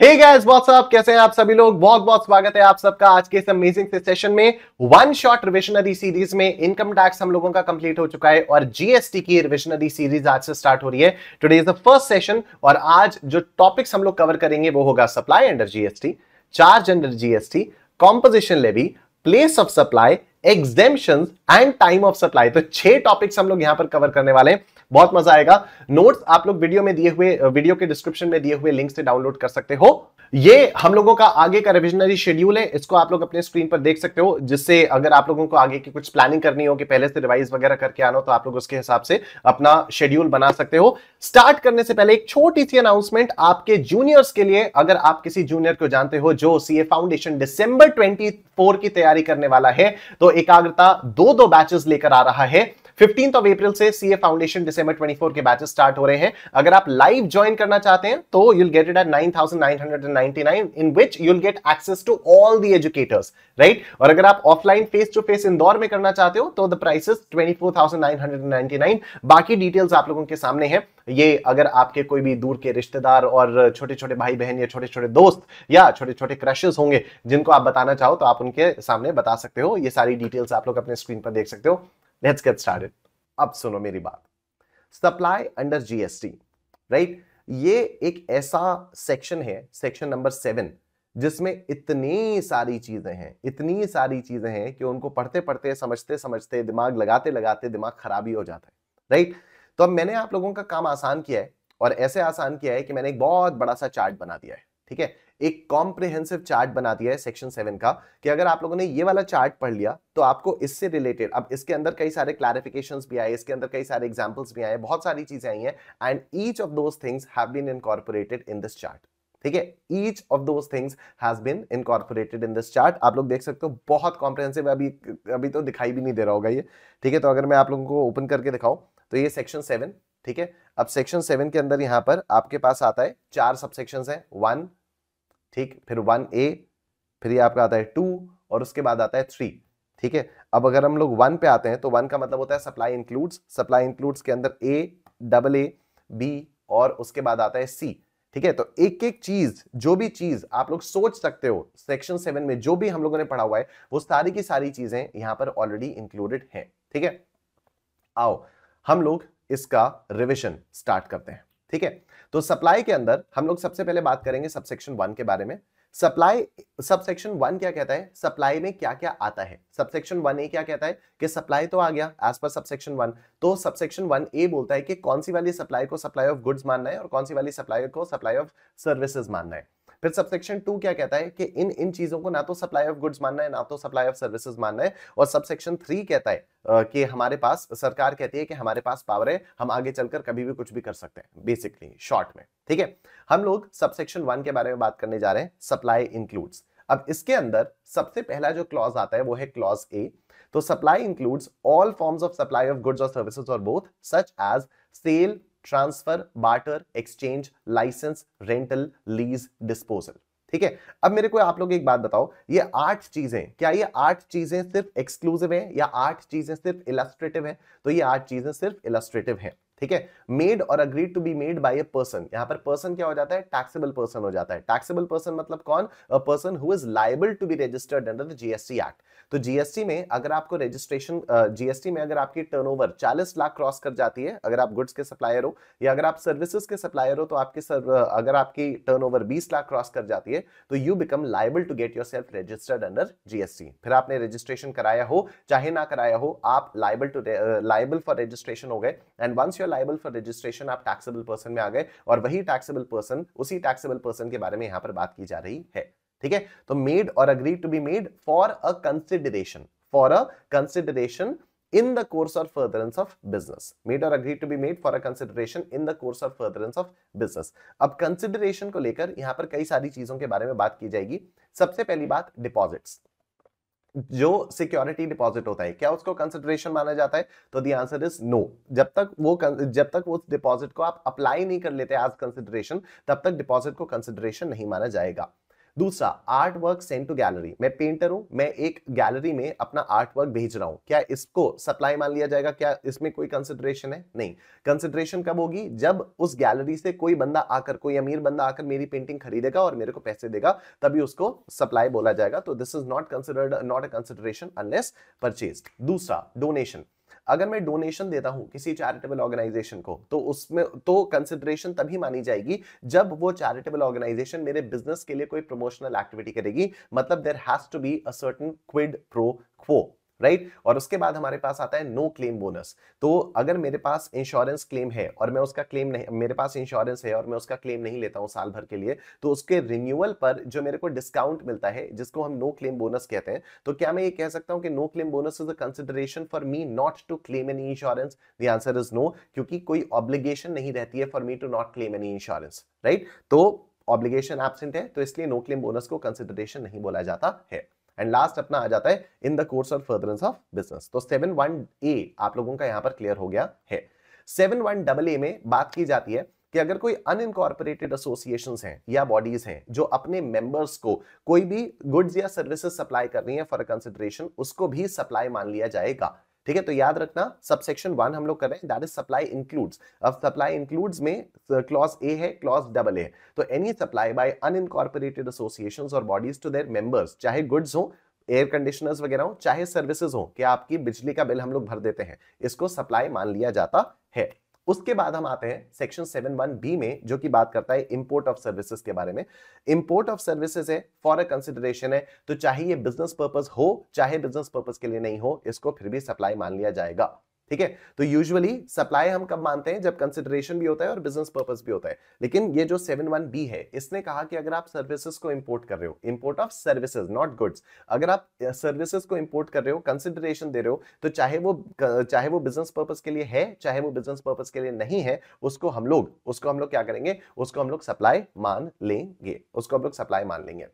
guys, what's up? कैसे हैं आप सभी लोग बहुत बहुत स्वागत है आप सबका आज के इस अमेजिंग से सेशन में वन शॉट रिविशनरी सीरीज में इनकम टैक्स हम लोगों का कंप्लीट हो चुका है और जीएसटी की रिविशनरी सीरीज आज से स्टार्ट हो रही है today is the first session और आज जो टॉपिक्स हम लोग कवर करेंगे वो होगा supply under GST charge under GST composition levy place of supply exemption and time of supply तो छह टॉपिक्स हम लोग यहां पर कवर करने वाले हैं बहुत मजा आएगा नोट्स आप लोग वीडियो में दिए हुए वीडियो के डिस्क्रिप्शन में दिए हुए लिंक से डाउनलोड कर सकते हो ये हम लोगों का आगे का रिविजनरी शेड्यूल है इसको आप लोग अपने स्क्रीन पर देख सकते हो जिससे अगर आप लोगों को आगे की कुछ प्लानिंग करनी हो कि पहले से रिवाइज वगैरह करके आना हो तो आप लोग उसके हिसाब से अपना शेड्यूल बना सकते हो स्टार्ट करने से पहले एक छोटी सी अनाउंसमेंट आपके जूनियर्स के लिए अगर आप किसी जूनियर को जानते हो जो सी फाउंडेशन डिसंबर ट्वेंटी की तैयारी करने वाला है तो एकाग्रता दो दो बैचेस लेकर आ रहा है फिफ्टीन ऑफ अप्रैल से C A foundation December twenty four के बैचेस स्टार्ट हो रहे हैं अगर आप लाइव ज्वाइन करना चाहते हैं तो you'll get it at nine nine thousand hundred and ninety nine in which you'll get access to all the educators right और अगर आप offline face to face Indore में करना चाहते हो तो the price twenty four thousand nine hundred and ninety nine बाकी details आप लोगों के सामने है ये अगर आपके कोई भी दूर के रिश्तेदार और छोटे छोटे भाई बहन या छोटे छोटे दोस्त या छोटे छोटे क्रशेस होंगे जिनको आप बताना चाहो तो आप उनके सामने बता सकते हो ये सारी डिटेल्स आप लोग अपने स्क्रीन पर देख सकते हो लेट्स गेट स्टार्टेड अब सुनो मेरी बात सप्लाई अंडर जीएसटी राइट ये एक ऐसा सेक्शन है सेक्शन नंबर सेवन जिसमें इतनी सारी चीजें हैं इतनी सारी चीजें हैं कि उनको पढ़ते पढ़ते समझते समझते दिमाग लगाते लगाते दिमाग खराब ही हो जाता है राइट तो अब मैंने आप लोगों का काम आसान किया है और ऐसे आसान किया है कि मैंने एक बहुत बड़ा सा चार्ट बना दिया है ठीक है एक कॉम्प्रिहेंसिव चार्ट बना दिया है सेक्शन सेवन का कि अगर आप लोगों ने ये वाला चार्ट पढ़ लिया तो आपको इससे रिलेटेड अब इसके अंदर कई सारे क्लैरिफिकेशन भी आए इसके अंदर कई सारे एग्जाम्पल्स भी आए बहुत सारी चीजें आई हैं and each of those things have been incorporated in this chart ठीक है each of those things has been incorporated in this chart आप लोग देख सकते हो बहुत कॉम्प्रहेंसिव अभी अभी तो दिखाई भी नहीं दे रहा होगा ये ठीक है तो अगर मैं आप लोगों को ओपन करके दिखाऊं तो ये सेक्शन सेवन ठीक है अब सेक्शन सेवन के अंदर यहां पर आपके पास आता है चार सब सेक्शन है वन ठीक फिर वन ए फिर ये आपका आता है टू और उसके बाद आता है थ्री ठीक है अब अगर हम लोग वन पे आते हैं तो वन का मतलब होता है सप्लाई इंक्लूड्स सप्लाई इंक्लूड्स के अंदर ए डबल ए बी और उसके बाद आता है सी ठीक है तो एक एक चीज जो भी चीज आप लोग सोच सकते हो सेक्शन सेवन में जो भी हम लोगों ने पढ़ा हुआ है वो सारी की सारी चीजें यहां पर ऑलरेडी इंक्लूडेड है ठीक है आओ हम लोग इसका रिविजन स्टार्ट करते हैं ठीक है तो सप्लाई के अंदर हम लोग सबसे पहले बात करेंगे सबसेक्शन वन के बारे में सप्लाई सबसेक्शन वन क्या कहता है सप्लाई में क्या क्या आता है सबसेक्शन वन ए क्या कहता है कि सप्लाई तो आ गया एज पर सबसेक्शन वन तो सबसेक्शन वन ए बोलता है कि कौन सी वाली सप्लाई को सप्लाई ऑफ गुड्स मानना है और कौन सी वाली सप्लाई को सप्लाई ऑफ सर्विसेज मानना है फिर सबसेक्शन टू क्या कहता है कि इन इन चीजों को ना तो सप्लाई ऑफ गुड्स मानना है ना तो सप्लाई ऑफ सर्विसेज मानना है और सबसेक्शन थ्री कहता है कि हमारे पास सरकार कहती है कि हमारे पास पावर है हम आगे चलकर कभी भी कुछ भी कर सकते हैं बेसिकली शॉर्ट में ठीक है हम लोग सबसेक्शन वन के बारे में बात करने जा रहे हैं सप्लाई इंक्लूड्स अब इसके अंदर सबसे पहला जो क्लॉज आता है वो है क्लॉज ए तो supply includes all forms of supply of goods और सर्विसेज और both such as sale transfer barter exchange licence rental lease disposal ठीक है अब मेरे को आप लोग एक बात बताओ ये आठ चीजें क्या ये आठ चीजें सिर्फ एक्सक्लूसिव है या आठ चीजें सिर्फ इलस्ट्रेटिव है तो ये आठ चीजें सिर्फ इलस्ट्रेटिव है ठीक है मेड और agreed to be made by a person यहां पर पर्सन क्या हो जाता है टैक्सेबल पर्सन हो जाता है टैक्सेबल पर्सन मतलब कौन a person who is liable to be registered under the GST act तो जीएसटी में अगर आपको रजिस्ट्रेशन जीएसटी में अगर आपकी टर्नओवर 40 लाख क्रॉस कर जाती है अगर आप गुड्स के सप्लायर हो या अगर आप सर्विसेज के सप्लायर हो तो आपकी सर्व, अगर आपकी टर्नओवर 20 लाख क्रॉस कर जाती है तो you become liable to get yourself registered under GST फिर आपने रजिस्ट्रेशन कराया हो चाहे ना कराया हो आप liable to liable for registration हो गए and once you're liable for registration आप टैक्सेबल पर्सन में आ गए और वही टैक्सेबल पर्सन उसी टैक्सेबल पर्सन के बारे में यहां पर बात की जा रही है ठीक है तो मेड और agree to be made for a consideration for a consideration in the course or furtherance of business made or agreed to be made for a consideration in the course or furtherance of business अब consideration को लेकर यहां पर कई सारी चीजों के बारे में बात की जाएगी सबसे पहली बात डिपॉजिट्स जो सिक्योरिटी डिपॉजिट होता है क्या उसको कंसिडरेशन माना जाता है तो दी आंसर इज नो जब तक वो जब तक उस डिपॉजिट को आप अप्लाई नहीं कर लेते एज कंसिडरेशन तब तक डिपॉजिट को कंसिडरेशन नहीं माना जाएगा दूसरा art work send to gallery मैं पेंटर हूं मैं एक गैलरी में अपना आर्ट वर्क भेज रहा हूं क्या इसको सप्लाई मान लिया जाएगा क्या इसमें कोई कंसिडरेशन है नहीं कंसिडरेशन कब होगी जब उस गैलरी से कोई बंदा आकर कोई अमीर बंदा आकर मेरी पेंटिंग खरीदेगा और मेरे को पैसे देगा तभी उसको सप्लाई बोला जाएगा तो this is not considered not a consideration unless purchase दूसरा डोनेशन अगर मैं डोनेशन देता हूं किसी चैरिटेबल ऑर्गेनाइजेशन को तो उसमें तो कंसिडरेशन तभी मानी जाएगी जब वो चैरिटेबल ऑर्गेनाइजेशन मेरे बिजनेस के लिए कोई प्रमोशनल एक्टिविटी करेगी मतलब there has be a certain quid pro quo right right? और उसके बाद हमारे पास आता है नो क्लेम बोनस तो अगर मेरे पास इंश्योरेंस क्लेम है और मैं उसका क्लेम नहीं मेरे पास इंश्योरेंस है और मैं उसका क्लेम नहीं लेता हूं साल भर के लिए तो उसके रिन्यूअल पर जो मेरे को डिस्काउंट मिलता है जिसको हम नो क्लेम बोनस कहते हैं तो क्या मैं ये कह सकता हूं कि no claim bonus is a consideration for me not to claim any insurance the answer is no क्योंकि कोई ऑब्लिगेशन नहीं रहती है for me to not claim any insurance right तो ऑब्लिगेशन एबसेंट है तो इसलिए नो क्लेम बोनस को कंसिडरेशन नहीं बोला जाता है एंड लास्ट अपना आ जाता है इन द कोर्स और फर्दरेंस ऑफ बिजनेस तो सेवन वन ए आप लोगों का यहाँ पर क्लियर हो गया है सेवन वन डबल ए में बात की जाती है कि अगर कोई अनइनकॉर्पोरेटेड एसोसिएशन हैं या बॉडीज हैं जो अपने मेंबर्स को कोई भी गुड्स या सर्विसेज सप्लाई कर रही है फॉर कंसिडरेशन उसको भी सप्लाई मान लिया जाएगा ठीक है तो याद रखना सबसेक्शन वन हम लोग कर रहे हैं दैट इज सप्लाई इंक्लूड्स अब सप्लाई इंक्लूड्स में क्लॉज uh, ए है क्लॉज डबल ए तो any supply by unincorporated association और बॉडीज टू देर मेंबर्स चाहे गुड्स हो एयर कंडीशनर्स वगैरह हो चाहे सर्विसेज हो कि आपकी बिजली का बिल हम लोग भर देते हैं इसको सप्लाई मान लिया जाता है उसके बाद हम आते हैं सेक्शन सेवन वन बी में जो कि बात करता है इंपोर्ट ऑफ सर्विसेज के बारे में इंपोर्ट ऑफ सर्विसेज है फॉर अ कंसिडरेशन है तो चाहे ये बिजनेस पर्पज हो चाहे बिजनेस पर्पज के लिए नहीं हो इसको फिर भी सप्लाई मान लिया जाएगा ठीक है तो यूजुअली सप्लाई हम कब मानते हैं जब कंसिडरेशन भी होता है और बिजनेस पर्पज भी होता है लेकिन ये जो सेवन वन बी है इसने कहा कि अगर आप सर्विसेज को इंपोर्ट कर रहे हो import of services not goods अगर आप सर्विसेज को इंपोर्ट कर रहे हो कंसिडरेशन दे रहे हो तो चाहे वो चाहे वो बिजनेस पर्पज के लिए है चाहे वो बिजनेस पर्पज के लिए नहीं है उसको हम लोग उसको हम लोग क्या करेंगे उसको हम लोग सप्लाई मान लेंगे उसको हम लोग सप्लाई मान लेंगे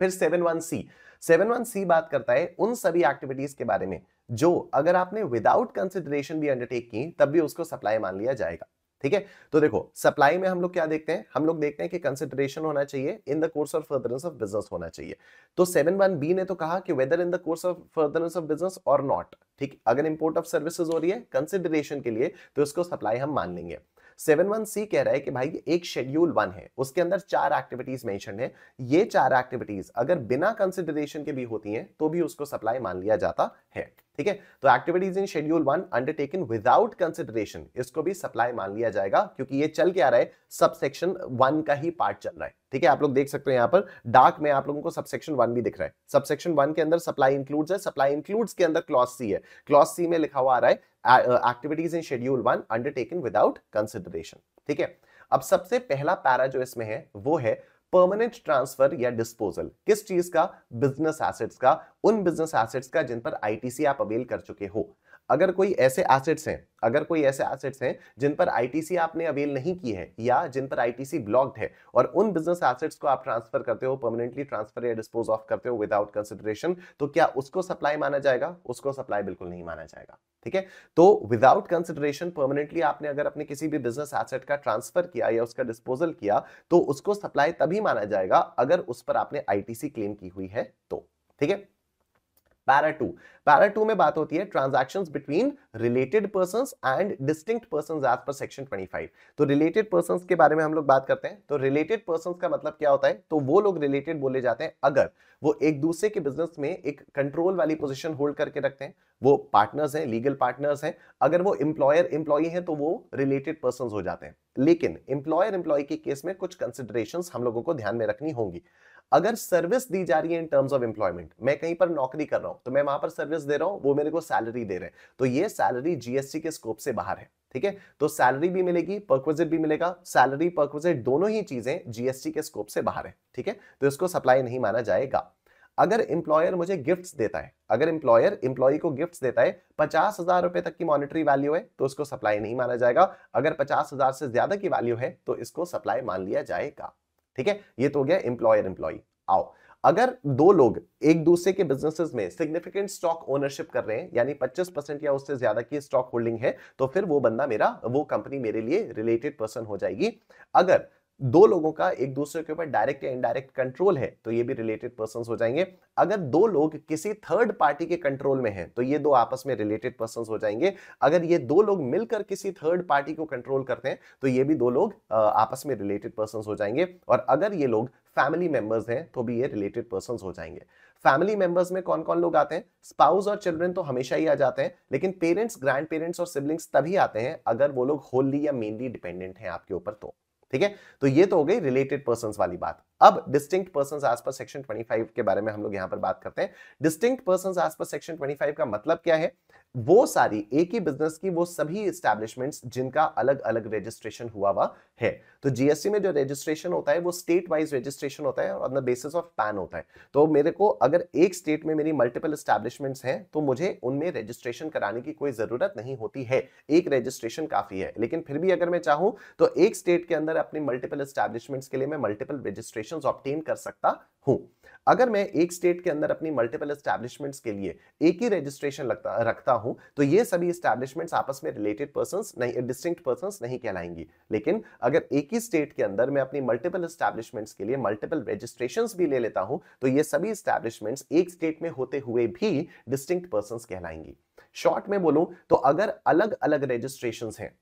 फिर seven one C seven one C बात करता है उन सभी एक्टिविटीज के बारे में जो अगर आपने विदाउट कंसिडरेशन भी अंडरटेक की तब भी उसको सप्लाई मान लिया जाएगा ठीक है तो देखो सप्लाई में हम लोग क्या देखते हैं हम लोग देखते हैं कि कंसिडरेशन होना चाहिए in the course of furtherance of business होना चाहिए तो सेवन वन बी ने तो कहा कि whether in the course of furtherance of business or not ठीक अगर इंपोर्ट ऑफ सर्विसेज हो रही है कंसिडरेशन के लिए तो इसको सप्लाई हम मान लेंगे सेवन वन सी कह रहा है कि भाई एक शेड्यूल वन है उसके अंदर चार एक्टिविटीज मेंशन है ये चार एक्टिविटीज अगर बिना कंसिडरेशन के भी होती हैं तो भी उसको सप्लाई मान लिया जाता है ठीक है तो activities in schedule one undertaken without consideration इसको भी सप्लाई मान लिया जाएगा क्योंकि ये चल के आ रहा है सबसेक्शन वन का ही पार्ट चल रहा है ठीक है आप लोग देख सकते हो यहाँ पर डार्क में आप लोगों को सबसेक्शन वन भी दिख रहा है सबसेक्शन वन के अंदर सप्लाई इंक्लूड्स है सप्लाई इंक्लूड्स के अंदर क्लॉस सी है क्लॉस सी में लिखा हुआ आ रहा है activities in schedule one undertaken without consideration ठीक है अब सबसे पहला पैरा जो इसमें है वो है परमानेंट ट्रांसफर या डिस्पोजल किस चीज का बिजनेस एसेट्स का उन बिजनेस एसेट्स का जिन पर आईटीसी आप अवेल कर चुके हो अगर कोई ऐसे एसेट्स हैं अगर कोई ऐसे एसेट्स हैं जिन पर आईटीसी आपने अवेल नहीं की है या जिन पर आईटीसी ब्लॉक्ड है और उन बिजनेस एसेट्स को आप ट्रांसफर करते हो परमानेंटली ट्रांसफर या डिस्पोज ऑफ करते हो विदाउट कंसिडरेशन तो क्या उसको सप्लाई माना जाएगा उसको सप्लाई बिल्कुल नहीं माना जाएगा ठीक है तो विदाउट कंसिडरेशन परमानेंटली आपने अगर अपने किसी भी बिजनेस एसेट का ट्रांसफर किया या उसका डिस्पोजल किया तो उसको सप्लाई तभी माना जाएगा अगर उस पर आपने आई क्लेम की हुई है तो ठीक है पैरा टू पैरा टू में बात होती है transaction between related person and distinct person as per section twenty five तो रिलेटेड पर्सन के बारे में हम लोग बात करते हैं तो रिलेटेड पर्सन का मतलब क्या होता है तो वो लोग रिलेटेड बोले जाते हैं अगर वो एक दूसरे के बिजनेस में एक कंट्रोल वाली पोजीशन होल्ड करके रखते हैं वो पार्टनर्स हैं लीगल पार्टनर्स हैं अगर वो एम्प्लॉयर एम्प्लॉई है तो वो रिलेटेड पर्सन हो जाते हैं लेकिन एम्प्लॉयर एम्प्लॉय के केस में कुछ कंसिडरेशन हम लोगों को ध्यान में रखनी होंगी अगर सर्विस दी जा रही है इन टर्म्स ऑफ एम्प्लॉयमेंट मैं कहीं पर नौकरी कर रहा हूं तो मैं वहां पर सर्विस दे रहा हूं वो मेरे को सैलरी दे रहे हैं तो ये सैलरी जीएसटी के स्कोप से बाहर है ठीक है तो सैलरी भी मिलेगी परक्विजिट भी मिलेगा सैलरी परक्विजिट दोनों ही चीजें जीएसटी के स्कोप से बाहर है ठीक है तो इसको सप्लाई नहीं माना जाएगा अगर इंप्लॉयर मुझे गिफ्ट देता है अगर इंप्लॉयर इंप्लॉई को गिफ्ट देता है पचास हजार रुपए तक की मॉनिटरी वैल्यू है तो उसको सप्लाई नहीं माना जाएगा अगर पचास हजार से ज्यादा की वैल्यू है तो इसको सप्लाई मान लिया जाएगा ठीक है ये तो हो गया इंप्लॉयर इंप्लॉई आओ अगर दो लोग एक दूसरे के बिजनेसेस में सिग्निफिकेंट स्टॉक ओनरशिप कर रहे हैं यानी 25 परसेंट या उससे ज्यादा की स्टॉक होल्डिंग है तो फिर वो बंदा मेरा वो कंपनी मेरे लिए रिलेटेड पर्सन हो जाएगी अगर दो लोगों का एक दूसरे के ऊपर डायरेक्ट या इनडायरेक्ट कंट्रोल है तो ये भी रिलेटेड पर्सन हो जाएंगे अगर दो लोग किसी थर्ड पार्टी के कंट्रोल में हैं तो ये दो आपस में रिलेटेड पर्सन हो जाएंगे अगर ये दो लोग मिलकर किसी थर्ड पार्टी को कंट्रोल करते हैं तो ये भी दो लोग आपस में रिलेटेड पर्सन हो जाएंगे और अगर ये लोग फैमिली मेंबर्स हैं तो भी ये रिलेटेड पर्सन हो जाएंगे फैमिली मेंबर्स में कौन कौन लोग आते हैं स्पाउस और चिल्ड्रन तो हमेशा ही आ जाते हैं लेकिन पेरेंट्स ग्रैंड पेरेंट्स और सिबलिंग्स तभी आते हैं अगर वो लोग होली या मेनली डिपेंडेंट हैं आपके ऊपर तो ठीक है तो ये तो हो गई रिलेटेड पर्सन वाली बात अब distinct person as per section 25 के बारे में हम लोग यहां पर बात करते हैं distinct person as per section 25 का मतलब क्या है वो सारी एक ही बिजनेस की वो सभी स्टैब्लिशमेंट्स जिनका अलग अलग रजिस्ट्रेशन हुआ हुआ है तो जीएसटी में जो रजिस्ट्रेशन होता है वो स्टेट वाइज रजिस्ट्रेशन होता है और on the basis of PAN होता है तो मेरे को अगर एक स्टेट में मेरी मल्टीपल स्टैब्लिशमेंट्स हैं तो मुझे उनमें रजिस्ट्रेशन कराने की कोई जरूरत नहीं होती है एक रजिस्ट्रेशन काफी है लेकिन फिर भी अगर मैं चाहूँ तो एक स्टेट के अंदर अपनी मल्टीपल स्टैब्लिशमेंट्स के लिए मैं मल्टीपल रजिस्ट्रेशन ऑर्गेनाइजेशन ऑप्टेन कर सकता हूं अगर मैं एक स्टेट के अंदर अपनी मल्टीपल एस्टैब्लिशमेंट्स के लिए एक ही रजिस्ट्रेशन रखता हूं तो ये सभी एस्टैब्लिशमेंट्स आपस में रिलेटेड पर्संस नहीं डिस्टिंक्ट पर्संस नहीं कहलाएंगी लेकिन अगर एक ही स्टेट के अंदर मैं अपनी मल्टीपल एस्टैब्लिशमेंट्स के लिए मल्टीपल रजिस्ट्रेशन भी ले लेता हूं तो ये सभी एस्टैब्लिशमेंट्स एक स्टेट में होते हुए भी डिस्टिंक्ट पर्सन कहलाएंगी शॉर्ट में बोलूं तो अगर अलग अलग रजिस्ट्रेशन हैं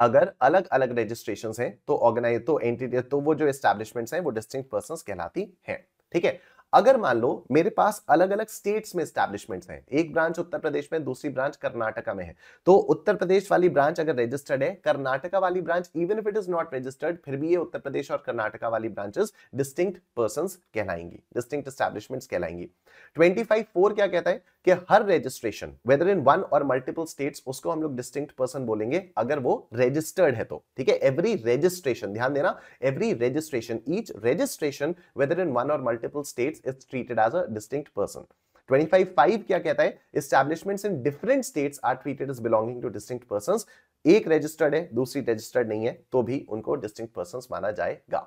अगर अलग अलग रजिस्ट्रेशन हैं तो ऑर्गेनाइज तो एंटिटी तो वो जो एस्टेब्लिशमेंट्स हैं वो डिस्टिंक्ट पर्सन कहलाती हैं ठीक है अगर मान लो मेरे पास अलग अलग स्टेट्स में स्टैब्लिशमेंट्स हैं एक ब्रांच उत्तर प्रदेश में दूसरी ब्रांच कर्नाटका में है तो उत्तर प्रदेश वाली ब्रांच अगर रजिस्टर्ड है कर्नाटका वाली branch even if it is not registered फिर भी ये उत्तर प्रदेश और कर्नाटका वाली ब्रांचेस डिस्टिंक्ट पर्सन कहलाएंगी डिस्टिंक्ट स्टैब्लिशमेंट्स कहलाएंगी ट्वेंटी क्या कहता है कि हर registration whether in one or multiple states उसको हम लोग डिस्टिंक्ट पर्सन बोलेंगे अगर वो रजिस्टर्ड है तो ठीक है एवरी रजिस्ट्रेशन ध्यान देना every registration each registration whether in one or multiple states is treated as a distinct person 25.5 क्या कहता है establishments in different states are treated as belonging to distinct persons एक रजिस्टर्ड है दूसरी रजिस्टर्ड नहीं है तो भी उनको डिस्टिंक्ट पर्संस माना जाएगा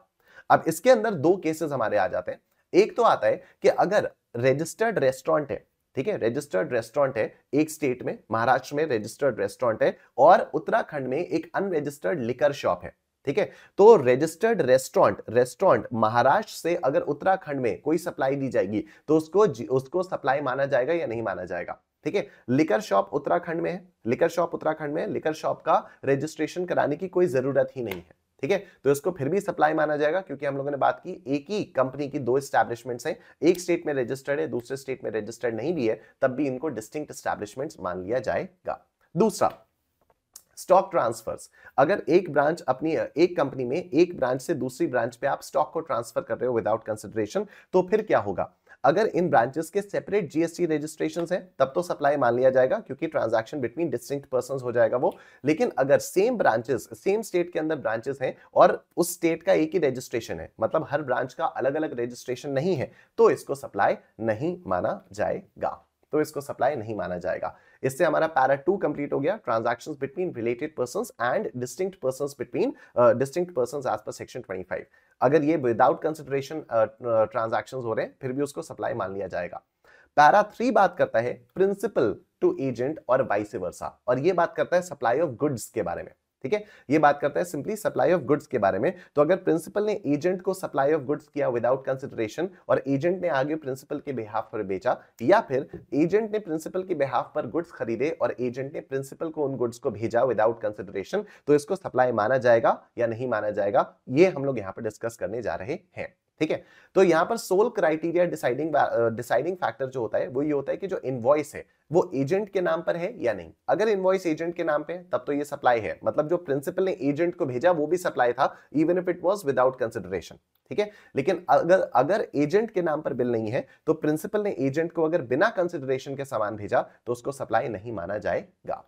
अब इसके अंदर दो केसेस हमारे आ जाते हैं एक तो आता है कि अगर रजिस्टर्ड रेस्टोरेंट है ठीक है रजिस्टर्ड रेस्टोरेंट है एक स्टेट में महाराष्ट्र में रजिस्टर्ड रेस्टोरेंट है और उत्तराखंड में एक अनरजिस्टर्ड लिकर शॉप है ठीक है तो रजिस्टर्ड रेस्टोरेंट रेस्टोरेंट महाराष्ट्र से अगर उत्तराखंड में कोई सप्लाई दी जाएगी तो उसको उसको सप्लाई माना जाएगा या नहीं माना जाएगा ठीक है लिकर शॉप उत्तराखंड में है लिकर शॉप उत्तराखंड में लिकर शॉप का रजिस्ट्रेशन कराने की कोई जरूरत ही नहीं है ठीक है तो इसको फिर भी सप्लाई माना जाएगा क्योंकि हम लोगों ने बात की एक ही कंपनी की दो स्टैब्लिशमेंट्स हैं एक स्टेट में रजिस्टर्ड है दूसरे स्टेट में रजिस्टर्ड नहीं भी है तब भी इनको डिस्टिंक्ट स्टैब्लिशमेंट मान लिया जाएगा दूसरा स्टॉक ट्रांसफर्स अगर एक ब्रांच अपनी एक कंपनी में एक ब्रांच से दूसरी ब्रांच पे आप स्टॉक को ट्रांसफर कर रहे हो विदाउट कंसिडरेशन तो फिर क्या होगा अगर इन ब्रांचेस के सेपरेट जीएसटी रजिस्ट्रेशन है तब तो सप्लाई मान लिया जाएगा क्योंकि ट्रांजेक्शन बिटवीन डिस्टिंक्ट पर्सन हो जाएगा वो लेकिन अगर सेम ब्रांचेस सेम स्टेट के अंदर ब्रांचेस हैं और उस स्टेट का एक ही रजिस्ट्रेशन है मतलब हर ब्रांच का अलग अलग रजिस्ट्रेशन नहीं है तो इसको सप्लाई नहीं माना जाएगा तो इसको सप्लाई नहीं माना जाएगा इससे हमारा पैरा टू कंप्लीट हो गया transaction between related person and distinct person between distinct person as per section twenty अगर ये विदाउट कंसिडरेशन ट्रांजेक्शन हो रहे हैं फिर भी उसको सप्लाई मान लिया जाएगा पैरा थ्री बात करता है प्रिंसिपल टू एजेंट और वाइस वर्सा और ये बात करता है सप्लाई ऑफ गुड्स के बारे में ठीक है ये बात करता है सिंपली सप्लाई ऑफ गुड्स के बारे में तो अगर प्रिंसिपल ने एजेंट को सप्लाई ऑफ गुड्स किया विदाउट कंसिडरेशन और एजेंट ने आगे प्रिंसिपल के बिहाफ पर बेचा या फिर एजेंट ने प्रिंसिपल के बिहाफ पर गुड्स खरीदे और एजेंट ने प्रिंसिपल को उन गुड्स को भेजा विदाउट कंसिडरेशन तो इसको सप्लाई माना जाएगा या नहीं माना जाएगा ये हम लोग यहाँ पर डिस्कस करने जा रहे हैं ठीक है तो यहाँ पर sole criteria deciding deciding factor जो होता है वो ये होता है कि जो इनवॉइस है वो एजेंट के नाम पर है या नहीं अगर इनवॉइस एजेंट के नाम पे है तब तो ये सप्लाई है मतलब जो प्रिंसिपल ने एजेंट को भेजा वो भी सप्लाई था even if it was without consideration ठीक है लेकिन अगर अगर एजेंट के नाम पर बिल नहीं है तो प्रिंसिपल ने एजेंट को अगर बिना कंसिडरेशन के सामान भेजा तो उसको सप्लाई नहीं माना जाएगा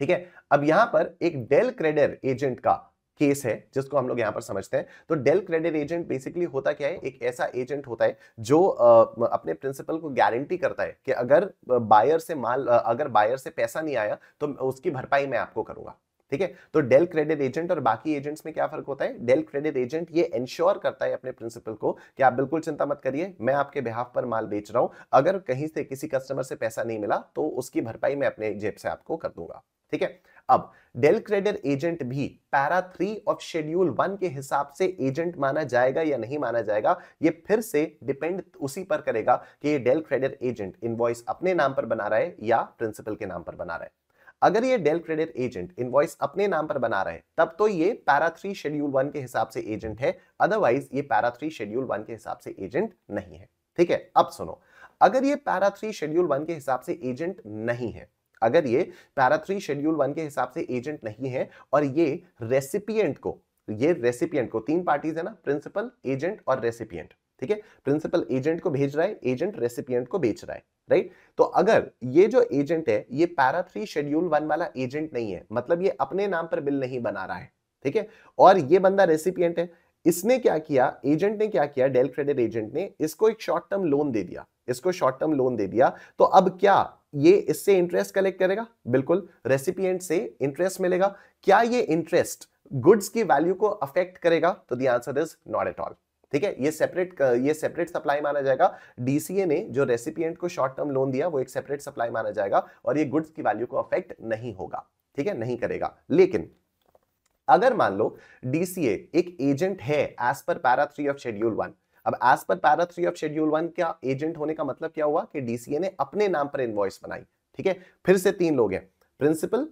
ठीक है अब यहां पर एक डेल क्रेडर एजेंट का केस है जिसको हम लोग यहाँ पर समझते हैं तो डेल क्रेडिट एजेंट बेसिकली होता क्या है एक ऐसा एजेंट होता है जो आ, अपने प्रिंसिपल को गारंटी करता है कि अगर बायर से माल अगर बायर से पैसा नहीं आया तो उसकी भरपाई मैं आपको करूंगा ठीक है तो डेल क्रेडिट एजेंट और बाकी एजेंट्स में क्या फर्क होता है डेल क्रेडिट एजेंट ये इंश्योर करता है अपने प्रिंसिपल को कि आप बिल्कुल चिंता मत करिए मैं आपके बिहाफ पर माल बेच रहा हूं अगर कहीं से किसी कस्टमर से पैसा नहीं मिला तो उसकी भरपाई मैं अपने जेब से आपको कर दूंगा ठीक है अब डेल क्रेडर एजेंट भी para three of schedule one के हिसाब से एजेंट माना जाएगा या नहीं माना जाएगा ये फिर से डिपेंड उसी पर करेगा कि ये डेल क्रेडर एजेंट इनवॉइस अपने नाम पर बना रहा है या प्रिंसिपल के नाम पर बना रहा है अगर ये डेल क्रेडिट एजेंट इनवॉइस अपने नाम पर बना रहे तब तो ये पैरा थ्री शेड्यूल वन के हिसाब से एजेंट है अदरवाइज ये पैरा थ्री शेड्यूल वन के हिसाब से एजेंट नहीं है ठीक है अब सुनो अगर ये पैरा थ्री शेड्यूल वन के हिसाब से एजेंट नहीं है अगर ये पैरा थ्री शेड्यूल वन के हिसाब से एजेंट नहीं है और ये रेसिपियंट को ये रेसिपियंट को तीन पार्टीज है ना प्रिंसिपल एजेंट और रेसिपियंट ठीक है प्रिंसिपल एजेंट को भेज रहा है एजेंट रेसिपियंट को बेच रहा है राइट तो अगर ये जो एजेंट है ये पैरा थ्री शेड्यूल वन वाला एजेंट नहीं है मतलब ये अपने नाम पर बिल नहीं बना रहा है ठीक है और ये बंदा रेसिपियंट है इसने क्या किया एजेंट ने क्या किया डेल क्रेडिट एजेंट ने इसको एक शॉर्ट टर्म लोन दे दिया इसको शॉर्ट टर्म लोन दे दिया तो अब क्या ये इससे इंटरेस्ट कलेक्ट करेगा बिल्कुल रेसिपिएंट से इंटरेस्ट मिलेगा क्या ये इंटरेस्ट गुड्स की वैल्यू को अफेक्ट करेगा तो the answer is not at all ठीक है ये सेपरेट ये सेपरेट सप्लाई माना जाएगा डीसीए ने जो रेसिपिएंट को शॉर्ट टर्म लोन दिया वो एक सेपरेट सप्लाई माना जाएगा और ये गुड्स की वैल्यू को अफेक्ट नहीं होगा ठीक है नहीं करेगा लेकिन अगर मान लो डीसीए एक एजेंट है as per para three of schedule one अब as per para three of schedule one का एजेंट होने का मतलब क्या हुआ कि डीसीए ने अपने नाम पर इन्वॉइस बनाई ठीक है फिर से तीन लोग हैं principal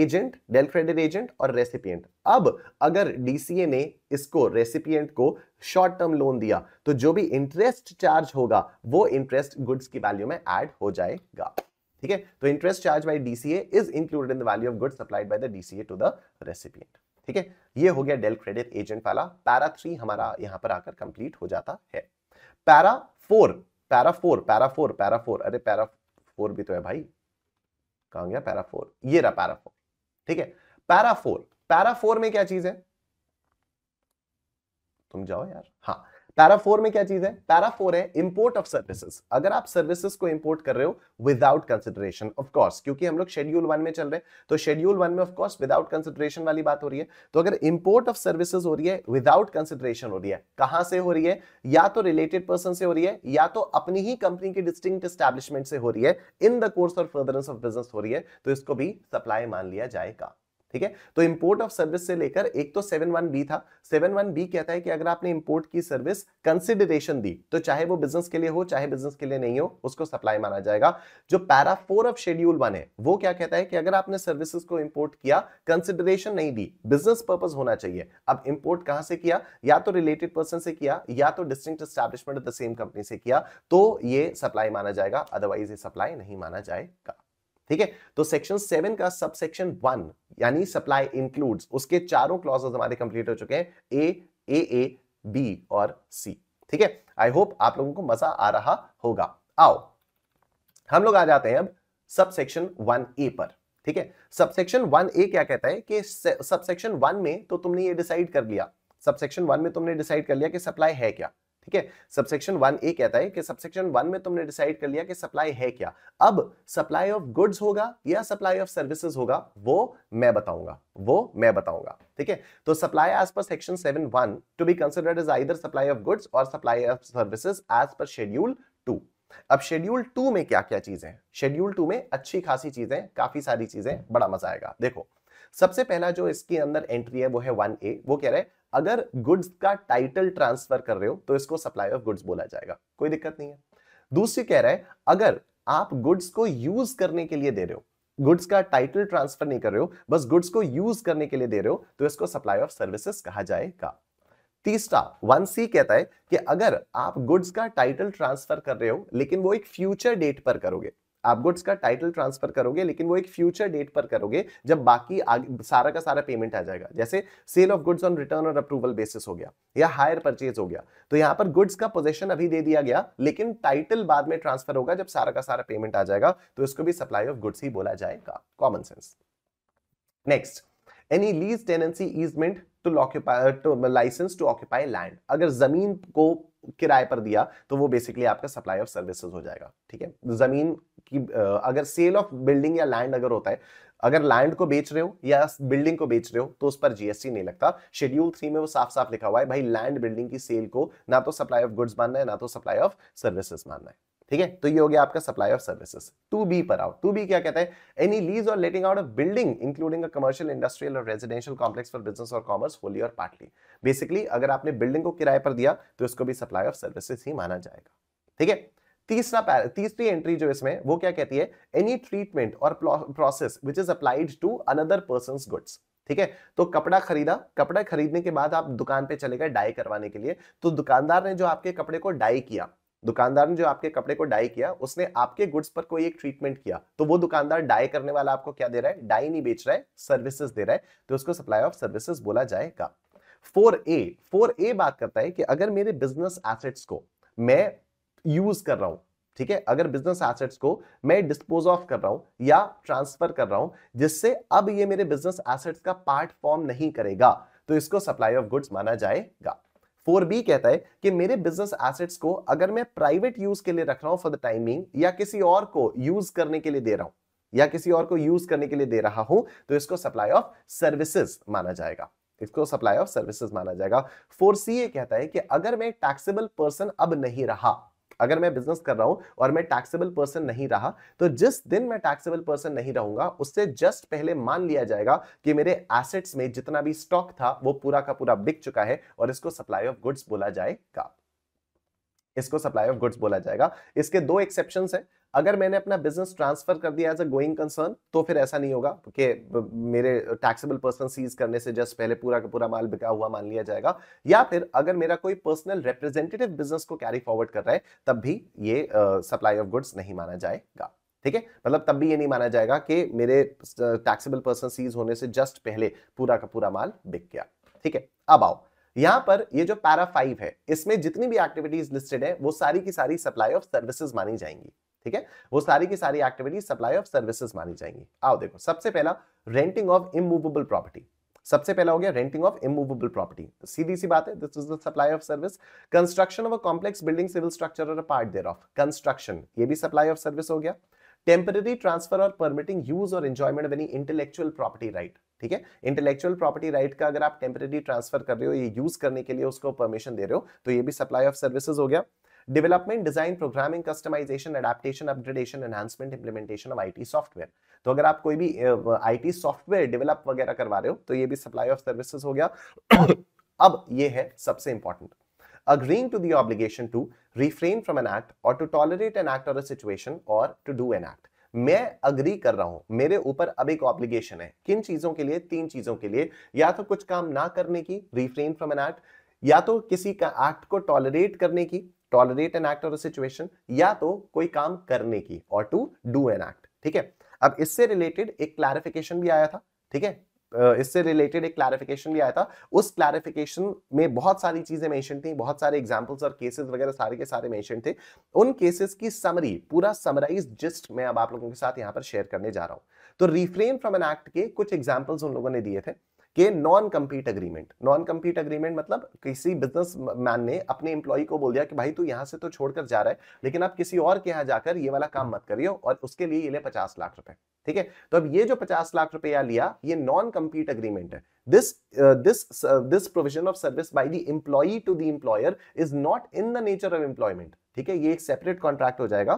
agent del credit agent और रेसिपियंट अब अगर डीसीए ने इसको रेसिपियंट को शॉर्ट टर्म लोन दिया तो जो भी इंटरेस्ट चार्ज होगा वो इंटरेस्ट गुड्स की वैल्यू में एड हो जाएगा ठीक है तो interest charge by DCA is included in the value of goods supplied by the DCA to the recipient ठीक है ये हो गया डेल क्रेडिट एजेंट वाला पैरा थ्री हमारा यहां पर आकर कंप्लीट हो जाता है para four para four para four para four अरे पैरा फोर भी तो है भाई कहा गया पैरा फोर ये रहा पैरा फोर ठीक है पैरा फोर पैरा फोर में क्या चीज है तुम जाओ यार हाँ पैरा फोर में क्या चीज है पैरा फोर है इंपोर्ट ऑफ सर्विसेज अगर आप सर्विसेज को इंपोर्ट कर रहे हो विदाउट कंसिडरेशन ऑफकोर्स क्योंकि हम लोग शेड्यूल वन में चल रहे हैं तो शेड्यूल वन में ऑफकोर्स विदाउट कंसिडरेशन वाली बात हो रही है तो अगर इंपोर्ट ऑफ सर्विसेज हो रही है विदाउट कंसिडरेशन हो रही है कहां से हो रही है या तो रिलेटेड पर्सन से हो रही है या तो अपनी ही कंपनी की डिस्टिंग स्टैब्लिशमेंट से हो रही है इन द कोर्स और फर्दरेंस ऑफ बिजनेस हो रही है तो इसको भी सप्लाई मान लिया जाएगा ठीक है तो इंपोर्ट ऑफ सर्विस से लेकर एक तो सेवन वन बी था सेवन वन बी कहता है कि अगर आपने इंपोर्ट की सर्विस कंसिडरेशन दी तो चाहे वो बिजनेस के लिए हो चाहे बिजनेस के लिए नहीं हो उसको सप्लाई माना जाएगा जो para four of schedule one है वो क्या कहता है कि अगर आपने सर्विसेज को इंपोर्ट किया कंसिडरेशन नहीं दी बिजनेस पर्पज होना चाहिए अब इंपोर्ट कहां से किया या तो रिलेटेड पर्सन से किया या तो distinct establishment of the same company से किया तो ये सप्लाई माना जाएगा अदरवाइज ये सप्लाई नहीं माना जाएगा ठीक है तो सेक्शन सेवन का सब सेक्शन वन यानी सप्लाई इंक्लूड्स उसके चारों क्लॉजेज हमारे कंप्लीट हो चुके हैं ए ए ए बी और सी ठीक है आई होप आप लोगों को मजा आ रहा होगा आओ हम लोग आ जाते हैं अब सब सेक्शन वन ए पर ठीक है सबसेक्शन वन ए क्या कहता है कि सबसेक्शन वन में तो तुमने ये डिसाइड कर लिया सबसेक्शन वन में तुमने डिसाइड कर लिया कि सप्लाई है क्या ठीक है सबसेक्शन वन ए कहता है कि सबसेक्शन वन में तुमने डिसाइड कर लिया कि सप्लाई है क्या अब सप्लाई ऑफ गुड्स होगा या सप्लाई ऑफ सर्विसेज होगा वो मैं बताऊंगा वो मैं बताऊंगा ठीक है तो supply as per section seven one to be considered is either supply of goods or supply of services as per schedule two अब शेड्यूल टू में क्या क्या चीजें शेड्यूल टू में अच्छी खासी चीजें काफी सारी चीजें बड़ा मजा आएगा देखो सबसे पहला जो इसके अंदर एंट्री है वो है वन ए वो कह रहा है अगर गुड्स का टाइटल ट्रांसफर कर रहे हो तो इसको सप्लाई ऑफ गुड्स बोला जाएगा कोई दिक्कत नहीं है दूसरी कह रहा है अगर आप गुड्स को यूज करने के लिए दे रहे हो गुड्स का टाइटल ट्रांसफर नहीं कर रहे हो बस गुड्स को यूज करने के लिए दे रहे हो तो इसको सप्लाई ऑफ सर्विसेस कहा जाएगा तीसरा वन सी कहता है कि अगर आप गुड्स का टाइटल ट्रांसफर कर रहे हो लेकिन वो एक फ्यूचर डेट पर करोगे आप गुड्स का टाइटल ट्रांसफर करोगे लेकिन वो एक फ्यूचर डेट पर करोगे जब बाकी आगे सारा का सारा पेमेंट आ जाएगा जैसे sale of goods on return or approval basis हो गया या हायर परचेज हो गया तो यहां पर गुड्स का पोजेशन अभी दे दिया गया लेकिन टाइटल बाद में ट्रांसफर होगा जब सारा का सारा पेमेंट आ जाएगा तो इसको भी सप्लाई ऑफ गुड्स ही बोला जाएगा common sense next any lease tenancy easement to occupy to licence to occupy land अगर जमीन को किराए पर दिया तो वो बेसिकली आपका सप्लाई ऑफ सर्विसेज हो जाएगा ठीक है जमीन कि अगर sale of building or land अगर होता है अगर लैंड को बेच रहे हो या बिल्डिंग को बेच रहे हो तो उस पर जीएसटी नहीं लगता शेड्यूल थ्री में वो साफ साफ लिखा हुआ है भाई लैंड बिल्डिंग की सेल को ना तो सप्लाई ऑफ गुड्स मानना है ना तो सप्लाई ऑफ सर्विसेज मानना है ठीक है तो ये हो गया आपका supply of services to be पर आओ टू बी क्या कहता है any lease or letting out of building including a commercial industrial or residential complex for business or commerce wholly or partly basically अगर आपने बिल्डिंग को किराए पर दिया तो इसको भी सप्लाई ऑफ सर्विसेज ही माना जाएगा ठीक है तीसरा तीसरी एंट्री जो इसमें वो क्या कहती है any treatment or process which is applied to another person goods ठीक है तो कपड़ा खरीदा कपड़ा खरीदने के बाद आप दुकान पे चले गए डाई करवाने के लिए तो दुकानदार ने जो आपके कपड़े को डाई किया दुकानदार ने जो आपके कपड़े को डाई किया उसने आपके गुड्स पर कोई एक ट्रीटमेंट किया तो वो दुकानदार डाई करने वाला आपको क्या दे रहा है डाई नहीं बेच रहा है सर्विसेज दे रहा है तो उसको सप्लाई ऑफ सर्विसेज बोला जाएगा फोर ए फोर ए बात करता है कि अगर मेरे बिजनेस एसेट्स को मैं यूज कर रहा हूं ठीक है अगर बिजनेस एसेट्स को मैं डिस्पोज ऑफ कर रहा हूं या ट्रांसफर कर रहा हूं जिससे अब ये मेरे बिजनेस एसेट्स का पार्ट फॉर्म नहीं करेगा तो इसको सप्लाई ऑफ गुड्स माना जाएगा फोर बी कहता है कि मेरे बिजनेस एसेट्स को अगर मैं प्राइवेट यूज के लिए रख रहा हूं फॉर द टाइमिंग या किसी और को यूज करने के लिए दे रहा हूं या किसी और को यूज करने के लिए दे रहा हूं तो इसको सप्लाई ऑफ सर्विसेज माना जाएगा इसको सप्लाई ऑफ सर्विसेज माना जाएगा फोर सी ये कहता है कि अगर मैं टैक्सेबल पर्सन अब नहीं रहा अगर मैं बिजनेस कर रहा हूं और मैं टैक्सेबल पर्सन नहीं रहा तो जिस दिन मैं टैक्सेबल पर्सन नहीं रहूंगा उससे जस्ट पहले मान लिया जाएगा कि मेरे एसेट्स में जितना भी स्टॉक था वो पूरा का पूरा बिक चुका है और इसको सप्लाई ऑफ गुड्स बोला जाएगा इसको सप्लाई ऑफ गुड्स बोला जाएगा इसके दो एक्सेप्शन है अगर मैंने अपना बिजनेस ट्रांसफर कर दिया एज अ गोइंग कंसर्न तो फिर ऐसा नहीं होगा कि मेरे टैक्सेबल पर्सन सीज करने से जस्ट पहले पूरा का पूरा माल बिका हुआ मान लिया जाएगा या फिर अगर मेरा कोई पर्सनल रिप्रेजेंटेटिव बिजनेस को कैरी फॉरवर्ड कर रहा है तब भी ये सप्लाई ऑफ गुड्स नहीं माना जाएगा ठीक है मतलब तब भी ये नहीं माना जाएगा कि मेरे टैक्सेबल पर्सन सीज होने से जस्ट पहले पूरा का पूरा माल बिक गया ठीक है अब आओ यहां पर ये जो पैरा फाइव है इसमें जितनी भी एक्टिविटीज लिस्टेड है वो सारी की सारी सप्लाई ऑफ सर्विसेज मानी जाएंगी ठीक है वो सारी की सारी एक्टिविटी सप्लाई ऑफ सर्विसेज मानी जाएंगी आओ देखो सबसे पहला रेंटिंग ऑफ इमूवेबल प्रॉपर्टी सबसे पहला हो गया रेंटिंग ऑफ इमूवेबल प्रॉपर्टी सीधी सी बात है this is the supply of service construction of a complex building civil structure or a part thereof ऑफ कंस्ट्रक्शन ये भी सप्लाई ऑफ सर्विस हो गया temporary transfer or permitting use or enjoyment of any intellectual property right ठीक है intellectual property right का अगर आप टेम्परेरी ट्रांसफर कर रहे हो ये यूज करने के लिए उसको परमिशन दे रहे हो तो ये भी सप्लाई ऑफ सर्विसेज हो गया development design programming customisation adaptation upgradation enhancement implementation of IT software तो अगर आप कोई भी आईटी सॉफ्टवेयर डेवलप वगैरह करवा रहे हो तो ये भी सप्लाई ऑफ सर्विसेज हो गया अब ये है सबसे important agreeing to the obligation to refrain from an act or to tolerate an act or a situation or to do an मैं अग्री कर रहा हूं मेरे ऊपर अब एक ऑब्लिगेशन है किन चीजों के लिए तीन चीजों के लिए या तो कुछ काम ना करने की रिफ्रेन फ्रॉम एन एक्ट या तो किसी का एक्ट को टॉलरेट करने की टॉलरेट एन एक्ट और सिचुएशन या तो कोई काम करने की और टू डू एन एक्ट ठीक है अब इससे रिलेटेड एक क्लैरिफिकेशन भी आया था ठीक है इससे रिलेटेड एक क्लैरिफिकेशन भी आया था उस क्लैरिफिकेशन में बहुत सारी चीजें मेंशन थी बहुत सारे एग्जांपल्स और केसेस वगैरह सारे के सारे मेंशन थे उन केसेस की समरी पूरा समराइज जिस्ट मैं अब आप लोगों के साथ यहां पर शेयर करने जा रहा हूं तो रिफ्रेन फ्रॉम एन एक्ट के कुछ एग्जाम्पल्स उन लोगों ने दिए थे के non compete agreement non compete agreement मतलब किसी बिजनेस मैन ने अपने इंप्लॉय को बोल दिया कि भाई तू यहाँ से तो छोड़कर जा रहा है लेकिन आप किसी और के यहाँ जाकर ये वाला काम मत करियो और उसके लिए ये ले पचास लाख रुपए ठीक है तो अब ये जो पचास लाख रुपया लिया ये नॉन कम्पीट अग्रीमेंट है this uh, this uh, this provision of service by the employee to the employer is not in the nature of employment theek hai ye ek separate contract ho jayega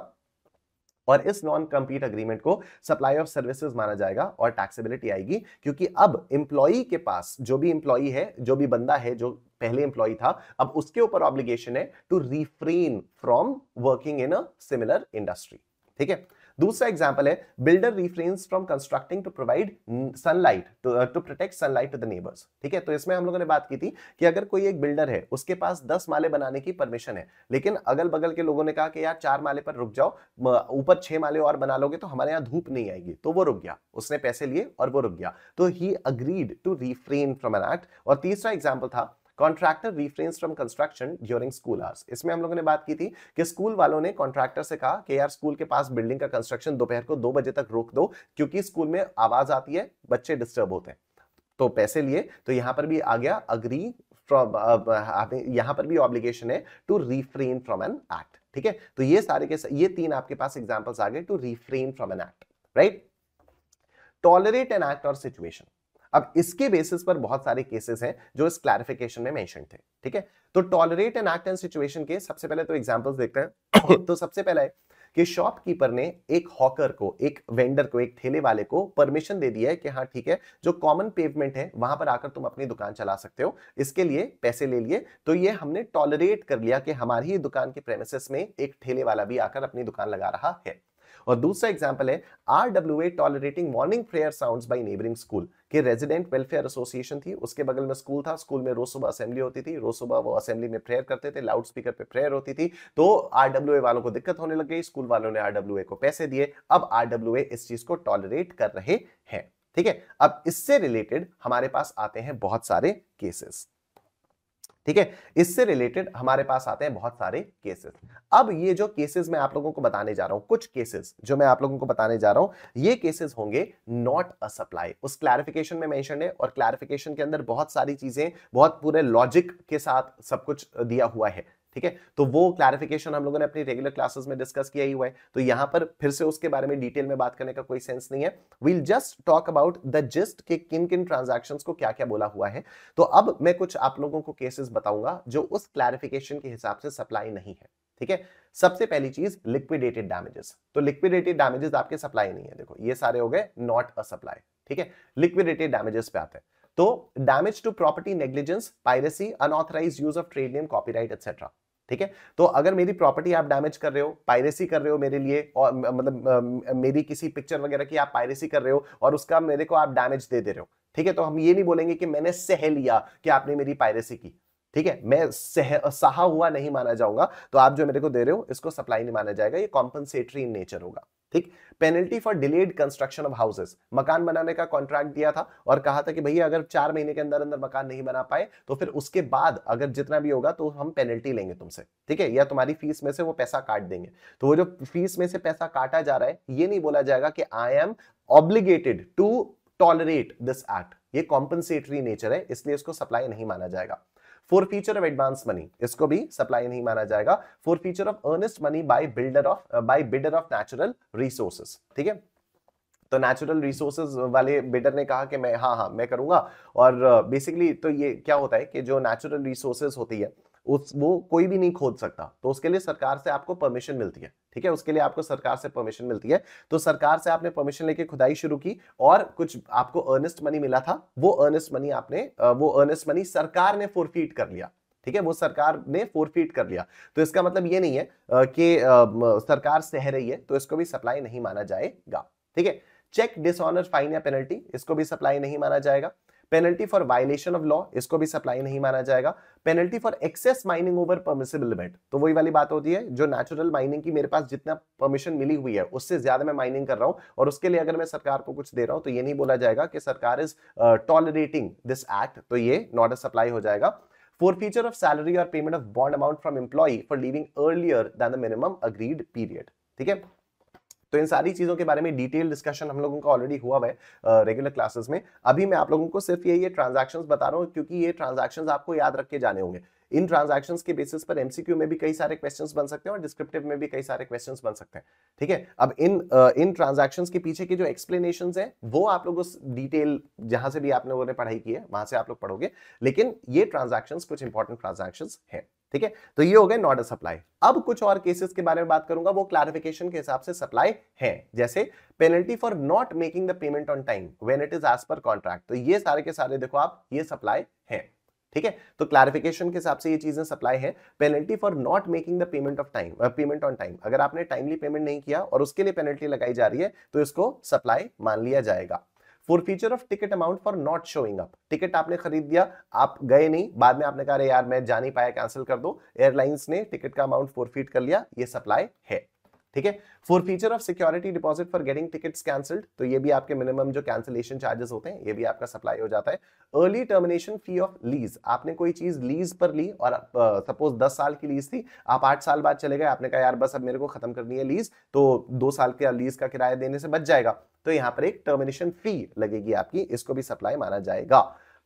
और इस non complete agreement को supply of services माना जाएगा और taxability आएगी क्योंकि अब employee के पास जो भी इंप्लॉई है जो भी बंदा है जो पहले इंप्लॉई था अब उसके ऊपर ऑब्लिगेशन है to refrain from working in a similar industry ठीक है दूसरा एग्जाम्पल है builder refrains from constructing to provide sunlight to protect sunlight to the neighbours ठीक है तो इसमें हम लोगों ने बात की थी कि अगर कोई एक बिल्डर है उसके पास दस माले बनाने की परमिशन है लेकिन अगल बगल के लोगों ने कहा कि यार चार माले पर रुक जाओ ऊपर छह माले और बना लोगे तो हमारे यहाँ धूप नहीं आएगी तो वो रुक गया उसने पैसे लिए और वो रुक गया तो he agreed to refrain from an act और तीसरा एग्जाम्पल था contractor refrains from construction during school hours इसमें हम लोगों ने बात की थी कि स्कूल वालों ने कॉन्ट्रैक्टर से कहा कि यार स्कूल के पास बिल्डिंग का कंस्ट्रक्शन दोपहर को दो बजे तक रोक दो क्योंकि स्कूल में आवाज आती है बच्चे डिस्टर्ब होते हैं तो पैसे लिए तो यहां पर भी आ गया अग्री फ्रॉम यहां पर भी ऑब्लिगेशन है to refrain from an act ठीक है तो ये सारे के ये तीन आपके पास एग्जाम्पल्स आ गए to refrain from an act right tolerate an act और सिचुएशन अब इसके बेसिस पर बहुत सारे केसेस हैं जो इस क्लैरिफिकेशन में मेंशन थे ठीक है तो tolerate and act and situation के सबसे पहले तो एग्जांपल्स देखते हैं तो सबसे पहला है कि शॉपकीपर ने एक हॉकर को एक वेंडर को एक ठेले वाले को परमिशन दे दिया है कि हाँ ठीक है जो कॉमन पेवमेंट है वहां पर आकर तुम अपनी दुकान चला सकते हो इसके लिए पैसे ले लिए तो ये हमने टॉलरेट कर लिया कि हमारी ही दुकान के प्रेमिस में एक ठेले वाला भी आकर अपनी दुकान लगा रहा है और दूसरा एग्जाम्पल है R W A tolerating morning prayer sound by neighbouring school के रेजिडेंट वेलफेयर एसोसिएशन थी उसके बगल में स्कूल था स्कूल में रोज सुबह असेंबली होती थी रोज सुबह वो असेंबली में प्रेयर करते थे लाउड स्पीकर पे प्रेयर होती थी तो आर डब्ल्यू ए वालों को दिक्कत होने लग गई स्कूल वालों ने आर डब्ल्यू ए को पैसे दिए अब आर डब्ल्यू ए इस चीज को टॉलरेट कर रहे हैं ठीक है अब इससे रिलेटेड हमारे पास आते हैं बहुत सारे केसेस ठीक है इससे रिलेटेड हमारे पास आते हैं बहुत सारे केसेस अब ये जो केसेस मैं आप लोगों को बताने जा रहा हूं कुछ केसेस जो मैं आप लोगों को बताने जा रहा हूं ये केसेस होंगे नॉट अ सप्लाई उस क्लैरिफिकेशन में मेंशन है और क्लैरिफिकेशन के अंदर बहुत सारी चीजें बहुत पूरे लॉजिक के साथ सब कुछ दिया हुआ है ठीक है तो वो क्लैरिफिकेशन हम लोगों ने अपनी रेगुलर क्लासेस में डिस्कस किया ही हुआ है तो यहां पर फिर से उसके बारे में डिटेल में बात करने का कोई सेंस नहीं है will just talk about the gist के किन किन ट्रांजेक्शन को क्या क्या बोला हुआ है तो अब मैं कुछ आप लोगों को केसेस बताऊंगा जो उस क्लैरिफिकेशन के हिसाब से सप्लाई नहीं है ठीक है सबसे पहली चीज लिक्विडेटेड डैमेजेस तो लिक्विडेटेड डैमेजेस आपके सप्लाई नहीं है देखो ये सारे हो गए नॉट अ सप्लाई ठीक है लिक्विडेटेड डैमेजेस पे आते हैं तो damage to property negligence piracy unauthorise use of trade name copyright etcetera ठीक है तो अगर मेरी प्रॉपर्टी आप डैमेज कर रहे हो पायरेसी कर रहे हो मेरे लिए और मतलब मेरी किसी पिक्चर वगैरह की आप पायरेसी कर रहे हो और उसका मेरे को आप डैमेज दे दे रहे हो ठीक है तो हम ये नहीं बोलेंगे कि मैंने सह लिया कि आपने मेरी पायरेसी की ठीक है मैं सह, सहा हुआ नहीं माना जाऊंगा तो आप जो मेरे को दे रहे हो इसको सप्लाई नहीं माना जाएगा ये कॉम्पनसेटरी इन नेचर होगा ठीक penalty for delayed construction of houses मकान बनाने का कॉन्ट्रैक्ट दिया था और कहा था कि भैया अगर चार महीने के अंदर अंदर मकान नहीं बना पाए तो फिर उसके बाद अगर जितना भी होगा तो हम पेनल्टी लेंगे तुमसे ठीक है या तुम्हारी फीस में से वो पैसा काट देंगे तो वो जो फीस में से पैसा काटा जा रहा है ये नहीं बोला जाएगा कि I am obligated to tolerate this act ये कॉम्पनसेटरी नेचर है इसलिए इसको सप्लाई नहीं माना जाएगा forfeiture of advance money इसको भी सप्लाई नहीं माना जाएगा forfeiture of earnest money by builder of by builder of natural resources ठीक है तो नेचुरल रिसोर्सेज वाले बिडर ने कहा कि मैं हाँ हाँ मैं करूंगा और बेसिकली uh, तो ये क्या होता है कि जो नेचुरल रिसोर्सेज होती है उस वो कोई भी नहीं खोद सकता तो उसके लिए सरकार से आपको परमिशन मिलती है ठीक है उसके लिए आपको सरकार से परमिशन मिलती है तो सरकार से आपने परमिशन लेके खुदाई शुरू की और कुछ आपको अर्नेस्ट मनी मिला था वो अर्नेस्ट मनी आपने वो अर्नेस्ट मनी सरकार ने फोरफीट कर लिया ठीक है वो सरकार ने फोरफीट कर लिया तो इसका मतलब ये नहीं है कि सरकार सह रही है तो इसको भी सप्लाई नहीं माना जाएगा ठीक है चेक डिसऑनर फाइन या पेनल्टी इसको भी सप्लाई नहीं माना जाएगा penalty for violation of law इसको भी सप्लाई नहीं माना जाएगा penalty for excess mining over permissible limit तो वही वाली बात होती है जो नेचुरल माइनिंग की मेरे पास जितना परमिशन मिली हुई है उससे ज्यादा मैं माइनिंग कर रहा हूं और उसके लिए अगर मैं सरकार को कुछ दे रहा हूं तो ये नहीं बोला जाएगा कि सरकार इज टॉलरेटिंग दिस एक्ट तो ये नॉट एस अप्लाई हो जाएगा forfeiture ऑफ सैलरी और payment of bond amount from employ for leaving earlier than the minimum agreed period ठीक है तो इन सारी चीज़ों के बारे में डिटेल डिस्कशन हम लोगों का ऑलरेडी हुआ है रेगुलर क्लासेस में अभी मैं आप लोगों को सिर्फ ये ये बता रहा हूँ क्योंकि ये ट्रांजेक्शन आपको याद रख के जाने होंगे इन ट्रांजेक्शन के बेसिस पर एमसीक्यू में भी कई सारे क्वेश्चन बन सकते हैं और डिस्क्रिप्टिव में भी कई सारे क्वेश्चन बन सकते हैं ठीक है अब इन इन ट्रांजेक्शन के पीछे के जो एक्सप्लेनेशन है वो आप लोग उस डिटेल जहां से भी आप लोगों ने पढ़ाई की है वहां से आप लोग पढ़ोगे लेकिन ये ट्रांजेक्शन कुछ इंपॉर्टेंट ट्रांजेक्शन है ठीक है तो ये हो गए नॉट अ सप्लाई अब कुछ और केसेस के बारे में बात करूंगा वो क्लैरिफिकेशन के हिसाब से सप्लाई है जैसे penalty for not making the payment on time when it is as per contract तो ये सारे के सारे देखो आप ये सप्लाई है ठीक है तो क्लैरिफिकेशन के हिसाब से ये चीजें सप्लाई है penalty for not making the payment of time payment on time अगर आपने टाइमली पेमेंट नहीं किया और उसके लिए पेनल्टी लगाई जा रही है तो इसको सप्लाई मान लिया जाएगा forfeiture of ticket amount for not showing up ticket आपने खरीद दिया आप गए नहीं बाद में आपने कहा यार मैं जा नहीं पाया कैंसिल कर दो एयरलाइंस ने टिकट का अमाउंट फोरफीट कर लिया ये सप्लाई है ठीक है forfeiture of security deposit for getting tickets cancelled तो ये भी आपके मिनिमम जो कैंसिलेशन चार्जेस होते हैं ये भी आपका सप्लाई हो जाता है early termination fee of lease आपने कोई चीज लीज पर ली और सपोज दस साल की लीज थी आप आठ साल बाद चले गए आपने कहा यार बस अब मेरे को खत्म करनी है लीज तो दो साल के लीज का किराया देने से बच जाएगा तो यहाँ पर एक टर्मिनेशन फी लगेगी आपकी इसको भी सप्लाई माना जाएगा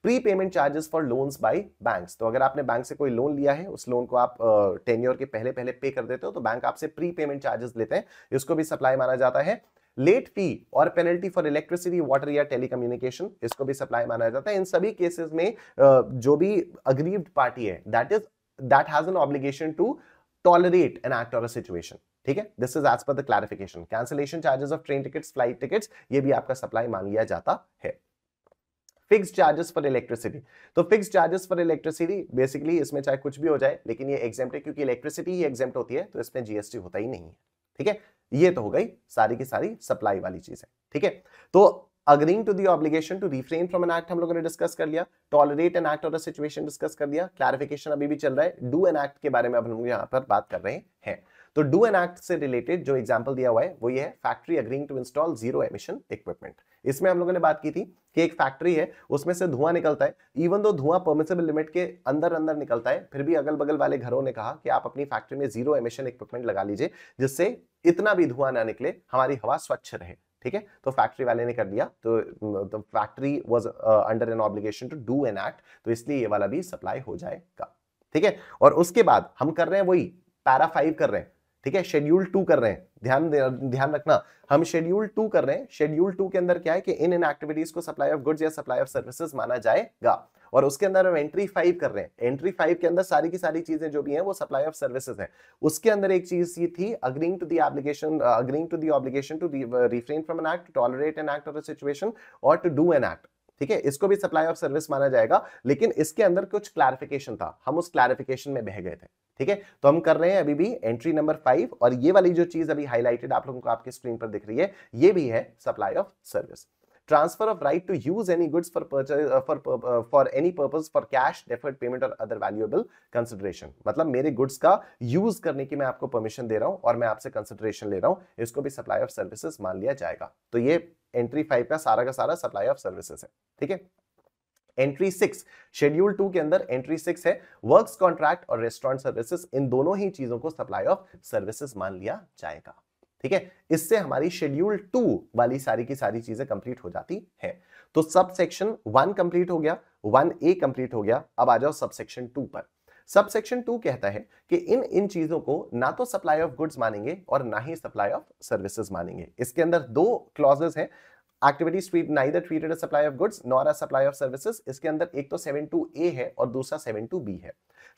prepayment charges for loans by banks तो अगर आपने बैंक से कोई लोन लिया है उस लोन को आप टेन टेन्योर के पहले पहले पे कर देते हो तो बैंक आपसे प्री पेमेंट चार्जेस लेते हैं इसको भी सप्लाई माना जाता है लेट फी और पेनल्टी फॉर इलेक्ट्रिसिटी वाटर या टेलीकम्युनिकेशन इसको भी सप्लाई माना जाता है इन सभी केसेस में जो भी अग्रीव्ड पार्टी है that is that has an obligation to tolerate an act और सिचुएशन ठीक है this is as per the clarification cancellation charges of train tickets flight tickets ये भी आपका सप्लाई मान लिया जाता है फिक्स चार्जेस फॉर इलेक्ट्रिसिटी तो fix charges for electricity basically इसमें चाहे कुछ भी हो जाए लेकिन ये एग्जाम्प्ट है क्योंकि इलेक्ट्रिसिटी ही एग्जाम्प्ट होती है तो इसमें जीएसटी होता ही नहीं है ठीक है ये तो हो गई सारी की सारी सप्लाई वाली चीज है ठीक है तो agreeing to the obligation to refrain from an act हम लोगों ने डिस्कस कर लिया टॉलरेट एन एक्ट और सिचुएशन डिस्कस कर लिया क्लैरिफिकेशन अभी भी चल रहा है डू एन एक्ट के बारे में अब हम यहाँ पर बात कर रहे हैं तो डू एन एक्ट से रिलेटेड जो एग्जाम्पल दिया हुआ है वो ये है factory agreeing to install zero emission equipment इसमें हम लोगों ने बात की थी कि एक फैक्ट्री है उसमें से धुआं निकलता है इवन दो धुआं परमिसेबल लिमिट के अंदर अंदर निकलता है फिर भी अगल बगल वाले घरों ने कहा कि आप अपनी फैक्ट्री में जीरो एमिशन इक्विपमेंट लगा लीजिए जिससे इतना भी धुआं ना निकले हमारी हवा स्वच्छ रहे ठीक है तो फैक्ट्री वाले ने कर दिया तो factory was under an obligation to do an act तो इसलिए ये वाला भी सप्लाई हो जाएगा ठीक है और उसके बाद हम कर रहे हैं वही पैरा फाइव कर रहे हैं ठीक है शेड्यूल टू कर रहे हैं ध्यान ध्यान रखना हम शेड्यूल टू कर रहे हैं शेड्यूल टू के अंदर क्या है कि इन इन एक्टिविटीज को सप्लाई ऑफ गुड्स या सप्लाई ऑफ सर्विसेज माना जाएगा और उसके अंदर हम एंट्री फाइव कर रहे हैं एंट्री फाइव के अंदर सारी की सारी चीजें जो भी हैं वो सप्लाई ऑफ सर्विसेज हैं उसके अंदर एक चीज ये थी agreeing to the application to the obligation to refrain from an act tolerate an act और सिचुएशन और टू डू एन एक्ट ठीक है इसको भी सप्लाई ऑफ सर्विस माना जाएगा लेकिन इसके अंदर कुछ क्लैरिफिकेशन था हम उस क्लैरिफिकेशन में बह गए थे ठीक है तो हम कर रहे हैं अभी भी एंट्री नंबर फाइव और ये वाली जो चीज अभी हाईलाइटेड आप लोगों को आपके स्क्रीन पर दिख रही है ये भी है supply of service transfer of right to use any goods for purchase for for any purpose for cash deferred payment और अदर वैल्यूएबल कंसिडरेशन मतलब मेरे गुड्स का यूज करने की मैं आपको परमिशन दे रहा हूँ और मैं आपसे कंसिडरेशन ले रहा हूँ इसको भी सप्लाई ऑफ सर्विसेज मान लिया जाएगा तो ये एंट्री फाइव का सारा का सारा सप्लाई ऑफ सर्विसेज है ठीक है एंट्री सिक्स शेड्यूल टू के अंदर एंट्री सिक्स है वर्क्स कॉन्ट्रैक्ट और रेस्टोरेंट सर्विसेज इन दोनों ही चीजों को सप्लाई ऑफ सर्विसेज मान लिया जाएगा ठीक है इससे हमारी शेड्यूल टू वाली सारी की सारी चीजें कंप्लीट हो जाती है तो सब सेक्शन वन कंप्लीट हो गया वन ए कंप्लीट हो गया अब आ जाओ सब सेक्शन टू पर सब सेक्शन टू कहता है कि इन इन चीजों को ना तो सप्लाई ऑफ गुड्स मानेंगे और ना ही सप्लाई ऑफ सर्विसेज मानेंगे इसके अंदर दो क्लॉजेस हैं activity sweet neither treated supply of goods nor a supply of services इसके अंदर एक तो सेवन टू ए है और दूसरा सेवन टू बी है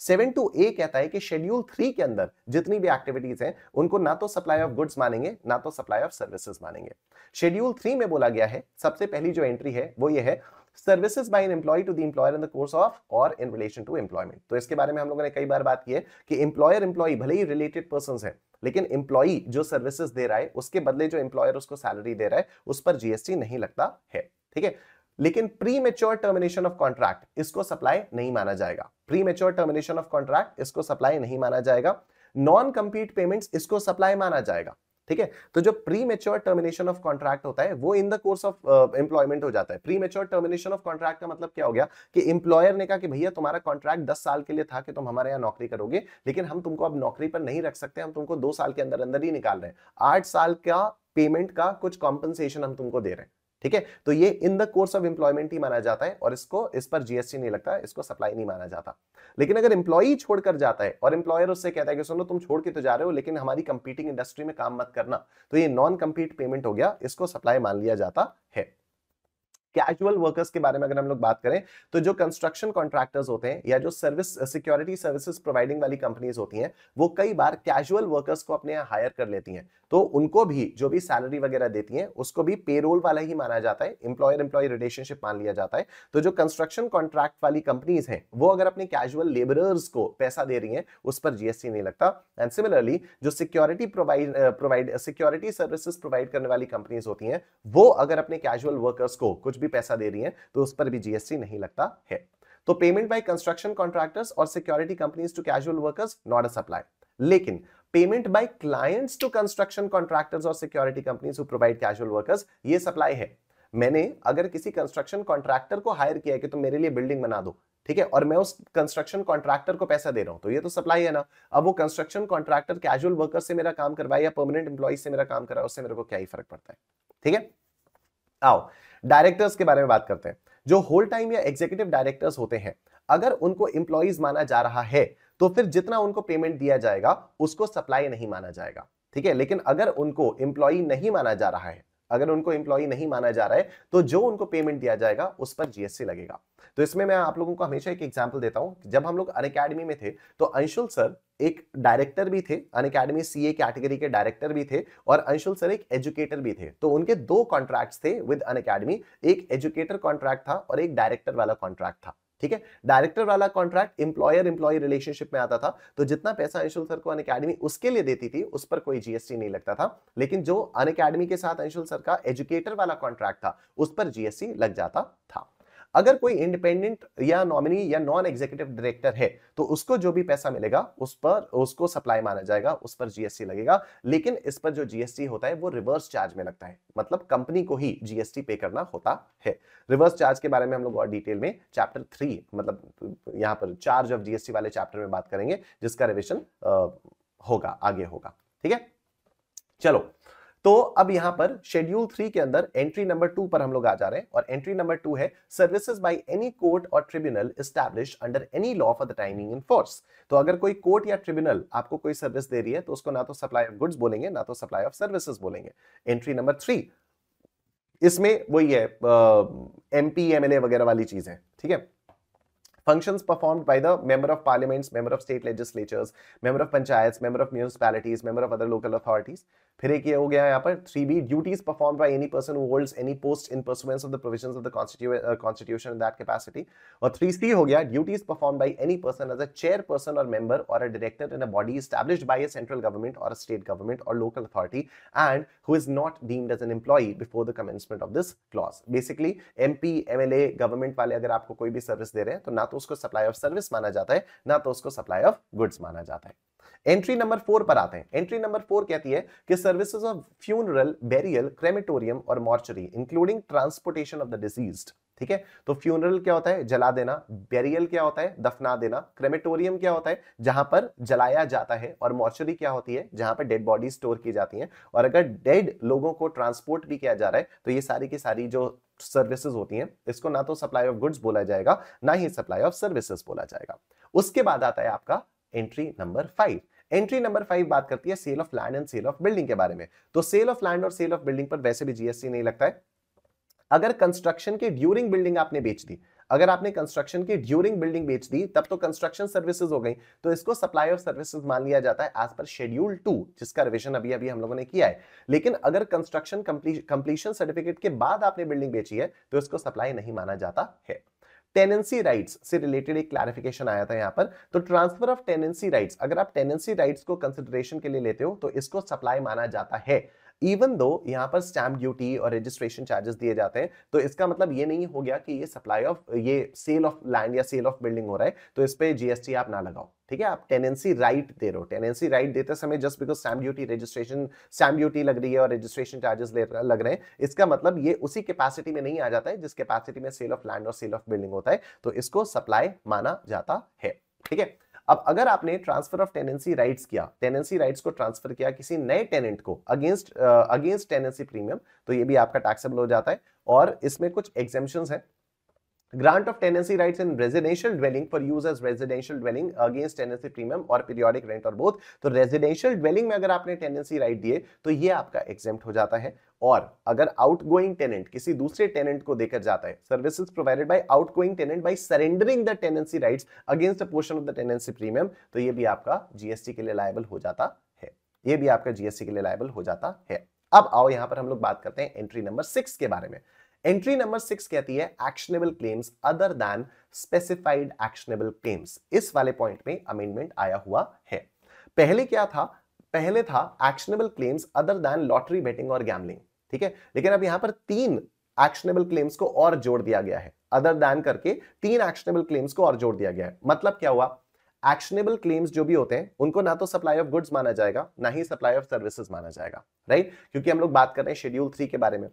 सेवन टू ए कहता है कि शेड्यूल थ्री के अंदर जितनी भी एक्टिविटीज हैं उनको ना तो सप्लाई ऑफ गुड्स मानेंगे ना तो सप्लाई ऑफ सर्विसेज मानेंगे शेड्यूल थ्री में बोला गया है सबसे पहली जो एंट्री है वो ये है services by an employ to the employer in the course of और इन रिलेशन टू एम्प्लॉयमेंट तो इसके बारे में हम लोगों ने कई बार बात की है कि एम्प्लॉयर एम्प्लॉय भले ही रिलेटेड पर्सन है लेकिन एम्प्लॉई जो सर्विसेज दे रहा है उसके बदले जो एम्प्लॉयर उसको सैलरी दे रहा है उस पर जीएसटी नहीं लगता है ठीक है लेकिन premature termination of contract इसको सप्लाई नहीं माना जाएगा premature termination of contract इसको सप्लाई नहीं माना जाएगा नॉन कंप्लीट पेमेंट्स इसको सप्लाई माना जाएगा ठीक है तो जो premature termination of contract होता है वो in the course of employment हो जाता है premature termination of contract का मतलब क्या हो गया कि इंप्लॉयर ने कहा कि भैया तुम्हारा कॉन्ट्रैक्ट दस साल के लिए था कि तुम हमारे यहाँ नौकरी करोगे लेकिन हम तुमको अब नौकरी पर नहीं रख सकते हम तुमको दो साल के अंदर अंदर ही निकाल रहे हैं आठ साल का पेमेंट का कुछ कॉम्पनसेशन हम तुमको दे रहे हैं ठीक है तो ये in the course of employment ही माना जाता है और इसको इस पर जीएसटी नहीं लगता इसको सप्लाई नहीं माना जाता लेकिन अगर इंप्लॉई छोड़कर जाता है और एम्प्लॉयर उससे कहता है कि सुनो तुम छोड़ के तो जा रहे हो लेकिन हमारी कंपीटिंग इंडस्ट्री में काम मत करना तो ये नॉन कंपीट पेमेंट हो गया इसको सप्लाई मान लिया जाता है कैजुअल वर्कर्स के बारे में अगर हम लोग बात करें तो जो कंस्ट्रक्शन कॉन्ट्रैक्टर्स होते हैं या जो सर्विस सिक्योरिटी सर्विसेज प्रोवाइडिंग वाली कंपनीज होती हैं वो कई बार कैजुअल वर्कर्स को अपने यहाँ हायर कर लेती हैं तो उनको भी जो भी सैलरी वगैरह देती हैं उसको भी पेरोल वाला ही माना जाता है इंप्लॉयर एम्प्लॉय रिलेशनशिप मान लिया जाता है तो जो कंस्ट्रक्शन कॉन्ट्रैक्ट वाली कंपनीज हैं वो अगर अपने कैजुअल लेबरर्स को पैसा दे रही हैं उस पर जीएसटी नहीं लगता एंड सिमिलरली जो security provide provide security services provide करने वाली कंपनीज होती हैं वो अगर अपने कैजुअल वर्कर्स को कुछ भी पैसा दे रही है तो उस पर भी जीएसटी नहीं लगता है तो पेमेंट बाई कंस्ट्रक्शन कॉन्ट्रैक्टर्स और security companies to casual workers not a supply लेकिन payment by clients to construction contractors और security companies who provide casual workers ये सप्लाई है मैंने अगर किसी कंस्ट्रक्शन कॉन्ट्रैक्टर को हायर किया है कि तुम मेरे लिए बिल्डिंग बना दो ठीक है और मैं उस कंस्ट्रक्शन कॉन्ट्रैक्टर को पैसा दे रहा हूं तो ये तो सप्लाई है ना अब वो कंस्ट्रक्शन कॉन्ट्रैक्टर कैजुअल वर्कर से मेरा काम करवाए या परमानेंट एम्प्लॉय से मेरा काम करवाए उससे मेरे को क्या ही फर्क पड़ता है ठीक है आओ डायरेक्टर्स के बारे में बात करते हैं जो होल टाइम या एग्जीक्यूटिव डायरेक्टर्स होते हैं अगर उनको इंप्लॉइज माना जा रहा है तो फिर जितना उनको पेमेंट दिया जाएगा उसको सप्लाई नहीं माना जाएगा ठीक है लेकिन अगर उनको इंप्लॉई नहीं माना जा रहा है अगर उनको एम्प्लॉय नहीं माना जा रहा है तो जो उनको पेमेंट दिया जाएगा उस पर जीएसटी लगेगा तो इसमें मैं आप लोगों को हमेशा एक एग्जाम्पल देता हूँ जब हम लोग अन अकेडमी में थे तो अंशुल सर एक डायरेक्टर भी थे अन अकेडमी सी कैटेगरी के डायरेक्टर भी थे और अंशुल सर एक एजुकेटर भी थे तो उनके दो कॉन्ट्रैक्ट थे विद अन अकेडमी एक एजुकेटर कॉन्ट्रैक्ट था और एक डायरेक्टर वाला कॉन्ट्रैक्ट था ठीक है डायरेक्टर वाला कॉन्ट्रैक्ट इंप्लॉयर एम्प्लॉय रिलेशनशिप में आता था तो जितना पैसा अंशुल सर को अनकेडमी उसके लिए देती थी उस पर कोई जीएसटी नहीं लगता था लेकिन जो अन अकेडमी के साथ अंशुल सर का एजुकेटर वाला कॉन्ट्रैक्ट था उस पर जीएसटी लग जाता था अगर कोई इंडिपेंडेंट या नॉमिनी या नॉन एग्जीक्यूटिव डायरेक्टर है तो उसको जो भी पैसा मिलेगा उस पर उसको सप्लाई माना जाएगा उस पर जीएसटी लगेगा लेकिन इस पर जो जीएसटी होता है वो रिवर्स चार्ज में लगता है मतलब कंपनी को ही जीएसटी पे करना होता है रिवर्स चार्ज के बारे में हम लोग और डिटेल में चैप्टर थ्री मतलब यहाँ पर चार्ज ऑफ जीएसटी वाले चैप्टर में बात करेंगे जिसका रिविजन होगा आगे होगा ठीक है चलो तो अब यहां पर शेड्यूल थ्री के अंदर एंट्री नंबर टू पर हम लोग आ जा रहे हैं और एंट्री नंबर टू है सर्विसेज बाय एनी कोर्ट और tribunal establish under any law for the timing in force तो अगर कोई कोर्ट या ट्रिब्यूनल आपको कोई सर्विस दे रही है तो उसको ना तो सप्लाई ऑफ गुड्स बोलेंगे ना तो सप्लाई ऑफ सर्विसेज बोलेंगे एंट्री नंबर थ्री इसमें वही है एम पी एम वगैरह वाली चीज है ठीक है functions performed by the member of parliaments, member of state legislatures, member of panchayats, member of municipalities, member of other local authorities. फिर एक ये हो गया यहाँ पर three B duties perform by any person holds any post in pursuance of the provision of the constitution in that capacity और three C हो गया duties perform by any person as a chairperson और member और a director in a body establish by a central government और a state government और local authority and who is not deemed as an employee before the commencement of this clause basically M P M L A government वाले अगर आपको कोई भी service दे रहे हैं तो ना तो उसको सप्लाई ऑफ सर्विस माना जाता है ना तो उसको सप्लाई ऑफ गुड्स माना जाता है एंट्री नंबर फोर पर आते हैं एंट्री नंबर फोर कहती है कि services of funeral burial crematorium और mortuary including transportation of the disease ठीक है तो फ्यूनरल क्या होता है जला देना बेरियल क्या होता है दफना देना क्रेमेटोरियम क्या होता है जहां पर जलाया जाता है और मॉर्चरी क्या होती है जहां पर डेड बॉडी स्टोर की जाती है और अगर डेड लोगों को ट्रांसपोर्ट भी किया जा रहा है तो ये सारी की सारी जो सर्विसेज होती हैं इसको ना तो सप्लाई ऑफ गुड्स बोला जाएगा ना ही सप्लाई ऑफ सर्विसेज बोला जाएगा उसके बाद आता है आपका entry number five entry number five बात करती है sale of land and sale of building के बारे में तो सेल ऑफ लैंड और सेल ऑफ बिल्डिंग पर वैसे भी जीएसटी नहीं लगता है अगर कंस्ट्रक्शन के ड्यूरिंग बिल्डिंग आपने बेच दी अगर आपने कंस्ट्रक्शन की ड्यूरिंग बिल्डिंग बेच दी तब तो कंस्ट्रक्शन सर्विसेज हो गई तो इसको सप्लाई ऑफ सर्विसेज मान लिया जाता है एज पर शेड्यूल टू जिसका रिविजन अभी अभी हम लोगों ने किया है लेकिन अगर कंस्ट्रक्शन कंप्लीशन सर्टिफिकेट के बाद आपने बिल्डिंग बेची है तो इसको सप्लाई नहीं माना जाता है टेनेंसी राइट्स से रिलेटेड एक क्लैरिफिकेशन आया था यहाँ पर तो ट्रांसफर ऑफ टेनेंसी राइट्स अगर आप टेनेंसी राइट्स को कंसिडरेशन के लिए लेते हो तो इसको सप्लाई माना जाता है इवन दो यहाँ पर स्टैम्प ड्यूटी और रजिस्ट्रेशन चार्जेस दिए जाते हैं तो इसका मतलब ये नहीं हो गया कि ये सप्लाई ऑफ ये सेल ऑफ लैंड या सेल ऑफ बिल्डिंग हो रहा है तो इस पर जीएसटी आप ना लगाओ ठीक है आप टेनेंसी राइट दे रहे हो टेनेंसी राइट देते समय just because stamp duty registration stamp duty लग रही है और रजिस्ट्रेशन चार्जेस लग रहे हैं इसका मतलब ये उसी कैपेसिटी में नहीं आ जाता है जिस कैपेसिटी में सेल ऑफ लैंड और सेल ऑफ बिल्डिंग होता है तो इसको सप्लाई माना जाता है ठीक है अब अगर आपने ट्रांसफर ऑफ टेनेंसी राइट्स किया टेनेंसी राइट्स को ट्रांसफर किया किसी नए टेनेंट को अगेंस्ट अगेंस्ट टेनेंसी प्रीमियम तो ये भी आपका टैक्सेबल हो जाता है और इसमें कुछ एग्जेम्पन है grant of tenancy rights in residential dwelling for use as residential dwelling against tenancy premium or periodic rent or both तो residential dwelling में अगर आपने tenancy right दिए तो ये आपका exempt हो जाता है और अगर आउटगोइंग टेनेंट किसी दूसरे टेनेंट को देकर जाता है services provided by outgoing tenant by surrendering the tenancy rights against a portion of the tenancy premium तो ये भी आपका जीएसटी के लिए लायबल हो जाता है ये भी आपका जीएसटी के लिए लायबल हो जाता है अब आओ यहां पर हम लोग बात करते हैं एंट्री नंबर सिक्स के बारे में एंट्री नंबर सिक्स कहती है actionable claims other than specified actionable claims इस वाले पॉइंट में अमेंडमेंट आया हुआ है पहले क्या था पहले था actionable claims other than lottery betting और गैमलिंग ठीक है लेकिन अब यहां पर तीन एक्शनेबल क्लेम्स को और जोड़ दिया गया है अदर देन करके तीन एक्शनेबल क्लेम्स को और जोड़ दिया गया है मतलब क्या हुआ एक्शनेबल क्लेम्स जो भी होते हैं उनको ना तो सप्लाई ऑफ गुड्स माना जाएगा ना ही सप्लाई ऑफ सर्विसेज माना जाएगा राइट right? क्योंकि हम लोग बात कर रहे हैं शेड्यूल थ्री के बारे में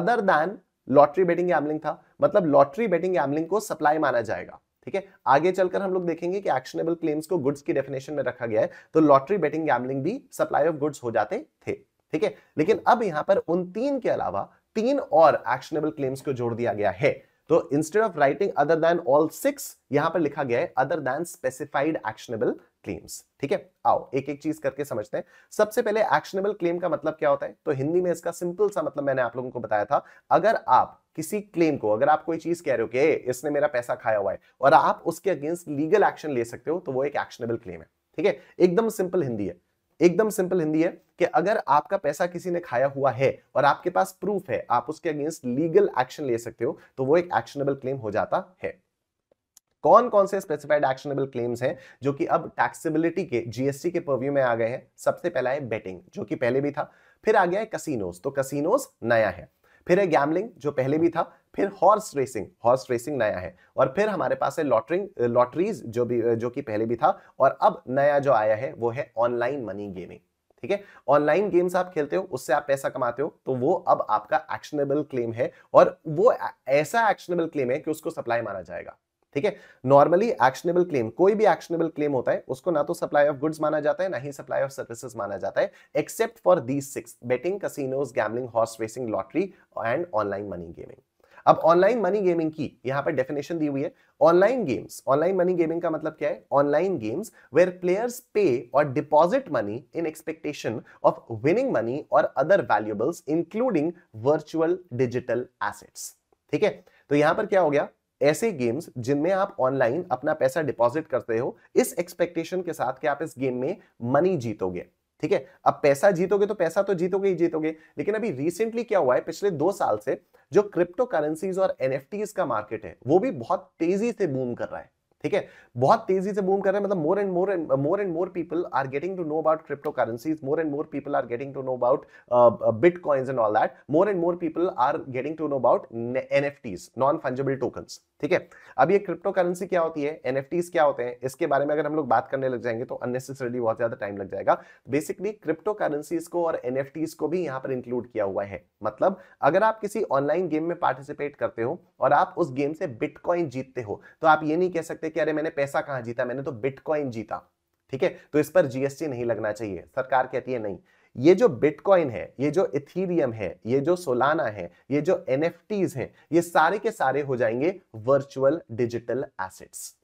other than lottery betting gambling था मतलब लॉटरी बेटिंग गैमलिंग को सप्लाई माना जाएगा ठीक है आगे चलकर हम लोग देखेंगे कि एक्शनेबल क्लेम्स को गुड्स की डेफिनेशन में रखा गया है तो लॉटरी बेटिंग गैमलिंग भी सप्लाई ऑफ गुड्स हो जाते थे ठीक है लेकिन अब यहां पर उन तीन के अलावा तीन और एक्शनेबल क्लेम्स को जोड़ दिया गया है तो instead of writing other than all six यहां पर लिखा गया है other than specified actionable claims ठीक है आओ एक एक चीज करके समझते हैं सबसे पहले एक्शनेबल क्लेम का मतलब क्या होता है तो हिंदी में इसका सिंपल सा मतलब मैंने आप लोगों को बताया था अगर आप किसी क्लेम को अगर आप कोई चीज कह रहे हो कि इसने मेरा पैसा खाया हुआ है और आप उसके अगेंस्ट लीगल एक्शन ले सकते हो तो वो एक एक्शनेबल क्लेम है ठीक है एकदम सिंपल हिंदी है एकदम सिंपल हिंदी है कि अगर आपका पैसा किसी ने खाया हुआ है और आपके पास प्रूफ है आप उसके अगेंस्ट लीगल एक्शन ले सकते हो तो वो एक एक्शनेबल क्लेम हो जाता है कौन कौन से स्पेसिफाइड एक्शनेबल क्लेम्स हैं जो कि अब टैक्सेबिलिटी के जीएसटी के परव्यू में आ गए हैं सबसे पहला है बेटिंग जो कि पहले भी था फिर आ गया है कसिनोज तो कसिनोज नया है फिर है गैमलिंग जो पहले भी था फिर हॉर्स रेसिंग हॉर्स रेसिंग नया है और फिर हमारे पास है लॉटरिंग लॉटरीज जो भी जो कि पहले भी था और अब नया जो आया है वो है ऑनलाइन मनी गेमिंग ठीक है ऑनलाइन गेम्स आप खेलते हो उससे आप पैसा कमाते हो तो वो अब आपका एक्शनेबल क्लेम है और वो ऐसा एक्शनेबल क्लेम है कि उसको सप्लाई माना जाएगा ठीक है नॉर्मली एक्शनेबल क्लेम कोई भी एक्शनेबल क्लेम होता है उसको ना तो सप्लाई ऑफ गुड्स माना जाता है ना ही सप्लाई ऑफ सर्विसेज माना जाता है except for these six betting casinos gambling horse racing lottery and online money gaming अब ऑनलाइन मनी गेमिंग की यहां पर डेफिनेशन दी हुई है online games online money gaming का मतलब क्या है online games where players pay or deposit money in expectation of winning money or other valuables including virtual digital assets ठीक है तो यहां पर क्या हो गया ऐसे गेम्स जिनमें आप ऑनलाइन अपना पैसा डिपॉजिट करते हो इस एक्सपेक्टेशन के साथ कि आप इस गेम में मनी जीतोगे ठीक है अब पैसा जीतोगे तो पैसा तो जीतोगे ही जीतोगे लेकिन अभी रिसेंटली क्या हुआ है पिछले दो साल से जो क्रिप्टो करेंसीज और एनएफटीज का मार्केट है वो भी बहुत तेजी से बूम कर रहा है ठीक है बहुत तेजी से बूम कर रहे हैं मतलब more and more and more and more people are getting to know about crypto currencies more and more people are getting to know about bitcoins and all that more and more people are getting to know about N F Ts non fungible token ठीक है अब ये crypto currency क्या होती है N F tease क्या होते हैं इसके बारे में अगर हम लोग बात करने लग जाएंगे तो अननेसेसरली बहुत ज्यादा टाइम लग जाएगा बेसिकली क्रिप्टो करेंसीज को और एन एफ टीज को भी यहाँ पर इंक्लूड किया हुआ है मतलब अगर आप किसी ऑनलाइन गेम में पार्टिसिपेट करते हो और आप उस गेम से बिटकॉइन जीतते हो तो आप ये नहीं कह सकते कि अरे मैंने पैसा कहां जीता मैंने तो बिटकॉइन जीता ठीक है तो इस पर जीएसटी नहीं लगना चाहिए सरकार कहती है नहीं ये जो बिटकॉइन है ये जो इथीरियम है ये जो सोलाना है ये जो एन हैं ये सारे के सारे हो जाएंगे वर्चुअल डिजिटल एसेट्स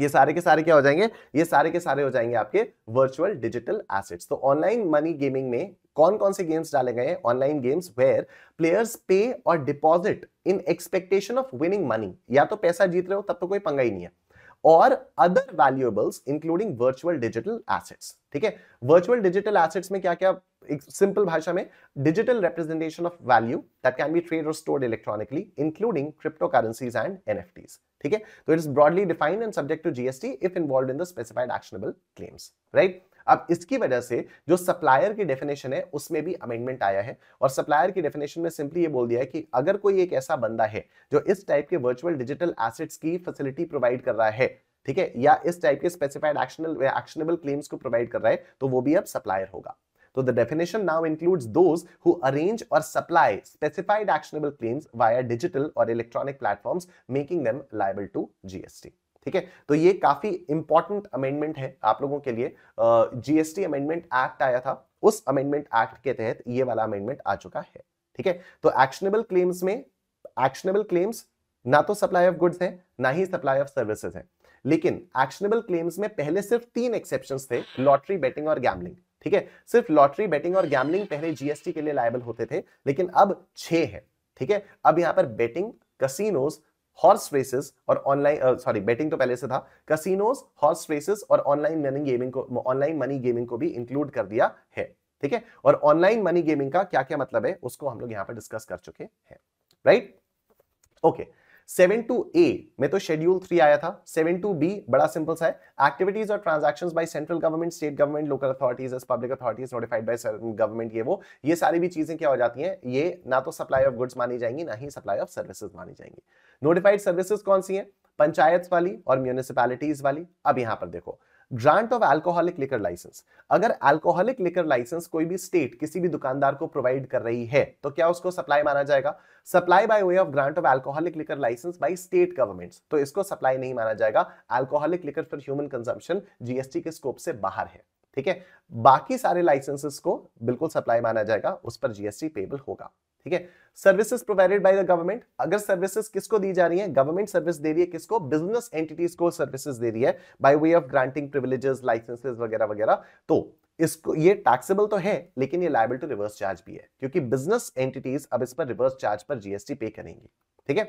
ये सारे के सारे क्या हो जाएंगे ये सारे के सारे हो जाएंगे आपके वर्चुअल डिजिटल एसेट्स तो ऑनलाइन मनी गेमिंग में कौन कौन से गेम्स डाले गए online games where players pay or deposit in expectation of winning money या तो पैसा जीत रहे हो तब तो कोई पंगा ही नहीं है और other valuables including virtual digital assets ठीक है वर्चुअल डिजिटल एसेट्स में क्या क्या एक सिंपल भाषा में digital representation of value that can be trade or stored electronically including crypto currencies and NFTs ठीक है तो it is broadly defined and subject to GST if involve in the specified actionable claims right अब इसकी वजह से जो supplier की definition है उसमें भी अमेंडमेंट आया है और सप्लायर की डेफिनेशन में सिंपली ये बोल दिया है कि अगर कोई एक ऐसा बंदा है जो इस टाइप के वर्चुअल डिजिटल एसेट्स की फैसिलिटी प्रोवाइड कर रहा है ठीक है या इस टाइप के स्पेसिफाइड एक्शनल एक्शनेबल क्लेम्स को प्रोवाइड कर रहा है तो वो भी अब सप्लायर होगा तो the definition now includes those who arrange or supply specified actionable claims via digital or electronic platforms making them liable to GST ठीक है तो ये काफी इंपॉर्टेंट अमेंडमेंट है आप लोगों के लिए जीएसटी अमेंडमेंट एक्ट आया था उस अमेंडमेंट एक्ट के तहत ये वाला अमेंडमेंट आ चुका है ठीक है तो एक्शनेबल क्लेम्स में एक्शनेबल क्लेम्स ना तो सप्लाई ऑफ गुड्स है ना ही सप्लाई ऑफ सर्विसेज है लेकिन एक्शनेबल क्लेम्स में पहले सिर्फ तीन एक्सेप्शन थे लॉटरी बेटिंग और गैमलिंग ठीक है सिर्फ लॉटरी बेटिंग और गैमलिंग पहले जीएसटी के लिए लाइबल होते थे लेकिन अब छे है ठीक है अब यहां पर बेटिंग कसिनोज हॉर्स रेसेस और ऑनलाइन सॉरी बेटिंग तो पहले से था कसिनोज हॉर्स रेसेस और ऑनलाइन मनी गेमिंग को ऑनलाइन मनी गेमिंग को भी इंक्लूड कर दिया है ठीक है और ऑनलाइन मनी गेमिंग का क्या क्या मतलब है उसको हम लोग यहां पर डिस्कस कर चुके हैं right okay okay. Seven two A में तो शेड्यूल थ्री आया था सेवन टू बी बड़ा सिंपल सा है activities or transaction by central government state government local authorities public authorities notified by government ये वो ये सारी भी चीजें क्या हो जाती हैं ये ना तो सप्लाई ऑफ गुड्स मानी जाएंगी ना ही सप्लाई ऑफ सर्विसेज मानी जाएंगी नोटिफाइड सर्विसेज कौन सी है पंचायत वाली और म्यूनिसिपैलिटीज वाली अब यहां पर देखो grant of alcoholic liquor license अगर अल्कोहलिक लिकर लाइसेंस कोई भी स्टेट किसी भी दुकानदार को प्रोवाइड कर रही है तो क्या उसको सप्लाई माना जाएगा supply by way of grant of alcoholic liquor license by state governments तो इसको सप्लाई नहीं माना जाएगा alcoholic liquor for human consumption GST के स्कोप से बाहर है ठीक है बाकी सारे लाइसेंसेस को बिल्कुल सप्लाई माना जाएगा उस पर जीएसटी पेबल होगा ठीक है services provided by the government अगर सर्विसेज किसको दी जा रही है गवर्नमेंट सर्विस दे रही है किसको बिजनेस एंटिटीज को सर्विसेज दे रही है by way of granting privileges licenses वगैरह वगैरह तो इसको ये टैक्सेबल तो है लेकिन ये लाइबल टू रिवर्स चार्ज भी है क्योंकि बिजनेस एंटिटीज अब इस पर रिवर्स चार्ज पर जीएसटी पे करेंगी ठीक है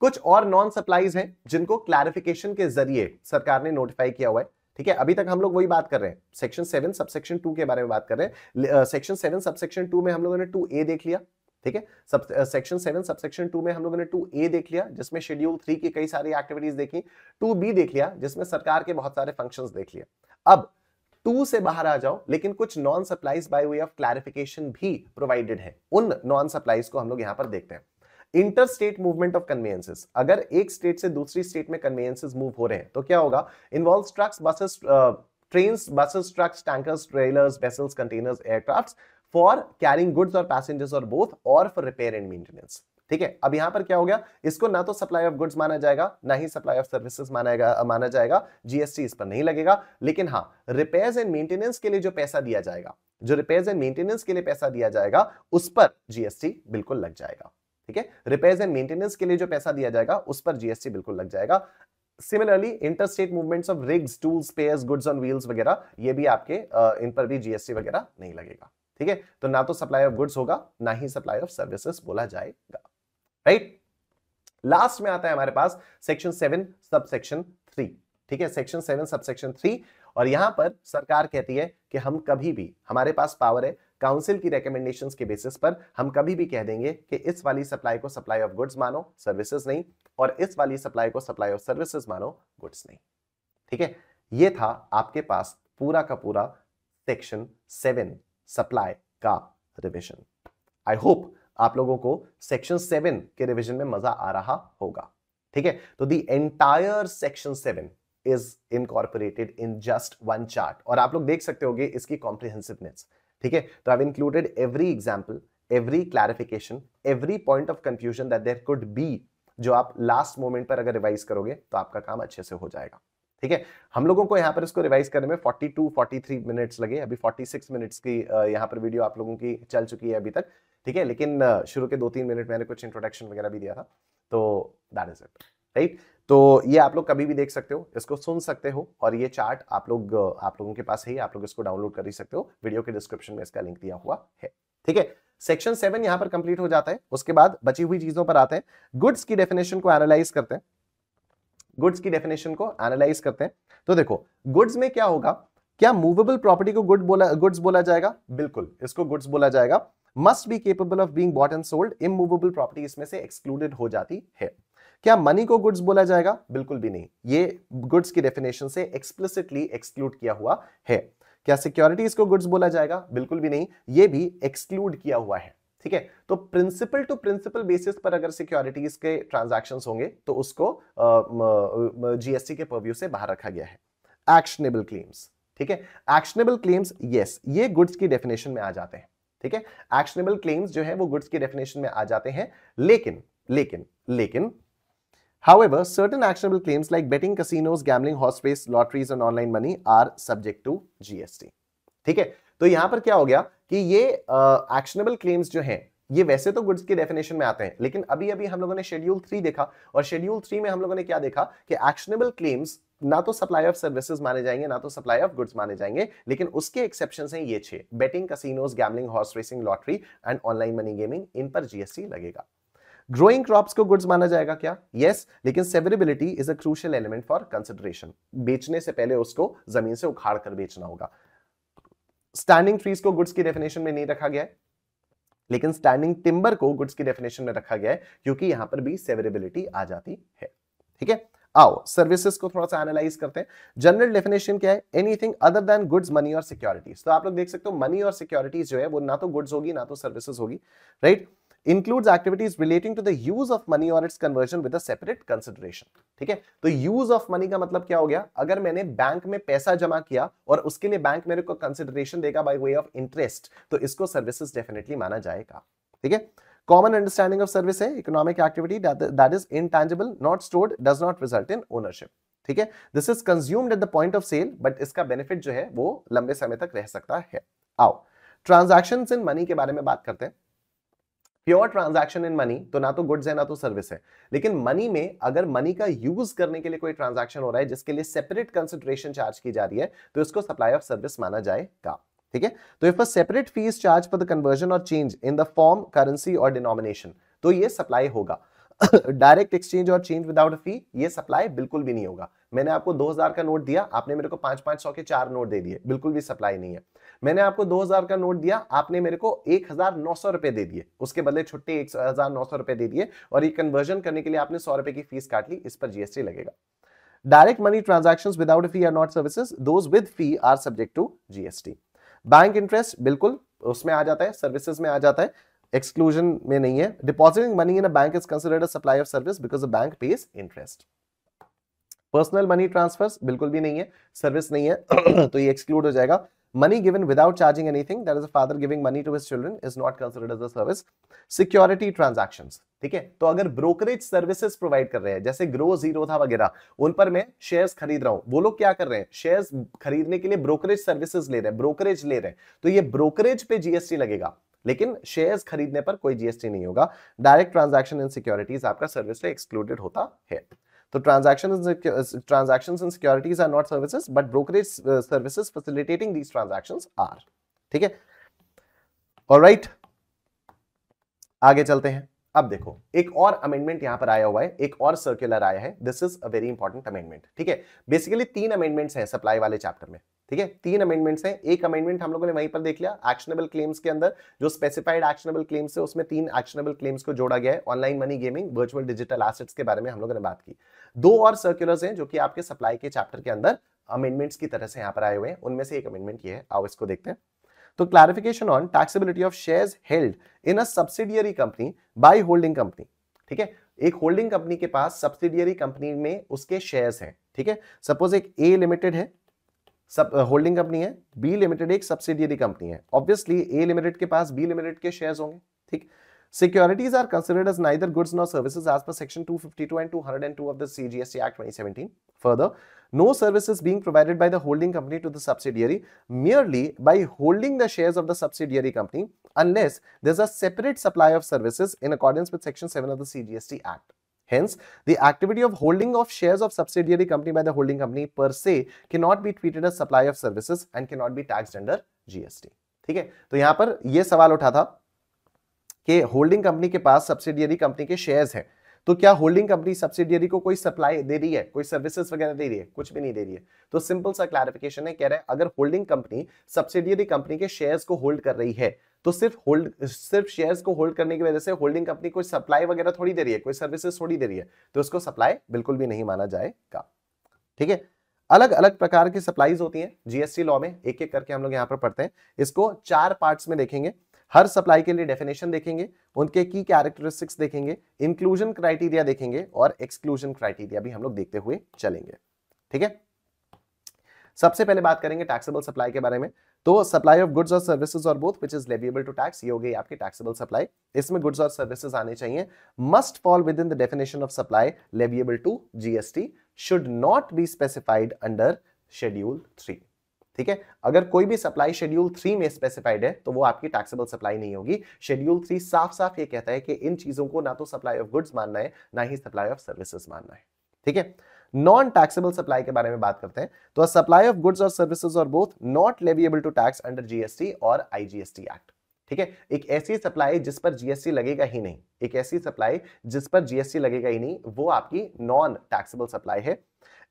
कुछ और नॉन सप्लाईज हैं जिनको क्लैरिफिकेशन के जरिए सरकार ने नोटिफाई किया हुआ है ठीक है अभी तक हम लोग वही बात कर रहे हैं सेक्शन सेवन सबसेक्शन टू के बारे में बात कर रहे हैं सेक्शन सेवन सबसेक्शन टू में हम लोगों ने टू ए देख लिया ठीक है sub section seven subsection two में हम लोगों ने टू ए देख लिया जिसमें शेड्यूल थ्री की कई सारी एक्टिविटीज देखी टू बी देख लिया जिसमें सरकार के बहुत सारे फंक्शन देख लिया अब टू से बाहर आ जाओ लेकिन कुछ non supplies by way of clarification भी प्रोवाइडेड है उन नॉन सप्लाईज को हम लोग यहाँ पर देखते हैं inter state movement of conveyances अगर एक स्टेट से दूसरी स्टेट में कन्वेंसेस मूव हो रहे हैं तो क्या होगा involve trucks buses train buses trucks tankers trailers vessels containers aircraft for carrying goods और passengers or both or for repair and maintenance ठीक है अब यहां पर क्या हो गया इसको ना तो सप्लाई ऑफ गुड्स माना जाएगा ना ही सप्लाई ऑफ सर्विसेज माना माना जाएगा जीएसटी इस पर नहीं लगेगा लेकिन हाँ रिपेयर्स एंड मेंटेनेंस के लिए जो पैसा दिया जाएगा जो रिपेयर्स एंड मेंटेनेंस के लिए पैसा दिया जाएगा उस पर जीएसटी बिल्कुल लग जाएगा ठीक है रिपेयर एंड मेंटेनेंस के लिए जो पैसा दिया जाएगा उस पर जीएसटी बिल्कुल लग जाएगा similarly interstate movements of rigs tools pairs goods on wheels वगैरह ये भी आपके इन पर भी जीएसटी वगैरह नहीं लगेगा ठीक है तो ना तो सप्लाई ऑफ गुड्स होगा ना ही सप्लाई ऑफ सर्विसेज बोला जाएगा राइट लास्ट में आता है हमारे पास section seven sub section three ठीक है section seven sub section three और यहां पर सरकार कहती है कि हम कभी भी हमारे पास पावर है काउंसिल की रिकमेंडेशन के बेसिस पर हम कभी भी कह देंगे कि इस वाली सप्लाई को सप्लाई ऑफ गुड्स मानो सर्विसेज नहीं और इस वाली सप्लाई को सप्लाई ऑफ सर्विसेज मानो गुड्स नहीं ठीक है ये था आपके पास पूरा का पूरा सेक्शन सेवन सप्लाई का रिविजन आई होप आप लोगों को सेक्शन सेवन के रिविजन में मजा आ रहा होगा ठीक है तो the entire section seven is incorporated in just one chart और आप लोग देख सकते होगे इसकी कॉम्प्रिहेंसिवनेस ठीक है तो I included every example every clarification every point of confusion that there could be जो आप लास्ट मोमेंट पर अगर रिवाइज करोगे तो आपका काम अच्छे से हो जाएगा ठीक है हम लोगों को यहाँ पर इसको रिवाइज करने में 42, 43 मिनट्स लगे अभी 46 मिनट्स की यहाँ पर वीडियो आप लोगों की चल चुकी है अभी तक ठीक है लेकिन शुरू के दो तीन मिनट मैंने कुछ इंट्रोडक्शन वगैरह भी दिया था तो दैट इज इट राइट तो ये आप लोग कभी भी देख सकते हो इसको सुन सकते हो और ये चार्ट आप लोग आप लोगों के पास है आप लोग इसको डाउनलोड कर ही सकते हो वीडियो के डिस्क्रिप्शन में इसका लिंक दिया हुआ है ठीक है सेक्शन सेवन यहां पर कंप्लीट हो जाता है उसके बाद बची हुई चीजों पर आते हैं गुड्स की डेफिनेशन को एनालाइज करते हैं गुड्स की डेफिनेशन को एनालाइज करते हैं तो देखो गुड्स में क्या होगा क्या मूवेबल प्रॉपर्टी को गुड बोला गुड्स बोला जाएगा बिल्कुल इसको गुड्स बोला जाएगा must be capable of being bought and sold immovable property इसमें से एक्सक्लूडेड हो जाती है क्या मनी को गुड्स बोला जाएगा बिल्कुल भी नहीं ये गुड्स की डेफिनेशन से एक्सप्लिसिटली एक्सक्लूड किया हुआ है क्या सिक्योरिटीज को गुड्स बोला जाएगा बिल्कुल भी नहीं ये भी एक्सक्लूड किया हुआ है ठीक है तो प्रिंसिपल टू प्रिंसिपल बेसिस पर अगर सिक्योरिटीज के ट्रांजेक्शन होंगे तो उसको जीएसटी के परव्यू से बाहर रखा गया है एक्शनेबल क्लेम्स ठीक है एक्शनेबल क्लेम्स यस ये गुड्स की डेफिनेशन में आ जाते हैं ठीक है एक्शनेबल क्लेम्स जो है वो गुड्स की डेफिनेशन में आ जाते हैं लेकिन लेकिन लेकिन However, certain actionable claims like betting casinos, gambling, horse space, lotteries and online money are subject to GST. ठीक है तो यहां पर क्या हो गया कि ये एक्शनेबल uh, क्लेम्स जो हैं ये वैसे तो गुड्स के डेफिनेशन में आते हैं लेकिन अभी अभी हम लोगों ने शेड्यूल थ्री देखा और शेड्यूल थ्री में हम लोगों ने क्या देखा कि एक्शनेबल क्लेम्स ना तो सप्लाई ऑफ सर्विसेज माने जाएंगे ना तो सप्लाई ऑफ गुड्स माने जाएंगे लेकिन उसके एक्सेप्शन हैं ये छे betting casinos gambling horse racing lottery and online money gaming इन पर जीएसटी लगेगा ग्रोइंग क्रॉप्स को गुड्स माना जाएगा क्या यस yes, लेकिन severability is a crucial element for consideration बेचने से पहले उसको जमीन से उखाड़ कर बेचना होगा स्टैंडिंग ट्रीज को गुड्स की डेफिनेशन में नहीं रखा गया है लेकिन स्टैंडिंग टिम्बर को गुड्स की डेफिनेशन में रखा गया है क्योंकि यहां पर भी सेवरेबिलिटी आ जाती है ठीक है आओ सर्विसेज को थोड़ा सा एनालाइज करते हैं जनरल डेफिनेशन क्या है anything other than goods money और सिक्योरिटीज तो आप लोग देख सकते हो मनी और सिक्योरिटीज जो है वो ना तो गुड्स होगी ना तो सर्विसेज होगी right right? Includes activities relating to the use of money or its conversion with separate consideration ठीक है तो यूज ऑफ मनी का मतलब क्या हो गया अगर मैंने बैंक में पैसा जमा किया और उसके लिए बैंक मेरे को कंसिडरेशन देगा बाई वे ऑफ इंटरेस्ट तो इसको सर्विसेज डेफिनेटली माना जाएगा ठीक है कॉमन अंडरस्टैंडिंग ऑफ सर्विस है economic activity that is intangible not stored does not result in ownership ठीक है this is consumed at the point of sale but इसका बेनिफिट जो है वो लंबे समय तक रह सकता है आओ ट्रांजैक्शंस इन मनी के बारे में बात करते हैं प्योर ट्रांजैक्शन इन मनी तो ना तो गुड्स है ना तो सर्विस है लेकिन मनी में अगर मनी का यूज करने के लिए कोई ट्रांजैक्शन हो रहा है जिसके लिए सेपरेट कंसिडरेशन चार्ज की जा रही है तो इसको सप्लाई ऑफ सर्विस माना जाएगा ठीक है तो if a separate fees charge for the conversion or change in the form currency or denomination तो ये सप्लाई होगा direct exchange or change without fee ये सप्लाई बिल्कुल भी नहीं होगा मैंने आपको 2000 का नोट दिया आपने मेरे को पांच पांच सौ के चार नोट दे दिए बिल्कुल भी सप्लाई नहीं है मैंने आपको 2000 का नोट दिया आपने मेरे को एक हजार नौ सौ रुपए दे दिए उसके बदले छुट्टे एक हजार नौ सौ रुपए दे दिए और ये कन्वर्जन करने के लिए आपने सौ रुपए की फीस काट ली इस पर जीएसटी लगेगा direct money transaction without fee are not services those with fee are subject to GST bank interest बिल्कुल उसमें आ जाता है सर्विसेज में आ जाता है एक्सक्लूजन में नहीं है depositing money in a bank is considered supply of service because the bank pays interest personal money transfers बिल्कुल भी नहीं है सर्विस नहीं है तो ये एक्सक्लूड हो जाएगा money given without charging anything that is a father giving money to his children is not considered as a service security transactions ठीक है तो अगर ब्रोकरेज सर्विसेज प्रोवाइड कर रहे हैं जैसे ग्रो जीरो था वगैरह उन पर मैं शेयर्स खरीद रहा हूं वो लोग क्या कर रहे हैं शेयर्स खरीदने के लिए ब्रोकरेज सर्विसेज ले रहे हैं ब्रोकरेज ले रहे हैं तो ये ब्रोकरेज पे जीएसटी लगेगा लेकिन शेयर्स खरीदने पर कोई जीएसटी नहीं होगा डायरेक्ट ट्रांजैक्शन इन सिक्योरिटीज आपका सर्विस से एक्सक्लूडेड होता है तो transaction transaction in securities are not services but brokerage services facilitating these transaction are ठीक है ऑलराइट आगे चलते हैं अब देखो एक और अमेंडमेंट यहां पर आया हुआ है एक और सर्कुलर आया है this is a very important amendment ठीक है बेसिकली तीन अमेंडमेंट्स हैं सप्लाई वाले चैप्टर में ठीक है तीन अमेंडमेंट्स हैं एक अमेंडमेंट हम लोगों ने वहीं पर देख लिया एक्शनेबल क्लेम्स के अंदर जो स्पेसिफाइड एक्शनेबल क्लेम्स है उसमें तीन एक्शनेबल क्लेम्स को जोड़ा गया है online money gaming virtual digital assets के बारे में हम लोगों ने बात की दो और सर्कुलर्स हैं जो कि आपके सप्लाई के चैप्टर के अंदर अमेंडमेंट्स की तरह से यहाँ पर आए हुए हैं उनमें से एक अमेंडमेंट ये है आओ इसको देखते हैं तो clarification on taxability of shares held in a subsidiary company by holding company ठीक है एक होल्डिंग कंपनी के पास सब्सिडियरी कंपनी में उसके शेयर्स हैं ठीक है सपोज एक ए लिमिटेड है सब होल्डिंग कंपनी है बी लिमिटेड एक सब्सिडियरी कंपनी है ऑब्वियसली ए लिमिटेड के पास बी लिमिटेड के शेयर्स होंगे ठीक securities are considered as neither goods nor services as per section 252 and 202 of the CGST act 2017 further no services being provided by the holding company to the subsidiary merely by holding the shares of the subsidiary company unless there a separate supply of services in according with section seven of the CGST act Hence, the activity of holding of shares of subsidiary company by the holding company per se cannot be treated as supply of services and cannot be taxed under GST. ठीक है तो यहां पर यह सवाल उठा था कि होल्डिंग कंपनी के पास सब्सिडियरी कंपनी के शेयर्स हैं तो क्या होल्डिंग कंपनी सब्सिडियरी को कोई सप्लाई दे रही है कोई सर्विसेज वगैरह दे रही है कुछ भी नहीं दे रही है तो सिंपल सा क्लैरिफिकेशन है कह रहा है अगर होल्डिंग कंपनी सब्सिडियरी कंपनी के शेयर्स को होल्ड कर रही है तो सिर्फ होल्ड सिर्फ शेयर्स को होल्ड करने की वजह से होल्डिंग कंपनी कोई सप्लाई वगैरह थोड़ी दे रही है कोई सर्विसेज थोड़ी दे रही है तो उसको सप्लाई बिल्कुल भी नहीं माना जाएगा ठीक है अलग अलग प्रकार की सप्लाईज होती हैं जीएसटी लॉ में एक एक करके हम लोग यहाँ पर पढ़ते हैं इसको चार पार्ट्स में देखेंगे हर सप्लाई के लिए डेफिनेशन देखेंगे उनके की कैरेक्टरिस्टिक्स देखेंगे इंक्लूजन क्राइटेरिया देखेंगे और एक्सक्लूजन क्राइटेरिया भी हम लोग देखते हुए चलेंगे ठीक है सबसे पहले बात करेंगे टैक्सेबल सप्लाई के बारे में तो सप्लाई ऑफ गुड्स और सर्विसेज और both which is liable to tax ये हो गई आपकी टैक्सेबल सप्लाई इसमें गुड्स और सर्विसेज आने चाहिए must fall with the definition of supply leviable to GST should not be specified under schedule three ठीक है अगर कोई भी सप्लाई शेड्यूल थ्री में स्पेसिफाइड है तो वो आपकी टैक्सेबल सप्लाई नहीं होगी शेड्यूल थ्री साफ साफ ये कहता है कि इन चीजों को ना तो सप्लाई ऑफ गुड्स मानना है ना ही सप्लाई ऑफ सर्विसेज मानना है ठीक है नॉन टैक्सेबल सप्लाई के बारे में बात करते हैं तो सप्लाई ऑफ गुड्स और सर्विसेज और both not leviable to tax under GST or IGST act ठीक है एक ऐसी सप्लाई जिस पर जीएसटी लगेगा ही नहीं एक ऐसी सप्लाई जिस पर जीएसटी लगेगा ही नहीं वो आपकी नॉन टैक्सेबल सप्लाई है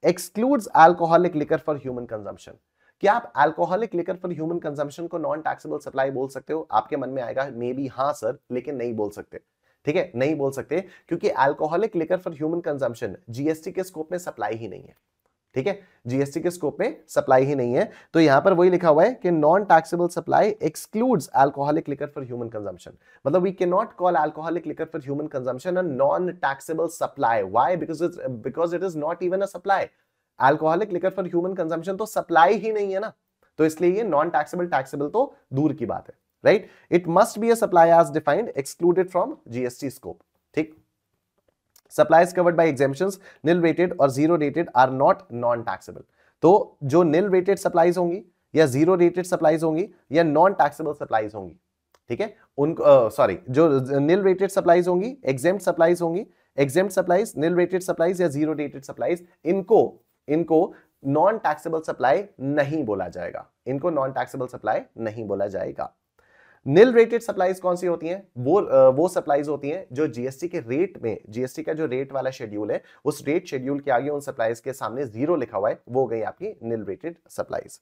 excludes alcoholic liquor for human consumption कि आप alcoholic liquor for human consumption को नॉन टैक्सेबल सप्लाई बोल सकते हो आपके मन में आएगा मे बी हाँ सर लेकिन नहीं बोल सकते ठीक है नहीं बोल सकते क्योंकि alcoholic liquor for human consumption GST के स्कोप में सप्लाई ही नहीं है ठीक है जीएसटी के स्कोप में सप्लाई ही नहीं है तो यहां पर वही लिखा हुआ है कि non taxable supply excludes alcoholic liquor for human consumption मतलब we can not call alcoholic liquor for human consumption non taxable supply why because it because it is not even a supply alcoholic liquor for human consumption तो supply ही नहीं है ना तो इसलिए ये non taxable taxable तो दूर की बात है right it must be a supply as defined excluded from GST scope ठीक supplies covered by exemptions nil weighted और zero rated are not non taxable तो जो निल वेटेड सप्लाईज होंगी या जीरो रेटेड सप्लाईज होंगी या नॉन टैक्सेबल सप्लाईज होंगी ठीक है उनको सॉरी जो निल रेटेड सप्लाईज होंगी एग्जेम्प्ट सप्लाईज होंगी exempt supplies nil rated supplies या जीरो रेटेड सप्लाईज इनको इनको नॉन टैक्सेबल सप्लाई नहीं बोला जाएगा इनको नॉन टैक्सेबल सप्लाई नहीं बोला जाएगा निल रेटेड सप्लाईज कौन सी होती हैं वो वो सप्लाईज होती हैं जो जीएसटी के रेट में जीएसटी का जो रेट वाला शेड्यूल है उस रेट शेड्यूल के आगे उन सप्लाईज के सामने जीरो लिखा हुआ है वो गई आपकी nil rated supplies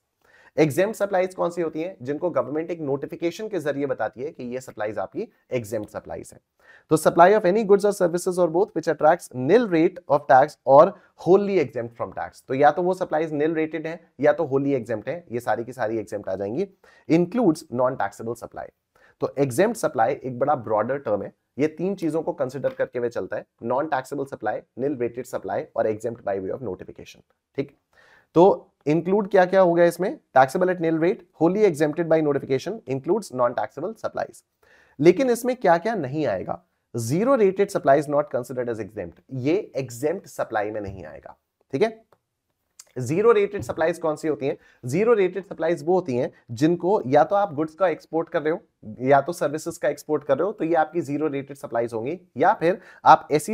exempt supplies कौन सी होती हैं जिनको गवर्नमेंट एक नोटिफिकेशन के जरिए बताती है कि ये सप्लाईज आपकी एग्जेम सप्लाईज है तो सप्लाई ऑफ एनी गुड्स और सर्विसेज और both which attracts nil rate of tax or wholly exempt from tax तो या तो वो सप्लाईज निल रेटेड है या तो होली एग्जेम है ये सारी की सारी एग्जेम आ जाएंगी इंक्लूड्स नॉन टैक्सेबल सप्लाई तो एग्जेम सप्लाई एक बड़ा ब्रॉडर टर्म है ये तीन चीजों को कंसिडर करके वे चलता है non taxable supply nil rated supply और exempt by way of notification ठीक है तो इंक्लूड क्या क्या हो गया इसमें taxable at nil rate wholly exempted by notification include non taxable supplies लेकिन इसमें क्या क्या नहीं आएगा zero rated supply not considered as exempt ये एग्जेम्प्ट सप्लाई में नहीं आएगा ठीक है जीरो रेटेड सप्लाईज कौन सी होती हैं जीरो रेटेड सप्लाईज वो होती हैं जिनको या तो आप गुड्स का एक्सपोर्ट कर रहे हो या तो सर्विसेज का एक्सपोर्ट कर रहे हो तो ये आपकी जीरो रेटेड सप्लाईज होंगी या फिर आप एस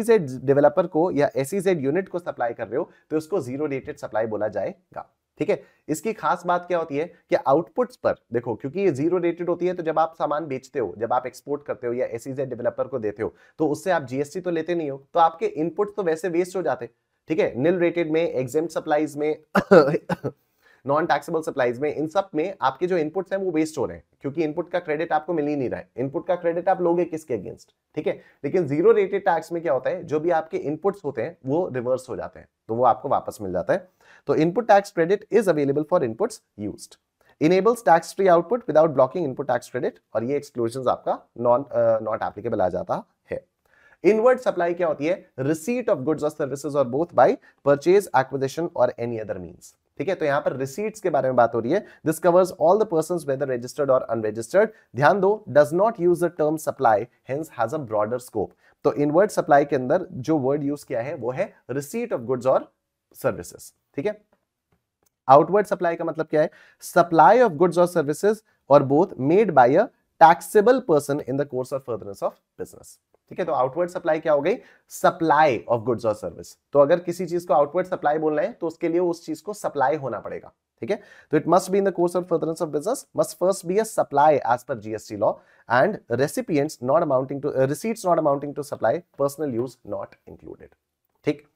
डेवलपर e को या एस यूनिट e को सप्लाई कर रहे हो तो उसको जीरो रेटेड सप्लाई बोला जाएगा ठीक है इसकी खास बात क्या होती है कि आउटपुट्स पर देखो क्योंकि ये जीरो रेटेड होती है तो जब आप सामान बेचते हो जब आप एक्सपोर्ट करते हो या एस डेवलपर e को देते हो तो उससे आप जीएसटी तो लेते नहीं हो तो आपके इनपुट तो वैसे वेस्ट हो जाते ठीक है निल रेटेड में एग्जेम सप्लाईज में नॉन टैक्सेबल सप्लाईज में इन सब में आपके जो इनपुट्स हैं वो वेस्ट हो रहे हैं क्योंकि इनपुट का क्रेडिट आपको मिल ही नहीं रहा है इनपुट का क्रेडिट आप लोगे किसके अगेंस्ट ठीक है लेकिन जीरो रेटेड टैक्स में क्या होता है जो भी आपके इनपुट्स होते हैं वो रिवर्स हो जाते हैं तो वो आपको वापस मिल जाता है तो input tax credit is available for inputs use enables tax free output without blocking input tax credit और ये एक्सक्लूजन आपका नॉन नॉट एप्लीकेबल आ जाता है इनवर्ड सप्लाई क्या होती है रिसीट ऑफ गुड्स और सर्विसेज और both by purchase acquisition or any other means ठीक है तो यहां पर रिसीट्स के बारे में बात हो रही है this covers all the person whether registered or unregistered ध्यान दो does not use the term supply hence has a broader scope तो इनवर्ड सप्लाई के अंदर जो वर्ड यूज किया है वो है receipt of goods or services ठीक है आउटवर्ड सप्लाई का मतलब क्या है सप्लाई ऑफ गुड्स और सर्विसेज और both made by a taxable person in the course of furtherance of business ठीक है तो आउटवर्ड सप्लाई क्या हो गई supply of goods or services तो अगर किसी चीज को आउटवर्ड सप्लाई बोल रहे हैं तो उसके लिए उस चीज को सप्लाई होना पड़ेगा ठीक है तो it must be in the course of furtherance of business must first be a supply as per GST law and recipients not amounting to receipts not amounting to supply personal use not included ठीक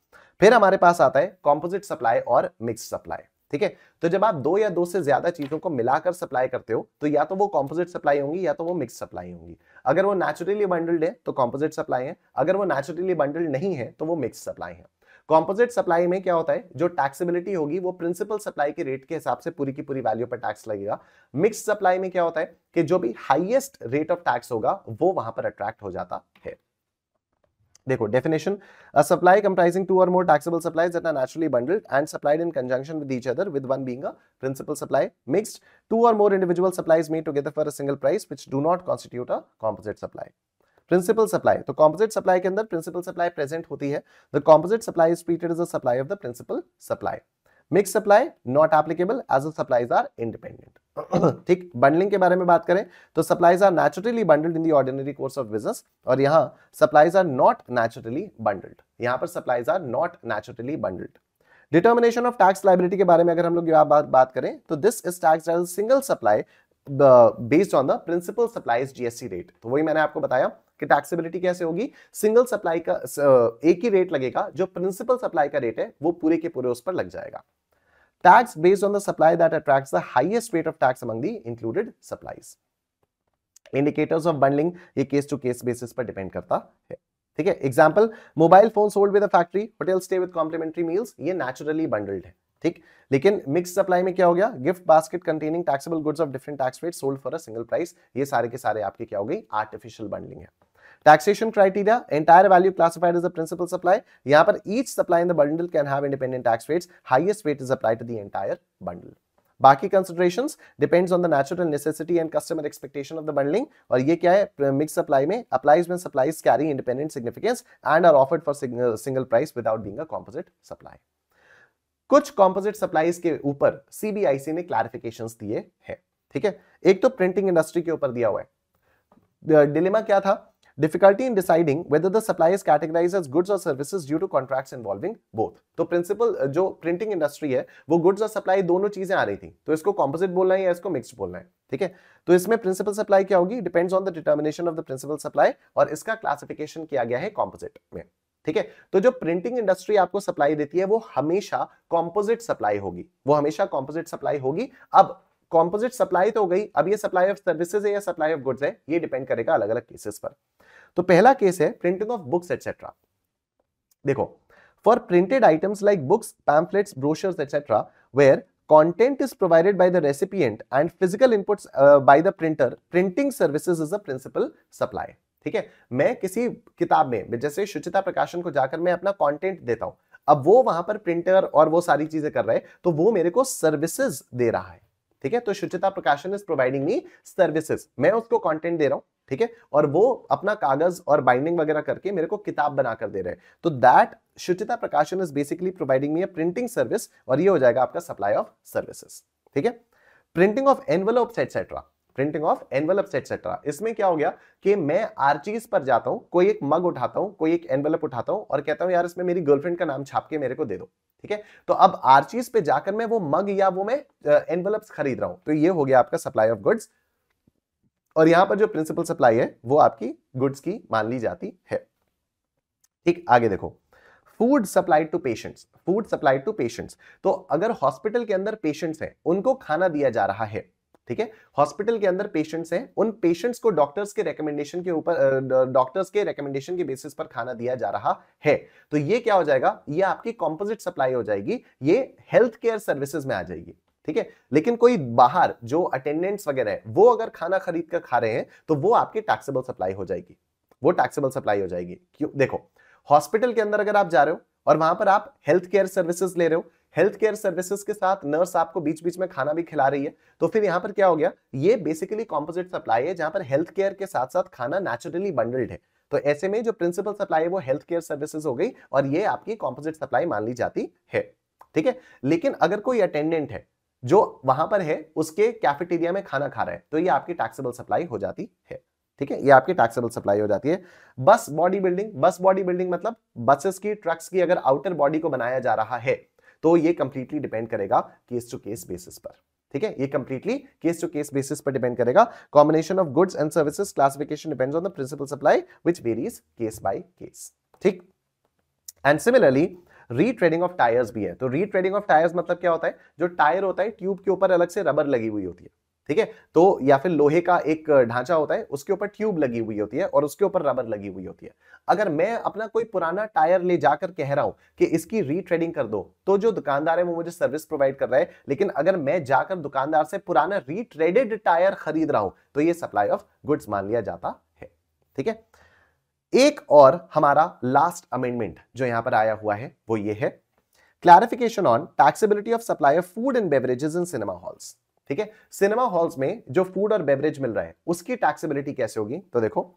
फिर हमारे पास आता है composite supply और mix supply ठीक है तो जब आप दो या दो से ज्यादा चीजों को मिलाकर सप्लाई करते हो तो या तो वो कॉम्पोजिट सप्लाई होंगी या तो वो मिक्स सप्लाई होंगी अगर वो नेचुरली बंडल्ड है तो कॉम्पोजिट सप्लाई है अगर वो नेचुरली बंडल्ड नहीं है तो वो मिक्स सप्लाई है कॉम्पोजिट सप्लाई में क्या होता है जो टैक्सेबिलिटी होगी वो प्रिंसिपल सप्लाई के रेट के हिसाब से पूरी की पूरी वैल्यू पर टैक्स लगेगा मिक्स सप्लाई में क्या होता है कि जो भी हाईएस्ट रेट ऑफ टैक्स होगा वो वहां पर अट्रैक्ट हो जाता है देखो definition a supply comprising two or more taxable supplies that are naturally bundled and supplied in conjunction with each other with one being a principal supply mixed two or more individual supplies made together for a single price which do not constitute a composite supply principal supply तो composite supply के अंदर principal supply present होती है the composite supply is treated as a supply of the principal supply mix supply not applicable as a supplies are independent ठीक bundling के बारे में बात करें तो supplies are naturally bundled in the ordinary course of business और यहाँ supplies are not naturally bundled यहाँ पर supplies are not naturally bundled determination of tax liability के बारे में अगर हम लोग बात बात करें तो this is tax single supply based on the principal supplies GST rate तो वही मैंने आपको बताया कि टैक्सेबिलिटी कैसे होगी सिंगल सप्लाई का एक ही रेट लगेगा जो प्रिंसिपल सप्लाई का रेट है वो पूरे के पूरे उस पर लग जाएगा tax based on the supply that attracts the highest rate of tax among the included supplies indicators of bundling ये केस टू केस बेसिस पर डिपेंड करता है ठीक है example mobile phone sold with a factory hotel stay with complimentary meals ये naturally bundled है ठीक लेकिन मिक्स सप्लाई में क्या हो गया gift basket containing taxable goods of different tax rate sold for a single price ये सारे के सारे आपके क्या हो गई आर्टिफिशियल बंडलिंग है Taxation criteria, entire value classified as the principal supply. यहाँ पर each supply in the bundle can have independent tax rates. Highest rate is applied to the entire bundle. बाकी considerations depends on the natural necessity and customer expectation of the bundling और ये क्या है mix supply में applies में supplies carry independent significance and are offered for single price without being a composite supply कुछ composite supplies के ऊपर CBIC ने क्लैरिफिकेशंस दिए हैं ठीक है एक तो प्रिंटिंग इंडस्ट्री के ऊपर दिया हुआ है डिलेमा क्या था difficulty in deciding whether the supply is categorized as goods or services due to contracts involving both तो प्रिंसिपल uh, जो प्रिंटिंग इंडस्ट्री है वो गुड्स और सप्लाई दोनों चीजें आ रही थी तो इसको कॉम्पोजिट बोलना है या इसको मिक्स्ड बोलना है ठीक है तो इसमें प्रिंसिपल सप्लाई क्या होगी depends on the determination of the principal supply और इसका क्लासिफिकेशन किया गया है कॉम्पोजिट में ठीक है तो जो प्रिंटिंग इंडस्ट्री आपको सप्लाई देती है वो हमेशा कॉम्पोजिट सप्लाई होगी वो हमेशा कॉम्पोजिट सप्लाई होगी अब कॉम्पोजिट सप्लाई तो हो गई अब ये सप्लाई ऑफ सर्विसेज है या सप्लाई ऑफ गुड्स है ये डिपेंड करेगा अलग अलग केसेस पर तो पहला केस है प्रिंटिंग ऑफ बुक्स एटसेट्रा देखो for printed items like books pamphlets brochures etcetera where content is provided by the recipient and physical input by the printer printing printing is is principal supply ठीक है मैं किसी किताब में जैसे शुचिता प्रकाशन को जाकर मैं अपना कॉन्टेंट देता हूं अब वो वहां पर प्रिंटर और वो सारी चीजें कर रहे हैं तो वो मेरे को सर्विसेज दे रहा है ठीक है तो शुचिता Prakashan is providing me services मैं उसको कंटेंट दे रहा हूं ठीक है और वो अपना कागज और बाइंडिंग वगैरह करके मेरे को किताब बनाकर दे रहे हैं तो that Shuchita Prakashan is basically providing me printing service और ये हो जाएगा आपका सप्लाई ऑफ सर्विसेज ठीक है printing of envelopes etcetera printing of envelopes etcetera इसमें क्या हो गया कि मैं आर्चीज पर जाता हूं कोई एक मग उठाता हूं कोई एक एनवलप उठाता हूं और कहता हूं यार इसमें मेरी गर्लफ्रेंड का नाम छाप के मेरे को दे दो ठीक है तो अब आर्चीज पे जाकर मैं वो मग या वो मैं एनवलप खरीद रहा हूं तो ये हो गया आपका सप्लाई ऑफ गुड्स और यहां पर जो प्रिंसिपल सप्लाई है वो आपकी गुड्स की मान ली जाती है ठीक आगे देखो food supply to patients food supply to patients तो अगर हॉस्पिटल के अंदर पेशेंट्स हैं उनको खाना दिया जा रहा है ठीक है हॉस्पिटल के अंदर पेशेंट्स हैं उन पेशेंट्स को डॉक्टर्स के रिकमेंडेशन के ऊपर डॉक्टर्स के रिकमेंडेशन के बेसिस पर खाना दिया जा रहा है तो ये क्या हो जाएगा ये आपकी कॉम्पोजिट सप्लाई हो जाएगी ये हेल्थ केयर सर्विसेज में आ जाएगी ठीक है लेकिन कोई बाहर जो अटेंडेंट्स वगैरह है वो अगर खाना खरीद कर खा रहे हैं तो वो आपकी टैक्सेबल सप्लाई हो जाएगी वो टैक्सेबल सप्लाई हो जाएगी क्यों देखो हॉस्पिटल के अंदर अगर आप जा रहे हो और वहां पर आप हेल्थ केयर सर्विसेज ले रहे हो हेल्थ केयर सर्विसेज के साथ नर्स आपको बीच बीच में खाना भी खिला रही है तो फिर यहाँ पर क्या हो गया ये बेसिकली कॉम्पोजिट सप्लाई है जहां पर हेल्थ केयर के साथ साथ खाना नेचुरली बंडल्ड है तो ऐसे में जो प्रिंसिपल सप्लाई है वो हेल्थ केयर सर्विसेज हो गई और ये आपकी कॉम्पोजिट सप्लाई मान ली जाती है ठीक है लेकिन अगर कोई अटेंडेंट है जो वहां पर है उसके कैफेटेरिया में खाना खा रहा है तो ये आपकी टैक्सेबल सप्लाई हो जाती है ठीक है ये आपकी टैक्सेबल सप्लाई हो जाती है bus body building bus body building मतलब बसेस की ट्रक्स की अगर आउटर बॉडी को बनाया जा रहा है तो ये कंप्लीटली डिपेंड करेगा केस टू केस बेसिस पर ठीक है ये completely case to case basis पर डिपेंड करेगा combination of goods and services classification depends on the principal supply which varies case by case ठीक and similarly retreading of tyres भी है तो रीट्रेडिंग ऑफ टायर्स मतलब क्या होता है जो टायर होता है ट्यूब के ऊपर अलग से रबर लगी हुई होती है ठीक है तो या फिर लोहे का एक ढांचा होता है उसके ऊपर ट्यूब लगी हुई होती है और उसके ऊपर रबर लगी हुई होती है अगर मैं अपना कोई पुराना टायर ले जाकर कह रहा हूं कि इसकी रीट्रेडिंग कर दो तो जो दुकानदार है वो मुझे सर्विस प्रोवाइड कर रहा है लेकिन अगर मैं जाकर दुकानदार से पुराना रीट्रेडेड टायर खरीद रहा हूं तो ये सप्लाई ऑफ गुड्स मान लिया जाता है ठीक है एक और हमारा लास्ट अमेंडमेंट जो यहां पर आया हुआ है वो ये है clarification on taxability of supply of food and beverages in cinema halls ठीक है सिनेमा हॉल्स में जो फूड और बेवरेज मिल रहा है उसकी टैक्सीबिलिटी कैसे होगी तो देखो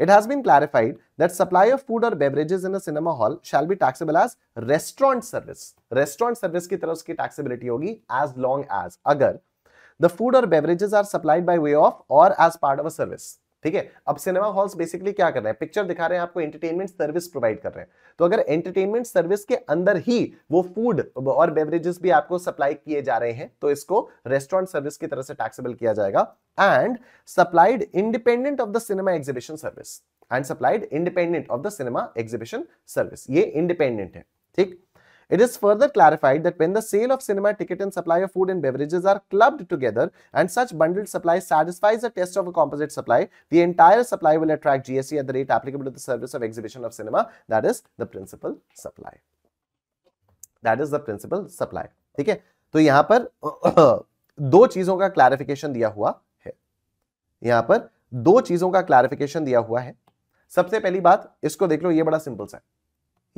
it has been clarified that supply of food और beverages in cinema hall shall be taxable as restaurant service restaurant service की तरह उसकी टैक्सीबिलिटी होगी एज लॉन्ग एज अगर द फूड और beverages are supplied by way of or as part of a service ठीक है अब सिनेमा हॉल्स बेसिकली क्या कर रहे हैं पिक्चर दिखा रहे हैं आपको एंटरटेनमेंट सर्विस प्रोवाइड कर रहे हैं तो अगर एंटरटेनमेंट सर्विस के अंदर ही वो फूड और बेवरेजेस भी आपको सप्लाई किए जा रहे हैं तो इसको रेस्टोरेंट सर्विस की तरह से टैक्सेबल किया जाएगा and supplied independent of the cinema exhibition service and supplied independent of the cinema exhibition service ये इंडिपेंडेंट है ठीक It is further clarified that when the sale of cinema ticket and supply of food and beverages are clubbed together and such bundled supply satisfies the test of a composite supply, the entire supply will attract GST at the rate applicable to the service of exhibition of cinema, that is the principal supply. That is the principal supply. ठीक है तो यहां पर दो चीजों का clarification दिया हुआ है यहां पर दो चीजों का क्लैरिफिकेशन दिया हुआ है सबसे पहली बात इसको देख लो ये बड़ा सिंपल सा है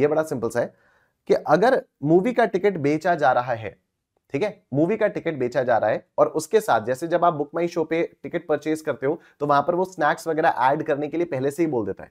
ये बड़ा सिंपल सा है कि अगर मूवी का टिकट बेचा जा रहा है ठीक है मूवी का टिकट बेचा जा रहा है और उसके साथ जैसे जब आप बुक माई शो पे टिकट परचेज करते हो तो वहां पर वो स्नैक्स वगैरह ऐड करने के लिए पहले से ही बोल देता है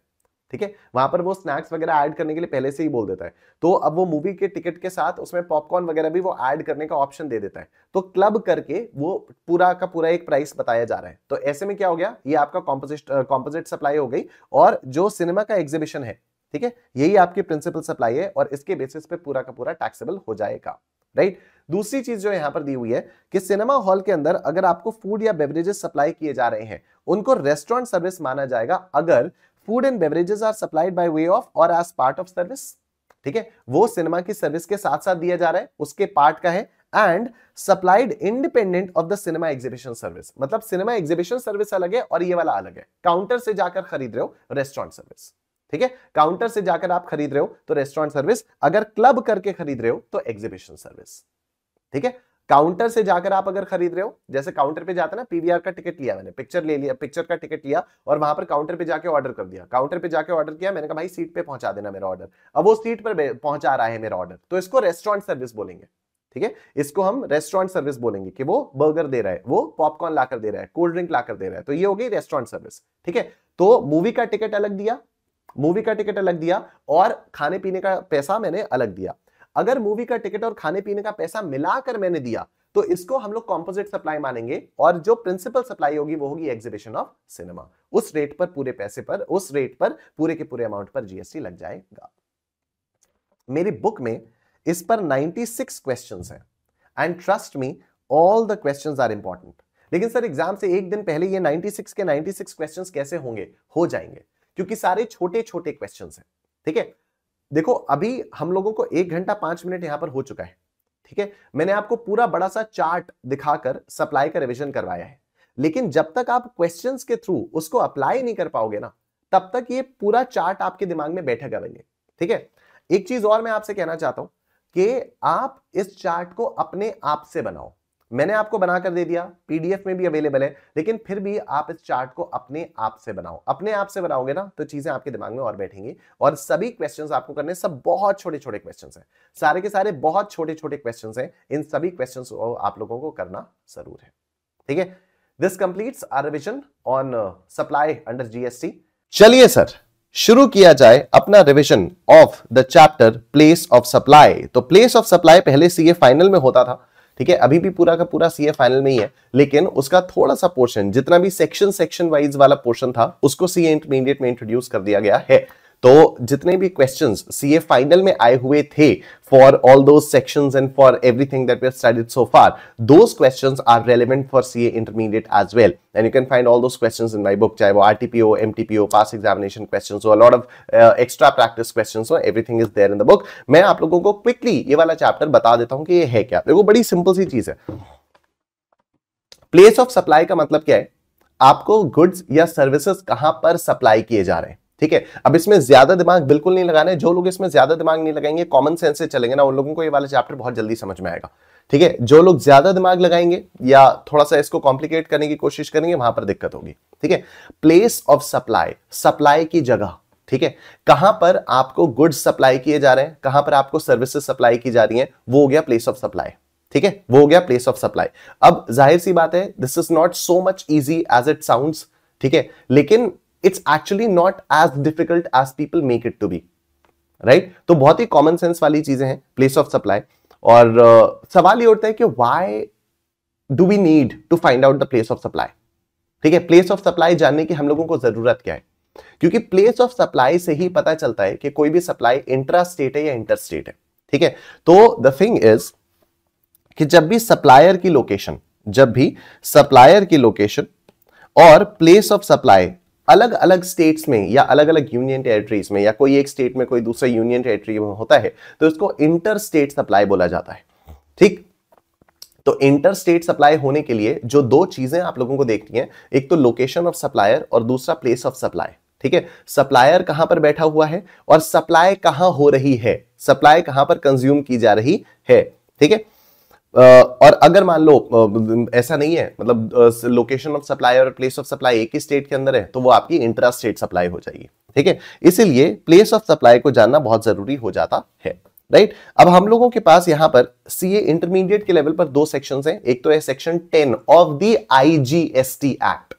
ठीक है वहां पर वो स्नैक्स वगैरह ऐड करने के लिए पहले से ही बोल देता है तो अब वो मूवी के टिकट के साथ उसमें पॉपकॉर्न वगैरह भी वो ऐड करने का ऑप्शन दे देता है तो क्लब करके वो पूरा का पूरा एक प्राइस बताया जा रहा है तो ऐसे में क्या हो गया ये आपका कॉम्पोजिट कॉम्पोजिट सप्लाई हो गई और जो सिनेमा का एग्जीबिशन है ठीक है यही आपकी प्रिंसिपल सप्लाई है और इसके बेसिस पे पूरा का पूरा टैक्सेबल हो जाएगा राइट दूसरी चीज जो यहां पर दी हुई है कि सिनेमा हॉल के अंदर अगर आपको फूड या बेवरेजेस सप्लाई किए जा रहे हैं उनको रेस्टोरेंट सर्विस माना जाएगा अगर food and beverages are supplied by way of or as part of service ठीक है वो सिनेमा की सर्विस के साथ साथ दिया जा रहा है उसके पार्ट का है and supplied independent of the cinema exhibition service मतलब सिनेमा एग्जीबिशन सर्विस अलग है और ये वाला अलग है काउंटर से जाकर खरीद रहे हो रेस्टोरेंट सर्विस ठीक है काउंटर से जाकर आप खरीद रहे हो तो रेस्टोरेंट सर्विस अगर क्लब करके खरीद रहे हो तो एग्जीबिशन सर्विस ठीक है काउंटर से जाकर आप अगर खरीद रहे हो जैसे काउंटर पे जाते ना पीवीआर का टिकट लिया मैंने पिक्चर ले लिया पिक्चर का टिकट लिया और वहां पर काउंटर पे जाके ऑर्डर कर दिया काउंटर पे जाके ऑर्डर किया मैंने कहा भाई सीट पे पहुंचा देना मेरा ऑर्डर अब वो सीट पर पहुंचा रहा है मेरा ऑर्डर तो इसको रेस्टोरेंट सर्विस बोलेंगे ठीक है इसको हम रेस्टोरेंट सर्विस बोलेंगे कि वो बर्गर दे रहा है वो पॉपकॉर्न लाकर दे रहा है कोल्ड ड्रिंक लाकर दे रहा है तो ये हो गई रेस्टोरेंट सर्विस ठीक है तो मूवी का टिकट अलग दिया मूवी का टिकट अलग दिया और खाने पीने का पैसा मैंने अलग दिया अगर मूवी का टिकट और खाने पीने का पैसा मिलाकर मैंने दिया तो इसको हम लोग कॉम्पोजिट सप्लाई मानेंगे और जो प्रिंसिपल सप्लाई होगी वो होगी एग्जीबिशन ऑफ सिनेमा उस रेट पर पूरे पैसे पर उस रेट पर पूरे के पूरे अमाउंट पर जीएसटी लग जाएगा मेरी बुक में इस पर 96 क्वेश्चंस हैं and trust me all the questions are important लेकिन सर एग्जाम से एक दिन पहले ये 96 के 96 क्वेश्चंस कैसे होंगे हो जाएंगे क्योंकि सारे छोटे छोटे क्वेश्चन है ठीक है देखो अभी हम लोगों को एक घंटा पांच मिनट यहां पर हो चुका है ठीक है मैंने आपको पूरा बड़ा सा चार्ट दिखाकर सप्लाई का रिविजन करवाया है लेकिन जब तक आप क्वेश्चन के थ्रू उसको अप्लाई नहीं कर पाओगे ना तब तक ये पूरा चार्ट आपके दिमाग में बैठेगा नहीं ठीक है एक चीज और मैं आपसे कहना चाहता हूं कि आप इस चार्ट को अपने आप से बनाओ मैंने आपको बनाकर दे दिया पीडीएफ में भी अवेलेबल है लेकिन फिर भी आप इस चार्ट को अपने आप से बनाओ अपने आप से बनाओगे ना तो चीजें आपके दिमाग में और बैठेंगी और सभी क्वेश्चन आपको करने सब बहुत छोटे छोटे क्वेश्चन है सारे के सारे बहुत छोटे छोटे क्वेश्चन है इन सभी क्वेश्चन को आप लोगों को करना जरूर है ठीक है this completes our revision on supply under GST चलिए सर शुरू किया जाए अपना revision of the chapter place of supply तो प्लेस ऑफ सप्लाई पहले से ये फाइनल में होता था ठीक है अभी भी पूरा का पूरा सीए फाइनल में ही है लेकिन उसका थोड़ा सा पोर्शन जितना भी सेक्शन सेक्शन वाइज वाला पोर्शन था उसको सीए इंटरमीडिएट में इंट्रोड्यूस कर दिया गया है तो जितने भी क्वेश्चन सी ए फाइनल में आए हुए थे फॉर ऑल दो section and for everything that we studied so far those question are relevant for C A intermediate as well and you can find all those question in my book चाहे वो R T T P O M P O past examination question हो lot of extra practice question हो everything is there in the book मैं आप लोगों को quickly ये वाला चैप्टर बता देता हूँ कि ये है क्या देखो बड़ी सिंपल सी चीज है प्लेस ऑफ सप्लाई का मतलब क्या है आपको गुड्स या सर्विसेज कहां पर सप्लाई किए जा रहे हैं ठीक है अब इसमें ज्यादा दिमाग बिल्कुल नहीं लगाना है जो लोग इसमें ज्यादा दिमाग नहीं लगाएंगे कॉमन सेंस से चलेंगे ना उन लोगों को ये वाला चैप्टर बहुत जल्दी समझ में आएगा ठीक है जो लोग ज्यादा दिमाग लगाएंगे या थोड़ा सा इसको कॉम्प्लिकेट करने की कोशिश करेंगे वहां पर दिक्कत होगी ठीक है प्लेस ऑफ सप्लाई सप्लाई की जगह ठीक है कहां पर आपको गुड्स सप्लाई किए जा रहे हैं कहां पर आपको सर्विसेज सप्लाई की जा रही है वो हो गया प्लेस ऑफ सप्लाई ठीक है वो हो गया प्लेस ऑफ सप्लाई अब जाहिर सी बात है this is not so much easy as it sound ठीक है लेकिन it's actually not as difficult as people make it to be right तो बहुत ही कॉमन सेंस वाली चीजें हैं प्लेस ऑफ सप्लाई और uh, सवाल ये उठता है कि why do we need to find out the place of supply ठीक है प्लेस ऑफ सप्लाई जानने की हम लोगों को जरूरत क्या है क्योंकि प्लेस ऑफ सप्लाई से ही पता चलता है कि कोई भी सप्लाई इंट्रा स्टेट है या इंटर स्टेट है ठीक है तो द थिंग इज कि जब भी सप्लायर की लोकेशन जब भी सप्लायर की लोकेशन और प्लेस ऑफ सप्लाई अलग अलग स्टेट्स में या अलग अलग यूनियन टेरिटरीज में या कोई एक स्टेट में कोई दूसरा यूनियन टेरिटरी में होता है तो इसको इंटर स्टेट सप्लाई बोला जाता है ठीक तो इंटर स्टेट सप्लाई होने के लिए जो दो चीजें आप लोगों को देखनी है एक तो लोकेशन ऑफ सप्लायर और दूसरा प्लेस ऑफ सप्लाई ठीक है सप्लायर कहां पर बैठा हुआ है और सप्लाई कहां हो रही है सप्लाई कहां पर कंज्यूम की जा रही है ठीक है और अगर मान लो ऐसा नहीं है मतलब लोकेशन ऑफ सप्लाई और प्लेस ऑफ सप्लाई एक ही स्टेट के अंदर है तो वो आपकी इंट्रा स्टेट सप्लाई हो जाएगी ठीक है इसीलिए प्लेस ऑफ सप्लाई को जानना बहुत जरूरी हो जाता है राइट right? अब हम लोगों के पास यहां पर सी ए इंटरमीडिएट के लेवल पर दो सेक्शंस हैं एक तो है section ten of the IGST act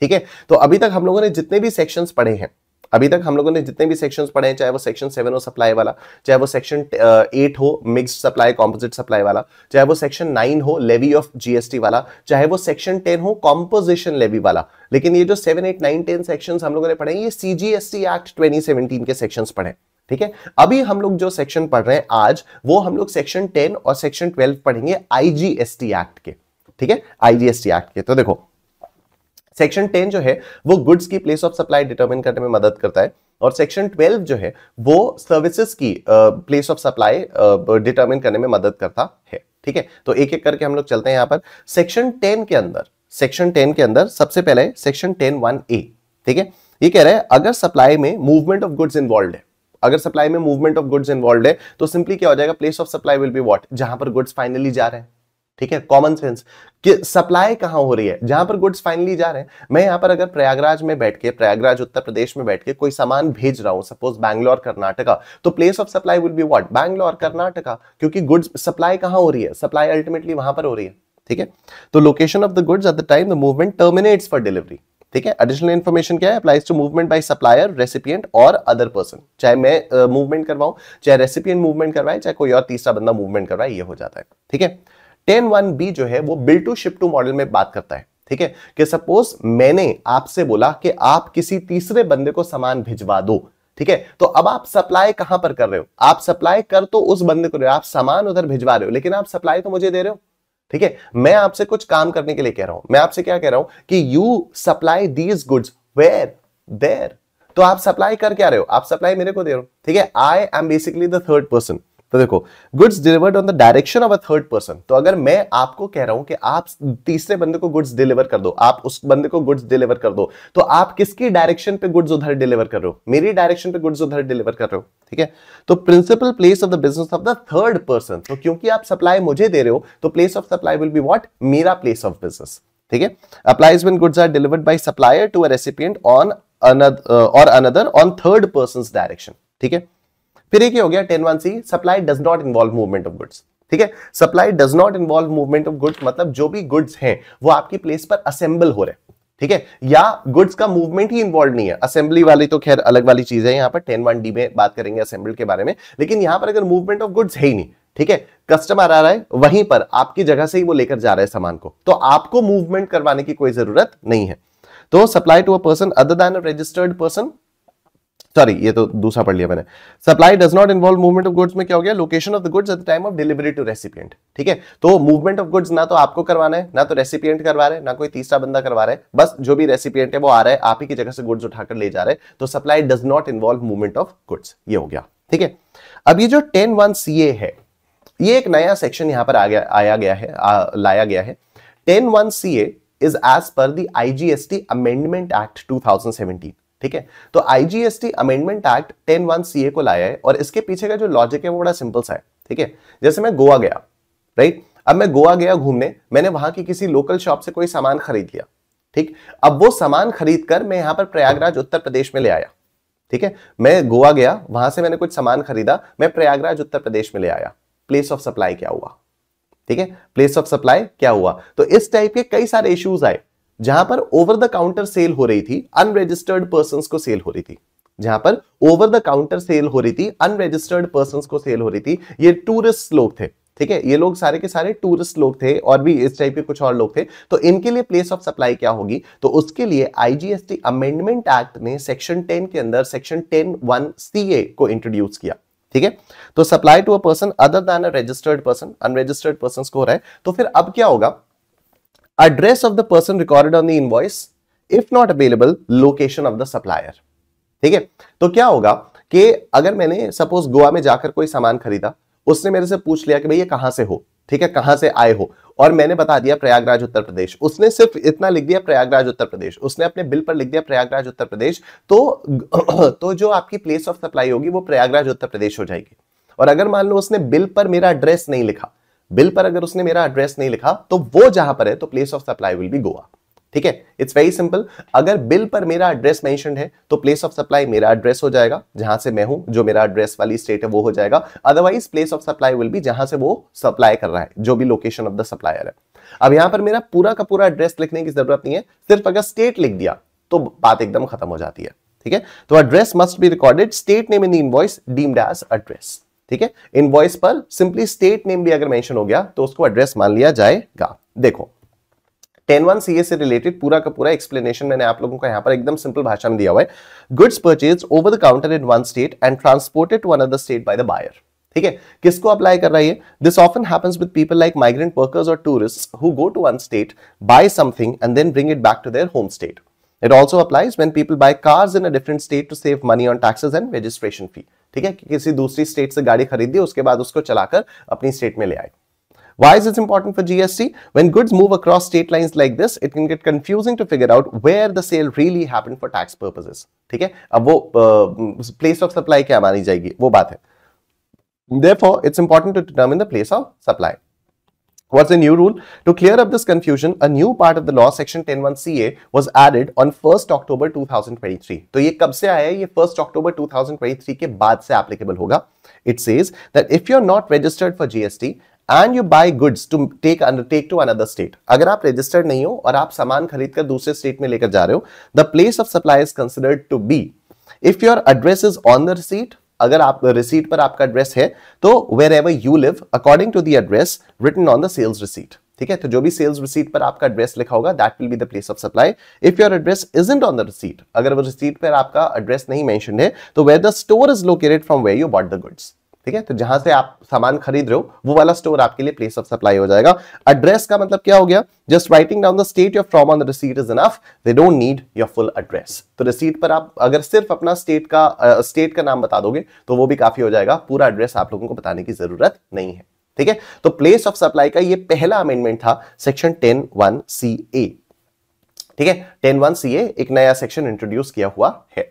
ठीक है तो अभी तक हम लोगों ने जितने भी सेक्शंस पढ़े हैं अभी तक हम लोगों ने जितने भी सेक्शन पढ़े हैं चाहे वो सेक्शन सेवन हो सप्लाई वाला चाहे वो सेक्शन एट हो मिक्स सप्लाई कॉम्पोजिट सप्लाई वाला चाहे वो सेक्शन नाइन हो लेवी ऑफ जीएसटी वाला चाहे वो सेक्शन टेन हो कॉम्पोजिशन लेवी वाला लेकिन ये जो seven eight nine ten section हम लोगों ने पढ़े ये सीजीएसटी एक्ट ट्वेंटी के सेक्शन पढ़े ठीक है अभी हम लोग जो सेक्शन पढ़ रहे हैं आज वो हम लोग सेक्शन टेन और सेक्शन ट्वेल्व पढ़ेंगे आईजीएसटी एक्ट के ठीक है आईजीएसटी एक्ट के तो देखो सेक्शन टेन जो है वो गुड्स की प्लेस ऑफ सप्लाई डिटर्मिन करने में मदद करता है और सेक्शन ट्वेल्व जो है वो सर्विसेज की प्लेस ऑफ सप्लाई डिटर्मिन करने में मदद करता है ठीक है तो एक एक करके हम लोग चलते हैं यहां पर सेक्शन टेन के अंदर सेक्शन टेन के अंदर सबसे पहले सेक्शन टेन वन ए ठीक है ये कह रहा है अगर सप्लाई में मूवमेंट ऑफ गुड्स इन्वॉल्व है अगर सप्लाई में मूवमेंट ऑफ गुड्स इन्वॉल्व है तो सिंपली क्या हो जाएगा place of supply will be what जहां पर गुड्स फाइनली जा रहे हैं ठीक है कॉमन सेंस कि सप्लाई कहाँ हो रही है जहां पर गुड्स फाइनली जा रहे हैं मैं यहाँ पर अगर प्रयागराज में बैठ के प्रयागराज उत्तर प्रदेश में बैठ के कोई सामान भेज रहा हूँ सपोज बैंगलोर कर्नाटका तो place of supply will be what Bangalore Karnataka क्योंकि गुड्स सप्लाई कहाँ हो रही है सप्लाई अल्टीमेटली वहां पर हो रही है ठीक है तो location of the goods at the time the movement terminates for delivery ठीक है एडिशनल इन्फॉर्मेशन क्या है applies to movement by supplier recipient और अदर पर्सन चाहे मैं मूवमेंट करवाऊं चाहे रेसिपिएंट मूवमेंट करवाए चाहे कोई और तीसरा बंदा मूवमेंट करवाए ये हो जाता है ठीक है टेन वन बी जो है वो bill to ship to model में बात करता है ठीक है कि सपोज मैंने आपसे बोला कि आप किसी तीसरे बंदे को सामान भिजवा दो ठीक है तो अब आप सप्लाई कहां पर कर रहे हो आप सप्लाई कर तो उस बंदे को रहे हो आप सामान उधर भिजवा रहे हो लेकिन आप सप्लाई तो मुझे दे रहे हो ठीक है मैं आपसे कुछ काम करने के लिए कह रहा हूं मैं आपसे क्या कह रहा हूं कि you supply these goods where there तो आप सप्लाई कर क्या रहे हो आप सप्लाई मेरे को दे रहे हो ठीक है I am basically the third person तो देखो goods delivered on the direction of a third person तो अगर मैं आपको कह रहा हूं कि आप तीसरे बंदे को गुड्स डिलीवर कर दो आप उस बंदे को गुड्स डिलीवर कर दो तो आप किसकी डायरेक्शन पे गुड्स उधर डिलीवर कर रहे हो मेरी डायरेक्शन पे गुड्स उधर डिलीवर कर रहे हो ठीक है तो principal place of the business of the third person तो क्योंकि आप सप्लाई मुझे दे रहे हो तो place of supply will be what मेरा प्लेस ऑफ बिजनेस ठीक है applies when goods are delivered by supplier to a recipient on और another on third person direction ठीक है फिर एक हो गया ten one C supply does not involve movement of goods ठीक है supply does not involve movement of goods मतलब जो भी गुड्स हैं वो आपकी प्लेस पर असेंबल हो रहे हैं ठीक है या गुड्स का मूवमेंट ही इन्वॉल्व नहीं है असेंबली वाली तो खैर अलग वाली चीज है यहां पर टेन वन डी में बात करेंगे असेंबल के बारे में लेकिन यहां पर अगर मूवमेंट ऑफ गुड्स है ही नहीं ठीक है कस्टमर आ रहा है वहीं पर आपकी जगह से ही वो लेकर जा रहा है सामान को तो आपको मूवमेंट करवाने की कोई जरूरत नहीं है तो supply to a person other than a registered person sorry ये तो दूसरा पढ़ लिया मैंने supply does not involve movement of goods में क्या हो गया location of the goods at the time of delivery to recipient ठीक है तो मूवमेंट ऑफ गुड्स ना तो आपको करवाना है ना तो रेसिपिएंट करवा रहे ना कोई तीसरा बंदा करवा रहा है बस जो भी रेसिपिएंट है वो आ रहा है आप ही की जगह से गुड्स उठाकर ले जा रहे हैं तो supply does not involve movement of goods ये हो गया ठीक है अब ये जो टेन वन सी ए है ये एक नया सेक्शन यहां पर आ गया आया गया है आ, लाया गया है ten one C A is as per the I G S T amendment act two thousand seventeen ठीक है तो IGST amendment act ten one C को लाया है और इसके पीछे का जो लॉजिक है वो बड़ा सिंपल सा है ठीक है जैसे मैं गोवा गया राइट अब मैं गोवा गया घूमने मैंने वहां की किसी लोकल शॉप से कोई सामान खरीद लिया ठीक अब वो सामान खरीद कर मैं यहां पर प्रयागराज उत्तर प्रदेश में ले आया ठीक है मैं गोवा गया वहां से मैंने कुछ सामान खरीदा मैं प्रयागराज उत्तर प्रदेश में ले आया प्लेस ऑफ सप्लाई क्या हुआ ठीक है प्लेस ऑफ सप्लाई क्या हुआ तो इस टाइप के कई सारे इश्यूज आए जहां पर ओवर द काउंटर सेल हो रही थी अनरजिस्टर्ड पर्सन को सेल हो रही थी जहां पर ओवर द काउंटर सेल हो रही थी अनरजिस्टर्ड पर्सन को सेल हो रही थी ये टूरिस्ट लोग थे ठीक है ये लोग सारे के सारे टूरिस्ट लोग थे और भी इस टाइप के कुछ और लोग थे तो इनके लिए प्लेस ऑफ सप्लाई क्या होगी तो उसके लिए आईजीएसटी अमेंडमेंट एक्ट ने सेक्शन टेन के अंदर section ten one C A को इंट्रोड्यूस किया ठीक है तो supply to a person other than a registered person unregistered person को हो रहा है तो फिर अब क्या होगा address of the person recorded on the invoice, if not available, location of the supplier. ठीक है तो क्या होगा कि अगर मैंने सपोज गोवा में जाकर कोई सामान खरीदा उसने मेरे से पूछ लिया कि भाई ये कहां से हो ठीक है कहां से आए हो और मैंने बता दिया प्रयागराज उत्तर प्रदेश उसने सिर्फ इतना लिख दिया प्रयागराज उत्तर प्रदेश उसने अपने बिल पर लिख दिया प्रयागराज उत्तर प्रदेश तो तो जो आपकी प्लेस ऑफ सप्लाई होगी वो प्रयागराज उत्तर प्रदेश हो जाएगी और अगर मान लो उसने बिल पर मेरा एड्रेस नहीं लिखा बिल पर अगर उसने मेरा एड्रेस नहीं लिखा तो वो जहां पर है तो place of supply will be Goa ठीक है इट्स वेरी सिंपल अगर बिल पर मेरा एड्रेस मैं है तो प्लेस ऑफ सप्लाई मेरा एड्रेस हो जाएगा जहां से मैं हूं जो मेरा एड्रेस वाली स्टेट है वो हो जाएगा otherwise place of supply will भी जहां से वो सप्लाई कर रहा है जो भी लोकेशन ऑफ द सप्लायर है अब यहां पर मेरा पूरा का पूरा एड्रेस लिखने की जरूरत नहीं है सिर्फ अगर स्टेट लिख दिया तो बात एकदम खत्म हो जाती है ठीक है तो address must be recorded state name in the invoice deemed as address ठीक है इनवॉइस पर सिंपली स्टेट नेम भी अगर मेंशन हो गया तो उसको एड्रेस मान लिया जाएगा देखो टेन वन सी से रिलेटेड पूरा का पूरा एक्सप्लेनेशन मैंने आप लोगों को यहां पर एकदम सिंपल भाषा में दिया हुआ है goods purchase over the counter in one state and transported to another state by the buyer ठीक है किसको अप्लाई कर रहा है this often happens with people like migrant workers और tourist who go to one state buy something and then bring it back to their home state it also applies when people buy cars in a different state to save money on taxes and registration fee ठीक है कि किसी दूसरी state से गाड़ी खरीदी उसके बाद उसको चलाकर अपनी स्टेट में ले आए Why is this important for GST? When goods move across state lines like this, it can get confusing to figure out where the sale really happened for tax purposes. ठीक है अब वो place of supply क्या मानी जाएगी वो बात है Therefore, it's important to determine the place of supply. What's the new rule? To clear up this confusion, a new part of the law, section 101CA, was added on 1st October 2023. तो ये कब से आया है? ये 1st October 2023 के बाद से applicable होगा. It says that if you're not registered for GST and you buy goods to take undertake to another state, अगर आप registered नहीं हो और आप सामान खरीद दूसरे state में लेकर जा रहे हो, the place of supply is considered to be if your address is on the receipt अगर आप रिसीट पर आपका एड्रेस है तो wherever you live according to the address written on the sales receipt ठीक है तो जो भी सेल्स रिसीट पर आपका एड्रेस लिखा होगा that will be the place of supply if your address isn't on the receipt अगर वो रिसीट पर आपका एड्रेस नहीं मैंशन है तो where the store is located from where you bought the goods ठीक है तो जहां से आप सामान खरीद रहे हो वो वाला स्टोर आपके लिए प्लेस ऑफ सप्लाई हो जाएगा एड्रेस का मतलब क्या हो गया just writing down the state of from on the receipt is enough they don't need your full address तो रिसीट पर आप अगर सिर्फ अपना स्टेट का स्टेट uh, का नाम बता दोगे तो वो भी काफी हो जाएगा पूरा एड्रेस आप लोगों को बताने की जरूरत नहीं है ठीक है तो प्लेस ऑफ सप्लाई का ये पहला अमेंडमेंट था section ten one C A ठीक है टेन वन सी ए एक नया सेक्शन इंट्रोड्यूस किया हुआ है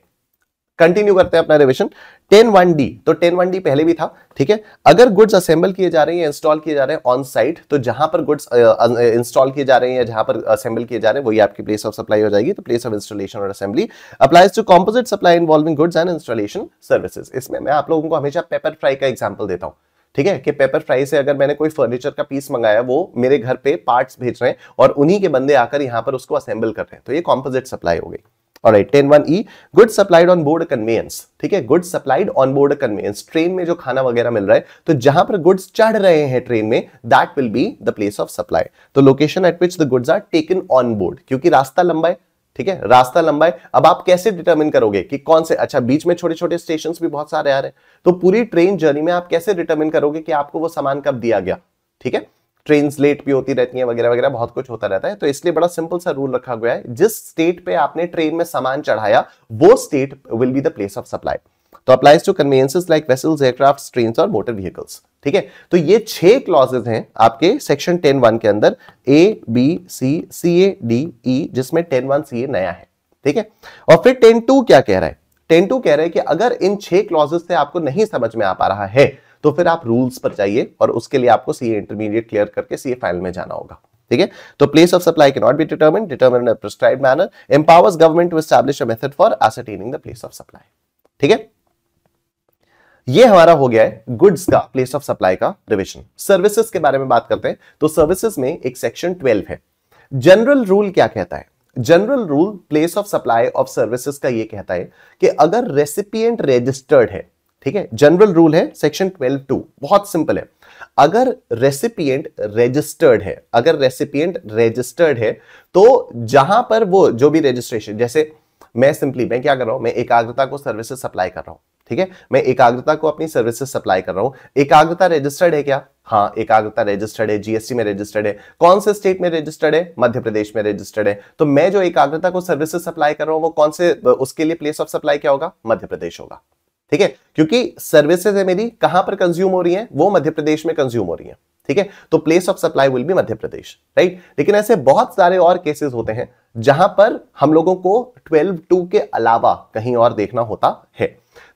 कंटिन्यू करते हैं अपना रिविजन टेन वन डी तो टेन वन डी पहले भी था ठीक है अगर गुड्स असेंबल किए जा रहे हैं इंस्टॉल किए जा रहे हैं ऑन साइट तो जहां पर गुड्स इंस्टॉल किए जा रहे हैं या जहां पर असेंबल किए जा रहे हैं वही आपकी प्लेस ऑफ सप्लाई हो जाएगी तो प्लेस ऑफ इंस्टॉलेशन और assembly applies to composite supply involving goods and installation services इसमें मैं आप लोगों को हमेशा पेपर फ्राई का एग्जाम्पल देता हूँ ठीक है कि पेपर फ्राई से अगर मैंने कोई फर्नीचर का पीस मंगाया वो मेरे घर पे पार्ट्स भेज रहे हैं और उन्हीं के बंदे आकर यहां पर उसको असेंबल कर रहे हैं तो ये कॉम्पोजिट सप्लाई हो गई और right ten one E good supplied on board conveyance ठीक है good supplied on board conveyance train में जो खाना वगैरह मिल रहा है तो जहां पर गुड्स चढ़ रहे हैं ट्रेन में that will be the place of supply तो location at which the goods are taken on board क्योंकि रास्ता लंबा है ठीक है रास्ता लंबा है अब आप कैसे डिटरमिन करोगे कि कौन से अच्छा बीच में छोटे छोटे स्टेशन भी बहुत सारे आ रहे हैं तो पूरी ट्रेन जर्नी में आप कैसे डिटरमिन करोगे कि आपको वो सामान कब दिया गया ठीक है ट्रेन लेट भी होती रहती हैं वगैरह वगैरह बहुत कुछ होता रहता है तो इसलिए बड़ा सिंपल सा रूल रखा गया है जिस स्टेट पे आपने ट्रेन में सामान चढ़ाया वो state will be the place of supply तो applies to conveniences like vessels aircraft train और मोटर व्हीकल्स ठीक है तो ये छह क्लॉजेज हैं आपके सेक्शन टेन वन के अंदर A B C C A D E जिसमें टेन वन सी ए नया है ठीक है और फिर टेन टू क्या कह रहा है टेन टू कह रहा है कि अगर इन छह क्लॉजेस से आपको नहीं समझ में आ पा रहा है तो फिर आप रूल्स पर जाइए और उसके लिए आपको सीए इंटरमीडिएट क्लियर करके सीए फाइनल में जाना होगा ठीक है तो प्लेस ऑफ सप्लाई के not be determine determine prescribe manner empowers government to establish a method for ascertaining the place of supply ठीक है ये हमारा हो गया है गुड्स का प्लेस ऑफ सप्लाई का रिविजन सर्विसेज के बारे में बात करते हैं तो सर्विसेज में एक सेक्शन 12 है जनरल रूल क्या कहता है general rule place of supply of services का ये कहता है कि अगर रेसिपिएंट रजिस्टर्ड है ठीक है जनरल रूल है सेक्शन ट्वेल्व टू बहुत सिंपल है अगर रेसिपिएंट रजिस्टर्ड है अगर रेसिपिएंट रजिस्टर्ड है तो जहां पर वो जो भी रजिस्ट्रेशन जैसे मैं सिंपली मैं क्या कर रहा हूं मैं एकाग्रता को सर्विसेज सप्लाई कर रहा हूं ठीक है मैं एकाग्रता को अपनी सर्विसेज सप्लाई कर रहा हूं एकाग्रता रजिस्टर्ड है क्या हाँ एकाग्रता रजिस्टर्ड है जीएसटी में रजिस्टर्ड है कौन से स्टेट में रजिस्टर्ड है मध्य प्रदेश में रजिस्टर्ड है तो मैं जो एकाग्रता को सर्विसेज सप्लाई कर रहा हूं वो कौन से उसके लिए प्लेस ऑफ सप्लाई क्या होगा मध्य प्रदेश होगा ठीक है क्योंकि सर्विसेज है मेरी कहां पर कंज्यूम हो रही है वो मध्य प्रदेश में कंज्यूम हो रही है ठीक है तो प्लेस ऑफ सप्लाई विल भी मध्य प्रदेश राइट लेकिन ऐसे बहुत सारे और केसेस होते हैं जहां पर हम लोगों को 12 टू के अलावा कहीं और देखना होता है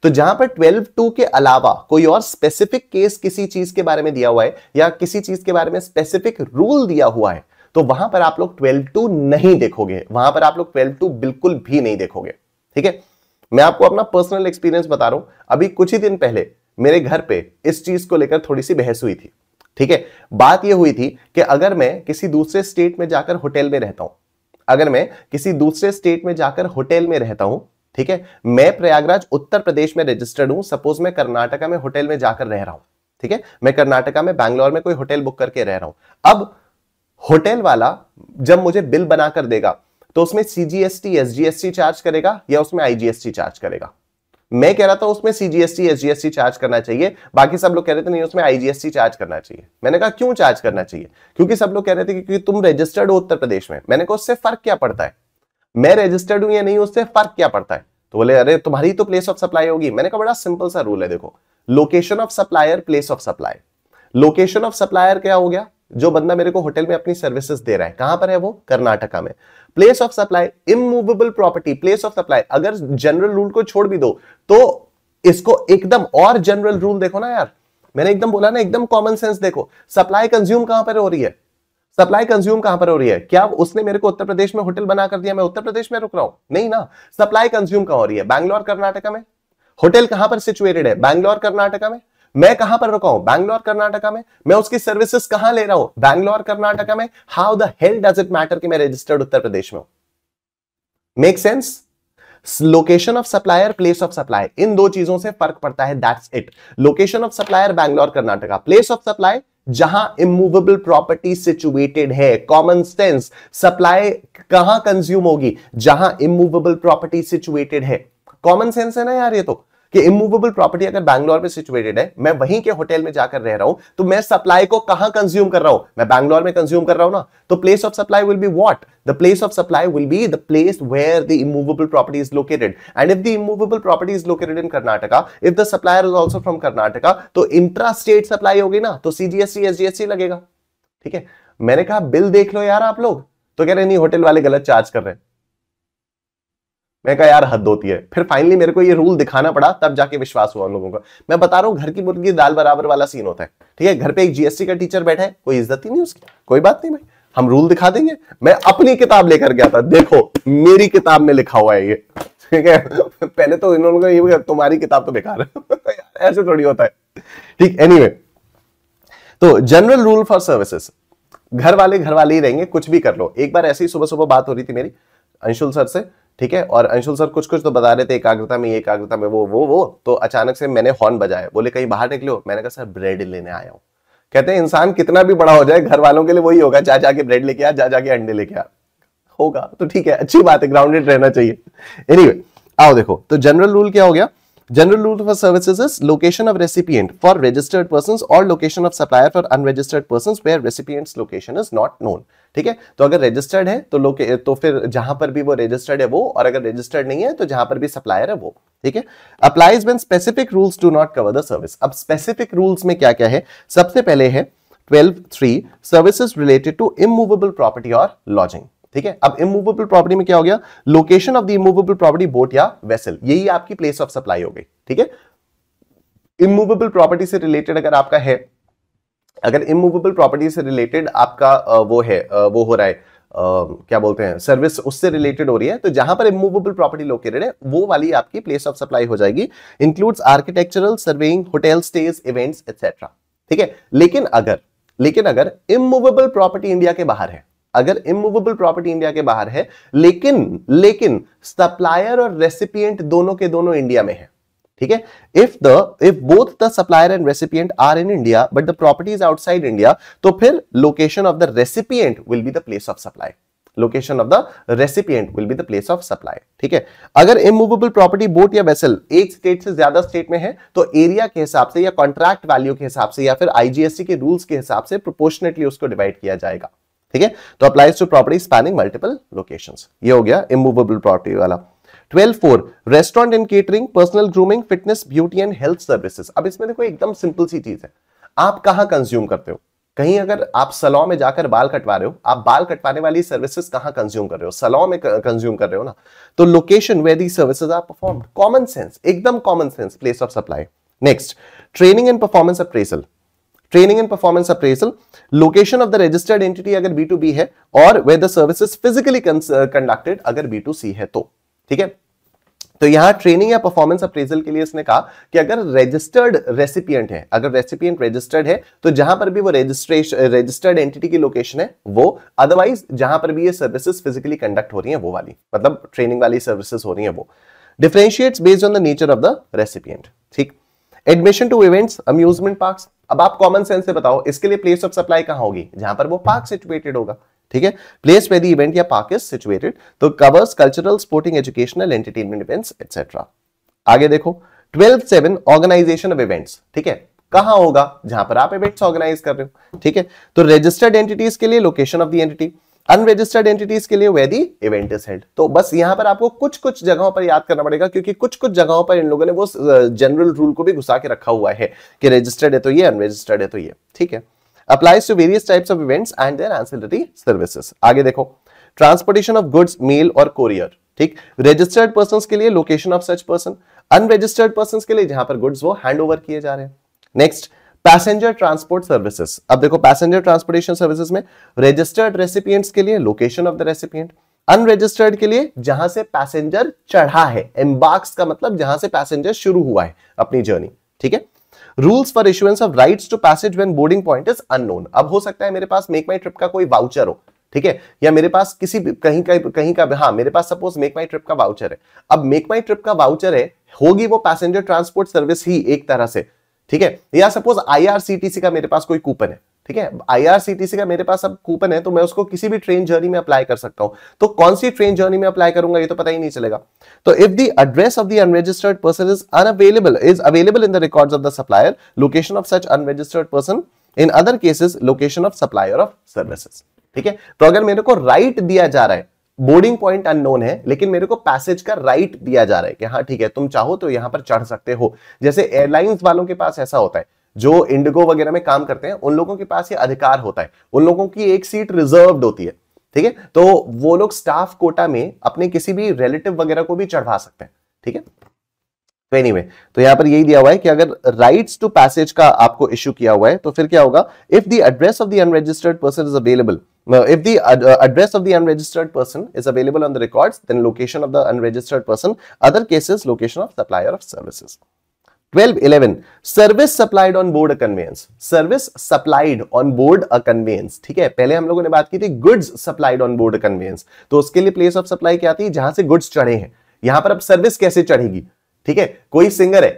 तो जहां पर 12 टू के अलावा कोई और स्पेसिफिक केस किसी चीज के बारे में दिया हुआ है या किसी चीज के बारे में स्पेसिफिक रूल दिया हुआ है तो वहां पर आप लोग 12 टू नहीं देखोगे वहां पर आप लोग 12 टू बिल्कुल भी नहीं देखोगे ठीक है मैं आपको अपना पर्सनल एक्सपीरियंस बता रहा हूं अभी कुछ ही दिन पहले मेरे घर पे इस चीज को लेकर थोड़ी सी बहस हुई थी ठीक है बात यह हुई थी कि अगर मैं किसी दूसरे स्टेट में जाकर होटल में रहता हूं अगर मैं किसी दूसरे स्टेट में जाकर होटल में रहता हूं ठीक है मैं प्रयागराज उत्तर प्रदेश में रजिस्टर्ड हूं सपोज मैं कर्नाटका में होटल में जाकर रह रहा हूं ठीक है मैं कर्नाटका में बैंगलोर में कोई होटल बुक करके रह रहा हूं अब होटल वाला जब मुझे बिल बनाकर देगा तो उसमें सीजीएसटी एसजीएसटी चार्ज करेगा या उसमें आईजीएसटी चार्ज करेगा मैं कह रहा था उसमें सीजीएसटी एसजीएसटी चार्ज करना चाहिए बाकी सब लोग कह रहे थे नहीं उसमें आईजीएसटी चार्ज करना चाहिए मैंने कहा क्यों चार्ज करना चाहिए क्योंकि सब लोग कह रहे थे कि क्योंकि तुम रजिस्टर्ड हो उत्तर प्रदेश में मैंने कहा उससे फर्क क्या पड़ता है मैं रजिस्टर्ड हूं या नहीं उससे फर्क क्या पड़ता है तो बोले अरे तुम्हारी तो प्लेस ऑफ सप्लाई होगी मैंने कहा बड़ा सिंपल सा रूल है देखो location of supplier place of supply location of supplier क्या हो गया जो बंदा मेरे को होटल में अपनी सर्विसेज दे रहा है कहां पर है वो कर्नाटका में place of supply immovable property place of supply अगर जनरल रूल को छोड़ भी दो तो इसको एकदम और जनरल रूल देखो ना यार मैंने एकदम बोला ना एकदम कॉमन सेंस देखो सप्लाई कंज्यूम कहां पर हो रही है सप्लाई कंज्यूम कहां पर हो रही है क्या उसने मेरे को उत्तर प्रदेश में होटल बना कर दिया मैं उत्तर प्रदेश में रुक रहा हूं नहीं ना सप्लाई कंज्यूम कहां हो रही है बैंगलोर कर्नाटका में होटल कहां पर सिचुएटेड है बैंगलोर कर्नाटका में मैं कहां पर रुका हूं बैंगलोर कर्नाटका में मैं उसकी सर्विसेज कहां ले रहा हूं बैंगलोर कर्नाटका में how the hell does it matter कि मैं रजिस्टर्ड उत्तर प्रदेश में हूं make sense location of supplier place of supply इन दो चीजों से फर्क पड़ता है that's it location of supplier Bangalore Karnataka place of supply जहां इमूवेबल प्रॉपर्टी सिचुएटेड है कॉमन सेंस सप्लाई कहां कंज्यूम होगी जहां इमूवेबल प्रॉपर्टी सिचुएटेड है कॉमन सेंस है ना यार ये तो कि इमूवेबल प्रॉपर्टी अगर बैंगलोर में सिचुएटेड है मैं वहीं के होटल में जाकर रह रहा हूं तो मैं सप्लाई को कहां कंज्यूम कर रहा हूं मैं बैंगलोर में कंज्यूम कर रहा हूं ना तो place of supply will be what the place of supply will be the place where the immovable property is located and if the immovable property is located in Karnataka if the supplier is also from Karnataka तो intra state supply होगी ना तो सीजीएससी एसजीएससी लगेगा ठीक है मैंने कहा bill देख लो यार आप लोग तो कह रहे नहीं होटल वाले गलत चार्ज कर रहे हैं मैं कहा यार हद होती है फिर फाइनली मेरे को ये रूल दिखाना पड़ा तब जाके विश्वास हुआ उन लोगों का मैं बता रहा हूँ घर की मुर्गी दाल बराबर वाला सीन होता है ठीक है घर पे एक जीएसटी का टीचर बैठा है कोई इज्जत ही नहीं उसकी कोई बात नहीं भाई हम रूल दिखा देंगे मैं अपनी किताब लेकर गया था देखो मेरी किताब में लिखा हुआ है ये ठीक है पहले तो इन लोगों ने तुम्हारी किताब तो बेकार है ऐसे थोड़ी होता है ठीक एनी तो जनरल रूल फॉर सर्विसेस घर वाले घर वाले ही रहेंगे कुछ भी कर लो एक बार ऐसे ही सुबह सुबह बात हो रही थी मेरी अंशुल सर से ठीक है और अंशुल सर कुछ कुछ तो बता रहे थे एकाग्रता में एकाग्रता में वो वो वो तो अचानक से मैंने हॉर्न बजाया बोले कहीं बाहर निकलो मैंने कहा सर ब्रेड लेने आया हूँ कहते हैं इंसान कितना भी बड़ा हो जाए घर वालों के लिए वही होगा जा जाके ब्रेड लेके आ जा जाके अंडे लेके आ होगा तो ठीक है अच्छी बात है ग्राउंडेड रहना चाहिए एनी anyway, आओ देखो तो जनरल रूल क्या हो गया general rule for services is location of recipient for registered person और location of supplier for unregistered person where recipient location is not known ठीक है तो अगर रजिस्टर्ड है तो लोग तो फिर जहां पर भी वो रजिस्टर्ड है वो और अगर रजिस्टर्ड नहीं है तो जहां पर भी सप्लायर है वो ठीक है applies when specific rules do not cover the service अब स्पेसिफिक रूल्स में क्या क्या है सबसे पहले है twelve three services related to immovable property और लॉजिंग ठीक है अब इमूवेबल प्रॉपर्टी में क्या हो गया location of the immovable property boat या वेसल यही आपकी प्लेस ऑफ सप्लाई हो गई ठीक है इमूवेबल प्रॉपर्टी से रिलेटेड अगर आपका है अगर इमूवेबल प्रॉपर्टी से रिलेटेड आपका वो है वो हो रहा है Uh, क्या बोलते हैं सर्विस उससे रिलेटेड हो रही है तो जहां पर इमूवेबल प्रॉपर्टी लोकेटेड है वो वाली आपकी प्लेस ऑफ सप्लाई हो जाएगी includes architectural surveying hotel stage events etcetera ठीक है लेकिन अगर लेकिन अगर इमूवेबल प्रॉपर्टी इंडिया के बाहर है अगर इमूवेबल प्रॉपर्टी इंडिया के बाहर है लेकिन लेकिन सप्लायर और रेसिपियंट दोनों के दोनों इंडिया में है ठीक है if the if both the supplier and recipient are in India but the property is outside India तो फिर location of the recipient will be the place of supply location of the recipient will be the place of supply ठीक है अगर immovable property boat या vessel एक state से ज्यादा state में है तो एरिया के हिसाब से या कॉन्ट्रैक्ट वैल्यू के हिसाब से या फिर आईजीएससी के रूल्स के हिसाब से प्रोपोर्शनेटली उसको डिवाइड किया जाएगा ठीक है तो applies to property spanning multiple location ये हो गया इमूवेबल प्रॉपर्टी वाला twelve four restaurant and catering personal grooming fitness beauty and health services अब इसमें देखो एकदम सिंपल सी चीज है आप कहां कंज्यूम करते हो कहीं अगर आप सलाह में जाकर बाल कटवा रहे हो आप बाल कटवाने वाली सर्विसेज कहां कंज्यूम कर रहे हो सलाह में कंज्यूम कर रहे हो ना तो location where the services are perform common sense एकदम common sense place of supply next training and performance appraisal training and performance appraisal location of the registered entity अगर बी है और where the services physically conducted अगर B है तो ठीक है तो यहां ट्रेनिंग या परफॉर्मेंस अप्रेजल के लिए इसने कहा कि अगर रजिस्टर्ड रेसिपियंट है अगर रेसिपियंट रजिस्टर्ड है तो जहां पर भी वो रजिस्ट्रेशन रजिस्टर्ड एंटिटी की लोकेशन है वो अदरवाइज जहां पर भी ये सर्विसेज फिजिकली कंडक्ट हो रही है वो वाली मतलब ट्रेनिंग वाली सर्विसेज हो रही है वो differentiate based on the nature of the recipient ठीक admission to events amusement park अब आप कॉमन सेंस से बताओ इसके लिए प्लेस ऑफ सप्लाई कहां होगी जहां पर वो पार्क सिचुएटेड होगा ठीक है प्लेस वे द इवेंट या पार्क इज सिचुएटेड तो covers cultural sporting educational entertainment events etcetera आगे देखो twelve seven organisation of events ठीक है कहा होगा जहां पर आप इवेंट्स ऑर्गेनाइज कर रहे हो ठीक है तो रजिस्टर्ड एंटिटीज के लिए location of the entity unregistered entities के लिए where the event is held तो बस यहां पर आपको कुछ कुछ जगहों पर याद करना पड़ेगा क्योंकि कुछ कुछ जगहों पर इन लोगों ने वो जनरल रूल को भी घुसा के रखा हुआ है कि रजिस्टर्ड है तो ये अनरजिस्टर्ड है तो ये ठीक है applies to various types of events and their ancillary services. आगे देखो ट्रांसपोर्टेशन ऑफ गुड्स मेल और कोरियर ठीक रजिस्टर्ड पर्सन के लिए location of such person unregistered person के लिए जहां पर गुड्स वो हैंड ओवर किए जा रहे हैं नेक्स्ट पैसेंजर ट्रांसपोर्ट सर्विसेज अब देखो पैसेंजर ट्रांसपोर्टेशन सर्विसेज में रजिस्टर्ड रेसिपियंट्स के लिए location of the recipient unregistered के लिए जहां से पैसेंजर चढ़ा है एम्बार्क्स का मतलब जहां से पैसेंजर शुरू हुआ है अपनी जर्नी ठीक है rules for issuance of rights to passage when boarding point is unknown अब हो सकता है मेरे पास मेक माय ट्रिप का कोई वाउचर हो ठीक है या मेरे पास किसी कहीं का कहीं का हाँ मेरे पास सपोज मेक माई ट्रिप का वाउचर है अब मेक माई ट्रिप का वाउचर है होगी वो पैसेंजर ट्रांसपोर्ट सर्विस ही एक तरह से ठीक है या सपोज आईआरसीटीसी का मेरे पास कोई कूपन है ठीक है आईआरसीटीसी का मेरे पास अब कूपन है तो मैं उसको किसी भी ट्रेन जर्नी में अप्लाई कर सकता हूं तो कौन सी ट्रेन जर्नी में अप्लाई करूंगा ये तो पता ही नहीं चलेगा तो if the address of the unregistered person is unavailable is available in the record of the supplier location of such unregistered person in other cases location of supplier of services ठीक है तो अगर मेरे को राइट right दिया जा रहा है बोर्डिंग पॉइंट अननोन है लेकिन मेरे को पैसेज का राइट right दिया जा रहा है कि हाँ ठीक है तुम चाहो तो यहां पर चढ़ सकते हो जैसे एयरलाइंस वालों के पास ऐसा होता है जो इंडिगो वगैरह में काम करते हैं उन लोगों के पास ये अधिकार होता है उन लोगों की एक सीट रिजर्व होती है ठीक है तो वो लोग स्टाफ कोटा में अपने किसी भी रिलेटिव वगैरह को भी चढ़वा सकते हैं ठीक है तो एनीवे anyway, तो यहां पर यही दिया हुआ है कि अगर राइट्स टू पैसेज का आपको इश्यू किया हुआ है तो फिर क्या होगा if the address of the unregistered person is available if the address of the unregistered person is available on the records then location of the unregistered person other cases location of supplier of services 12 11 service supplied on board a conveyance service supplied on board a conveyance ठीक है पहले हम लोगों ने बात की थी goods supplied on board a conveyance तो उसके लिए प्लेस ऑफ सप्लाई क्या थी जहां से गुड्स चढ़े हैं यहां पर अब सर्विस कैसे चढ़ेगी ठीक है कोई सिंगर है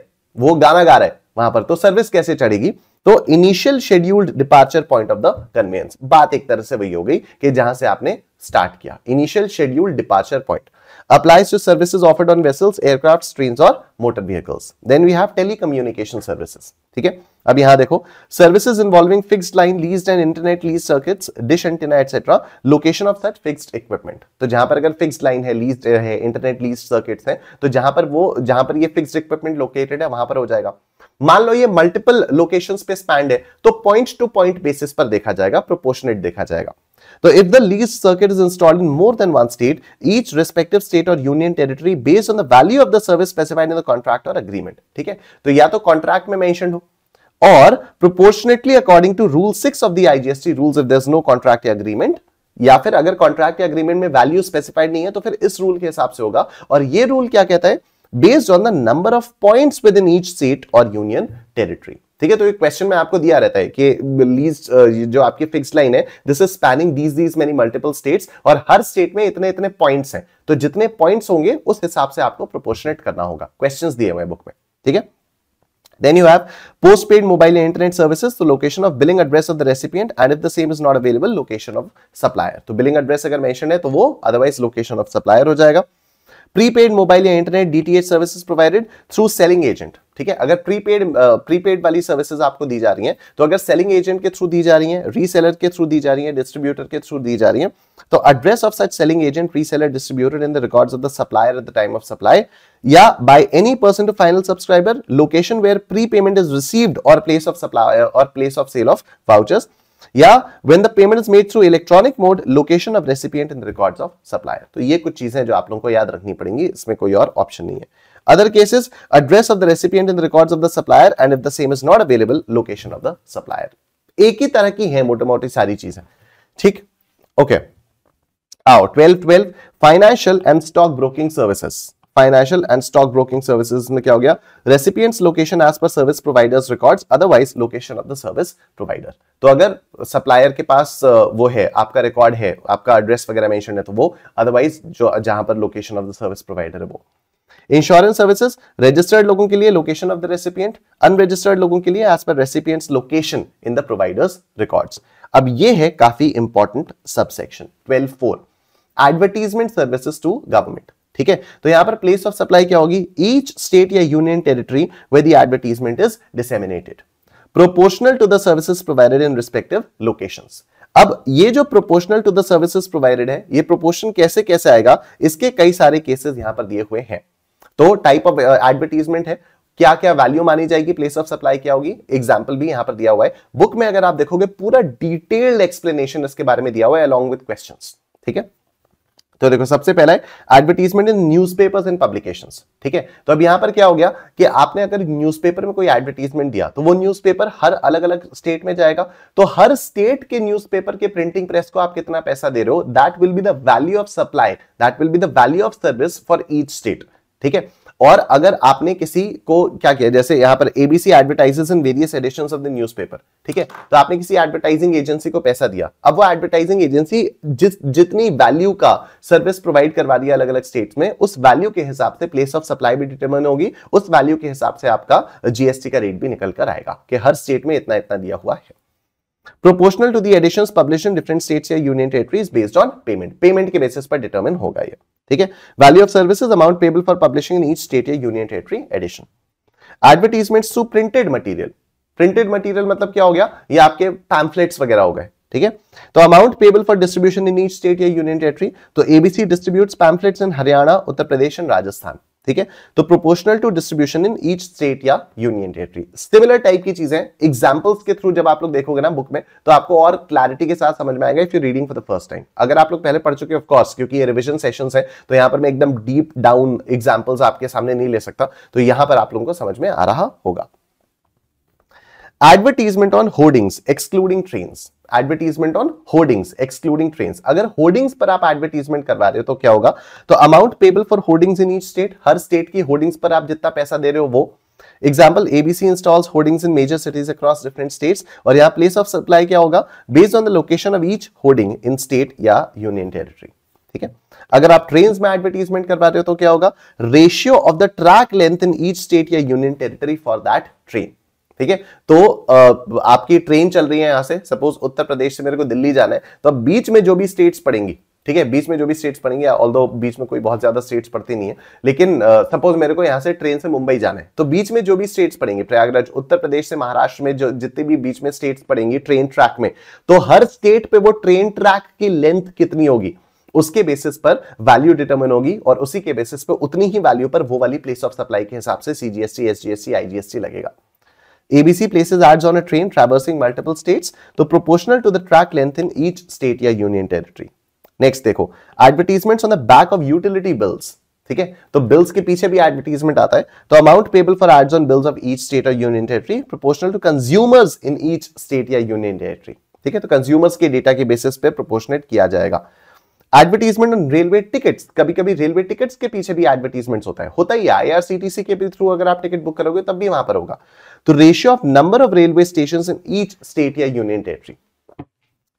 वो गाना गा रहा है वहां पर तो सर्विस कैसे चढ़ेगी तो initial scheduled departure point of the conveyance बात एक तरह से वही हो गई कि जहां से आपने स्टार्ट किया initial scheduled departure point applies to services offered on vessels, aircrafts, trains or motor vehicles. Then we have telecommunication services. ठीक है अब यहां देखो services involving fixed line leased and internet lease circuits dish antenna etcetera location of such fixed equipment तो जहां पर अगर fixed line है लीज है इंटरनेट लीज सर्किट्स हैं तो जहां पर वो जहां पर ये फिक्स्ड इक्विपमेंट लोकेटेड है वहां पर हो जाएगा मान लो ये मल्टीपल लोकेशंस पे स्पैंड है तो पॉइंट टू पॉइंट बेसिस पर देखा जाएगा प्रोपोर्शनेट देखा जाएगा तो if the lease circuit is installed in more than one state each respective state और union territory based on the value of the service specified in the contract और agreement ठीक है तो या तो कॉन्ट्रैक्ट में मेंशन हो और proportionately according to rule six of the IGST rules if is no contract agreement या फिर अगर कॉन्ट्रैक्ट या अग्रीमेंट में वैल्यू स्पेसिफाइड नहीं है तो फिर इस रूल के हिसाब से होगा और ये रूल क्या कहता है based on the number of points within each state और यूनियन टेरिटरी ठीक है तो एक क्वेश्चन में आपको दिया रहता है कि लीज जो आपकी फिक्स लाइन है this is spanning these these many multiple states और हर स्टेट में इतने इतने पॉइंट्स हैं तो जितने पॉइंट्स होंगे उस हिसाब से आपको प्रोपोर्शनेट करना होगा क्वेश्चन दिए हुए बुक में ठीक है Then you have postpaid mobile and internet services, the location of billing address of the recipient and if the same is not available, location of supplier. तो billing address अगर mentioned है तो वो otherwise location of supplier हो जाएगा. Prepaid mobile या internet DTH services provided through selling agent. ठीक है अगर प्रीपेड प्रीपेड वाली सर्विसेज आपको दी जा रही हैं तो अगर सेलिंग एजेंट के थ्रू दी जा रही हैं रीसेलर के थ्रू दी जा रही हैं डिस्ट्रीब्यूटर के थ्रू दी जा रही हैं तो address of such selling agent reseller distributor in the records of the supplier at the time of supply या by any person to final subscriber location where prepayment is received और place of supplier और place of sale of vouchers या when the payment is made through electronic mode location of recipient in the records of supplier तो ये कुछ चीजें जो आप लोगों को याद रखनी पड़ेंगी इसमें कोई और ऑप्शन नहीं है Other cases, address of the recipient in the records of the supplier and if the same is not available, location of the supplier. एक ही तरह की है मोटे मोटी सारी चीजें ठीक ओके आओ twelve twelve financial and stock broking services financial and stock broking services में क्या हो गया recipients location as per service providers records otherwise location of the service provider तो अगर सप्लायर के पास वो है आपका रिकॉर्ड है आपका एड्रेस वगैरह मेंशन है तो वो अदरवाइज जो जहां पर location of the service provider है वो इंश्योरेंस सर्विसेज रजिस्टर्ड लोगों के लिए location of the recipient unregistered लोगों के लिए as per recipient location in the providers record अब ये है काफी important subsection twelve four advertisement services to government ठीक है तो यहां पर प्लेस ऑफ सप्लाई क्या होगी ईच स्टेट या union territory where the advertisement is disseminated proportional to the services provided in respective location अब ये जो proportional to the services provided है ये प्रोपोर्शन कैसे कैसे आएगा इसके कई सारे केसेस यहां पर दिए हुए हैं तो टाइप ऑफ एडवर्टीजमेंट है क्या क्या वैल्यू मानी जाएगी प्लेस ऑफ सप्लाई क्या होगी एग्जाम्पल भी यहां पर दिया हुआ है बुक में अगर आप देखोगे पूरा डिटेल्ड एक्सप्लेनेशन इसके बारे में दिया हुआ है अलॉन्ग विद क्वेश्चन ठीक है तो देखो सबसे पहला है advertisement in newspapers and publications ठीक है तो अब यहां पर क्या हो गया कि आपने अगर न्यूज़पेपर में कोई एडवर्टीजमेंट दिया तो वो न्यूज़पेपर हर अलग अलग स्टेट में जाएगा तो हर स्टेट के न्यूज़पेपर के प्रिंटिंग प्रेस को आप कितना पैसा दे रहे हो that will be the value of supply that will be the value of service for each state ठीक है और अगर आपने किसी को क्या किया जैसे यहां पर ABC advertises in various edition of the newspaper ठीक है तो आपने किसी एडवर्टाइजिंग एजेंसी को पैसा दिया अब वो एडवर्टाइजिंग एजेंसी जिस जितनी वैल्यू का सर्विस प्रोवाइड करवा दिया अलग अलग स्टेट्स में उस वैल्यू के हिसाब से प्लेस ऑफ सप्लाई भी डिटर्मन होगी उस वैल्यू के हिसाब से आपका जीएसटी का रेट भी निकल कर आएगा कि हर स्टेट में इतना इतना दिया हुआ है proportional to the publish in different states या union territories based on payment payment के बेसिस पर डिटर्मिन होगा ये ठीक है value of services amount payable for publishing in each state या union territory edition advertisement to printed material printed material मतलब क्या हो गया ये आपके पैम्फलेट्स वगैरह हो गए ठीक है तो amount payable for distribution in each state या यूनियन टेरिटरी तो ABC distribute pamphlets in Haryana Uttar Pradesh and Rajasthan ठीक है तो proportional to distribution in each state या यूनियन टेरिटरी सिमिलर टाइप की चीजें एग्जाम्पल्स के थ्रू जब आप लोग देखोगे ना बुक में तो आपको और क्लैरिटी के साथ समझ में आएगा if you reading for the first time अगर आप लोग पहले पढ़ चुके ऑफ कोर्स क्योंकि ये रिविजन सेशन है तो यहां पर मैं एकदम डीप डाउन एग्जाम्पल्स आपके सामने नहीं ले सकता तो यहां पर आप लोगों को समझ में आ रहा होगा advertisement on hoardings excluding train advertisement on hoardings excluding train अगर होर्डिंग्स पर आप एडवर्टीजमेंट करवा रहे हो तो क्या होगा तो amount payable for hoardings in each state हर स्टेट की होर्डिंग्स पर आप जितना पैसा दे रहे हो वो example ABC install hoardings in major cities across different states और यहाँ प्लेस ऑफ सप्लाई क्या होगा based on the location of each hoarding in state या यूनियन टेरिटरी ठीक है अगर आप ट्रेन में एडवर्टीजमेंट करवा रहे हो तो क्या होगा ratio of the track length in each state या union territory for that train ठीक है तो आपकी ट्रेन चल रही है यहां से सपोज उत्तर प्रदेश से मेरे को दिल्ली जाना है तो अब बीच में जो भी स्टेट्स पड़ेंगी ठीक है बीच में जो भी स्टेट्स पड़ेंगे ऑल बीच में कोई बहुत ज्यादा स्टेट्स पड़ती नहीं है लेकिन सपोज uh, मेरे को यहां से ट्रेन से मुंबई जाना है तो बीच में जो भी स्टेट्स पड़ेंगे प्रयागराज उत्तर प्रदेश से महाराष्ट्र में जो जितने भी बीच में स्टेट्स पड़ेंगी ट्रेन ट्रैक में तो हर स्टेट पे वो ट्रेन ट्रैक की लेंथ कितनी होगी उसके बेसिस पर वैल्यू डिटर्मिन होगी और उसी के बेसिस पर उतनी ही वैल्यू पर वो वाली प्लेस ऑफ सप्लाई के हिसाब से सीजीएसटी एसजीएससी आईजीएसटी लगेगा ABC places ads on a train traversing multiple states, though proportional to the track length in each state या union territory. नेक्स्ट देखो advertisements on the back of utility bills ठीक है तो bills के पीछे भी advertisement आता है तो amount payable for ads on bills of each state और union territory proportional to consumers in each state या यूनियन टेरिटरी ठीक है तो कंज्यूमर्स के डेटा के बेसिस पे प्रोपोर्शनेट किया जाएगा एडवर्टीजमेंट ऑन रेलवे टिकट्स कभी कभी रेलवे टिकट्स के पीछे भी एडवर्टीजमेंट होता है होता ही आईआरसीटीसी के थ्रू अगर आप टिकट बुक करोगे तब भी वहां पर होगा तो ratio of number of railway station in each state या यूनियन टेरिटरी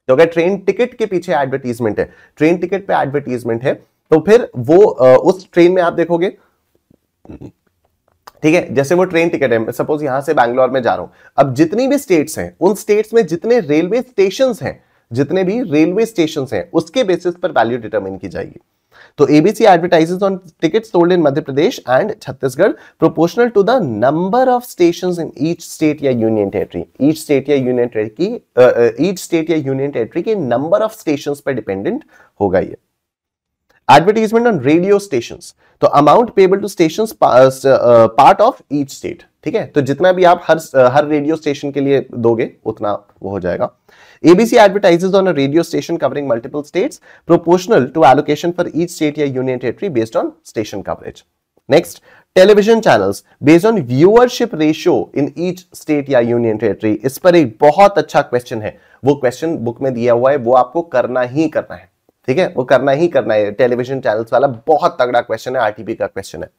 तो अगर ट्रेन टिकट के पीछे एडवर्टीजमेंट है ट्रेन टिकट पे एडवर्टीजमेंट है तो फिर वो उस ट्रेन में आप देखोगे ठीक है जैसे वो ट्रेन टिकट है सपोज यहां से बैंगलोर में जा रहा हूं अब जितनी भी स्टेट्स हैं उन स्टेट्स में जितने रेलवे स्टेशन हैं जितने भी रेलवे स्टेशन हैं उसके बेसिस पर वैल्यू डिटरमिन की जाएगी तो ABC advertises on ticket sold in Madhya Pradesh and Chhattisgarh proportional to the number of station in each state या यूनियन टेरिटरी ईच स्टेट या यूनियन टेरिटरी की ईच स्टेट या यूनियन टेरिटरी के नंबर ऑफ स्टेशन पर dependent होगा ये एडवर्टीजमेंट ऑन रेडियो स्टेशन तो amount payable to station part of each state ठीक है तो जितना भी आप हर हर रेडियो स्टेशन के लिए दोगे उतना वो हो जाएगा ABC advertises on a radio station covering multiple states proportional to allocation for each state or union territory based on station coverage. Next, television channels based on viewership ratio in each state or union territory. इस पर एक बहुत अच्छा question है वो question book में दिया हुआ है वो आपको करना ही करना है ठीक है वो करना ही करना है टेलीविजन चैनल्स वाला बहुत तगड़ा क्वेश्चन है आरटीपी का क्वेश्चन है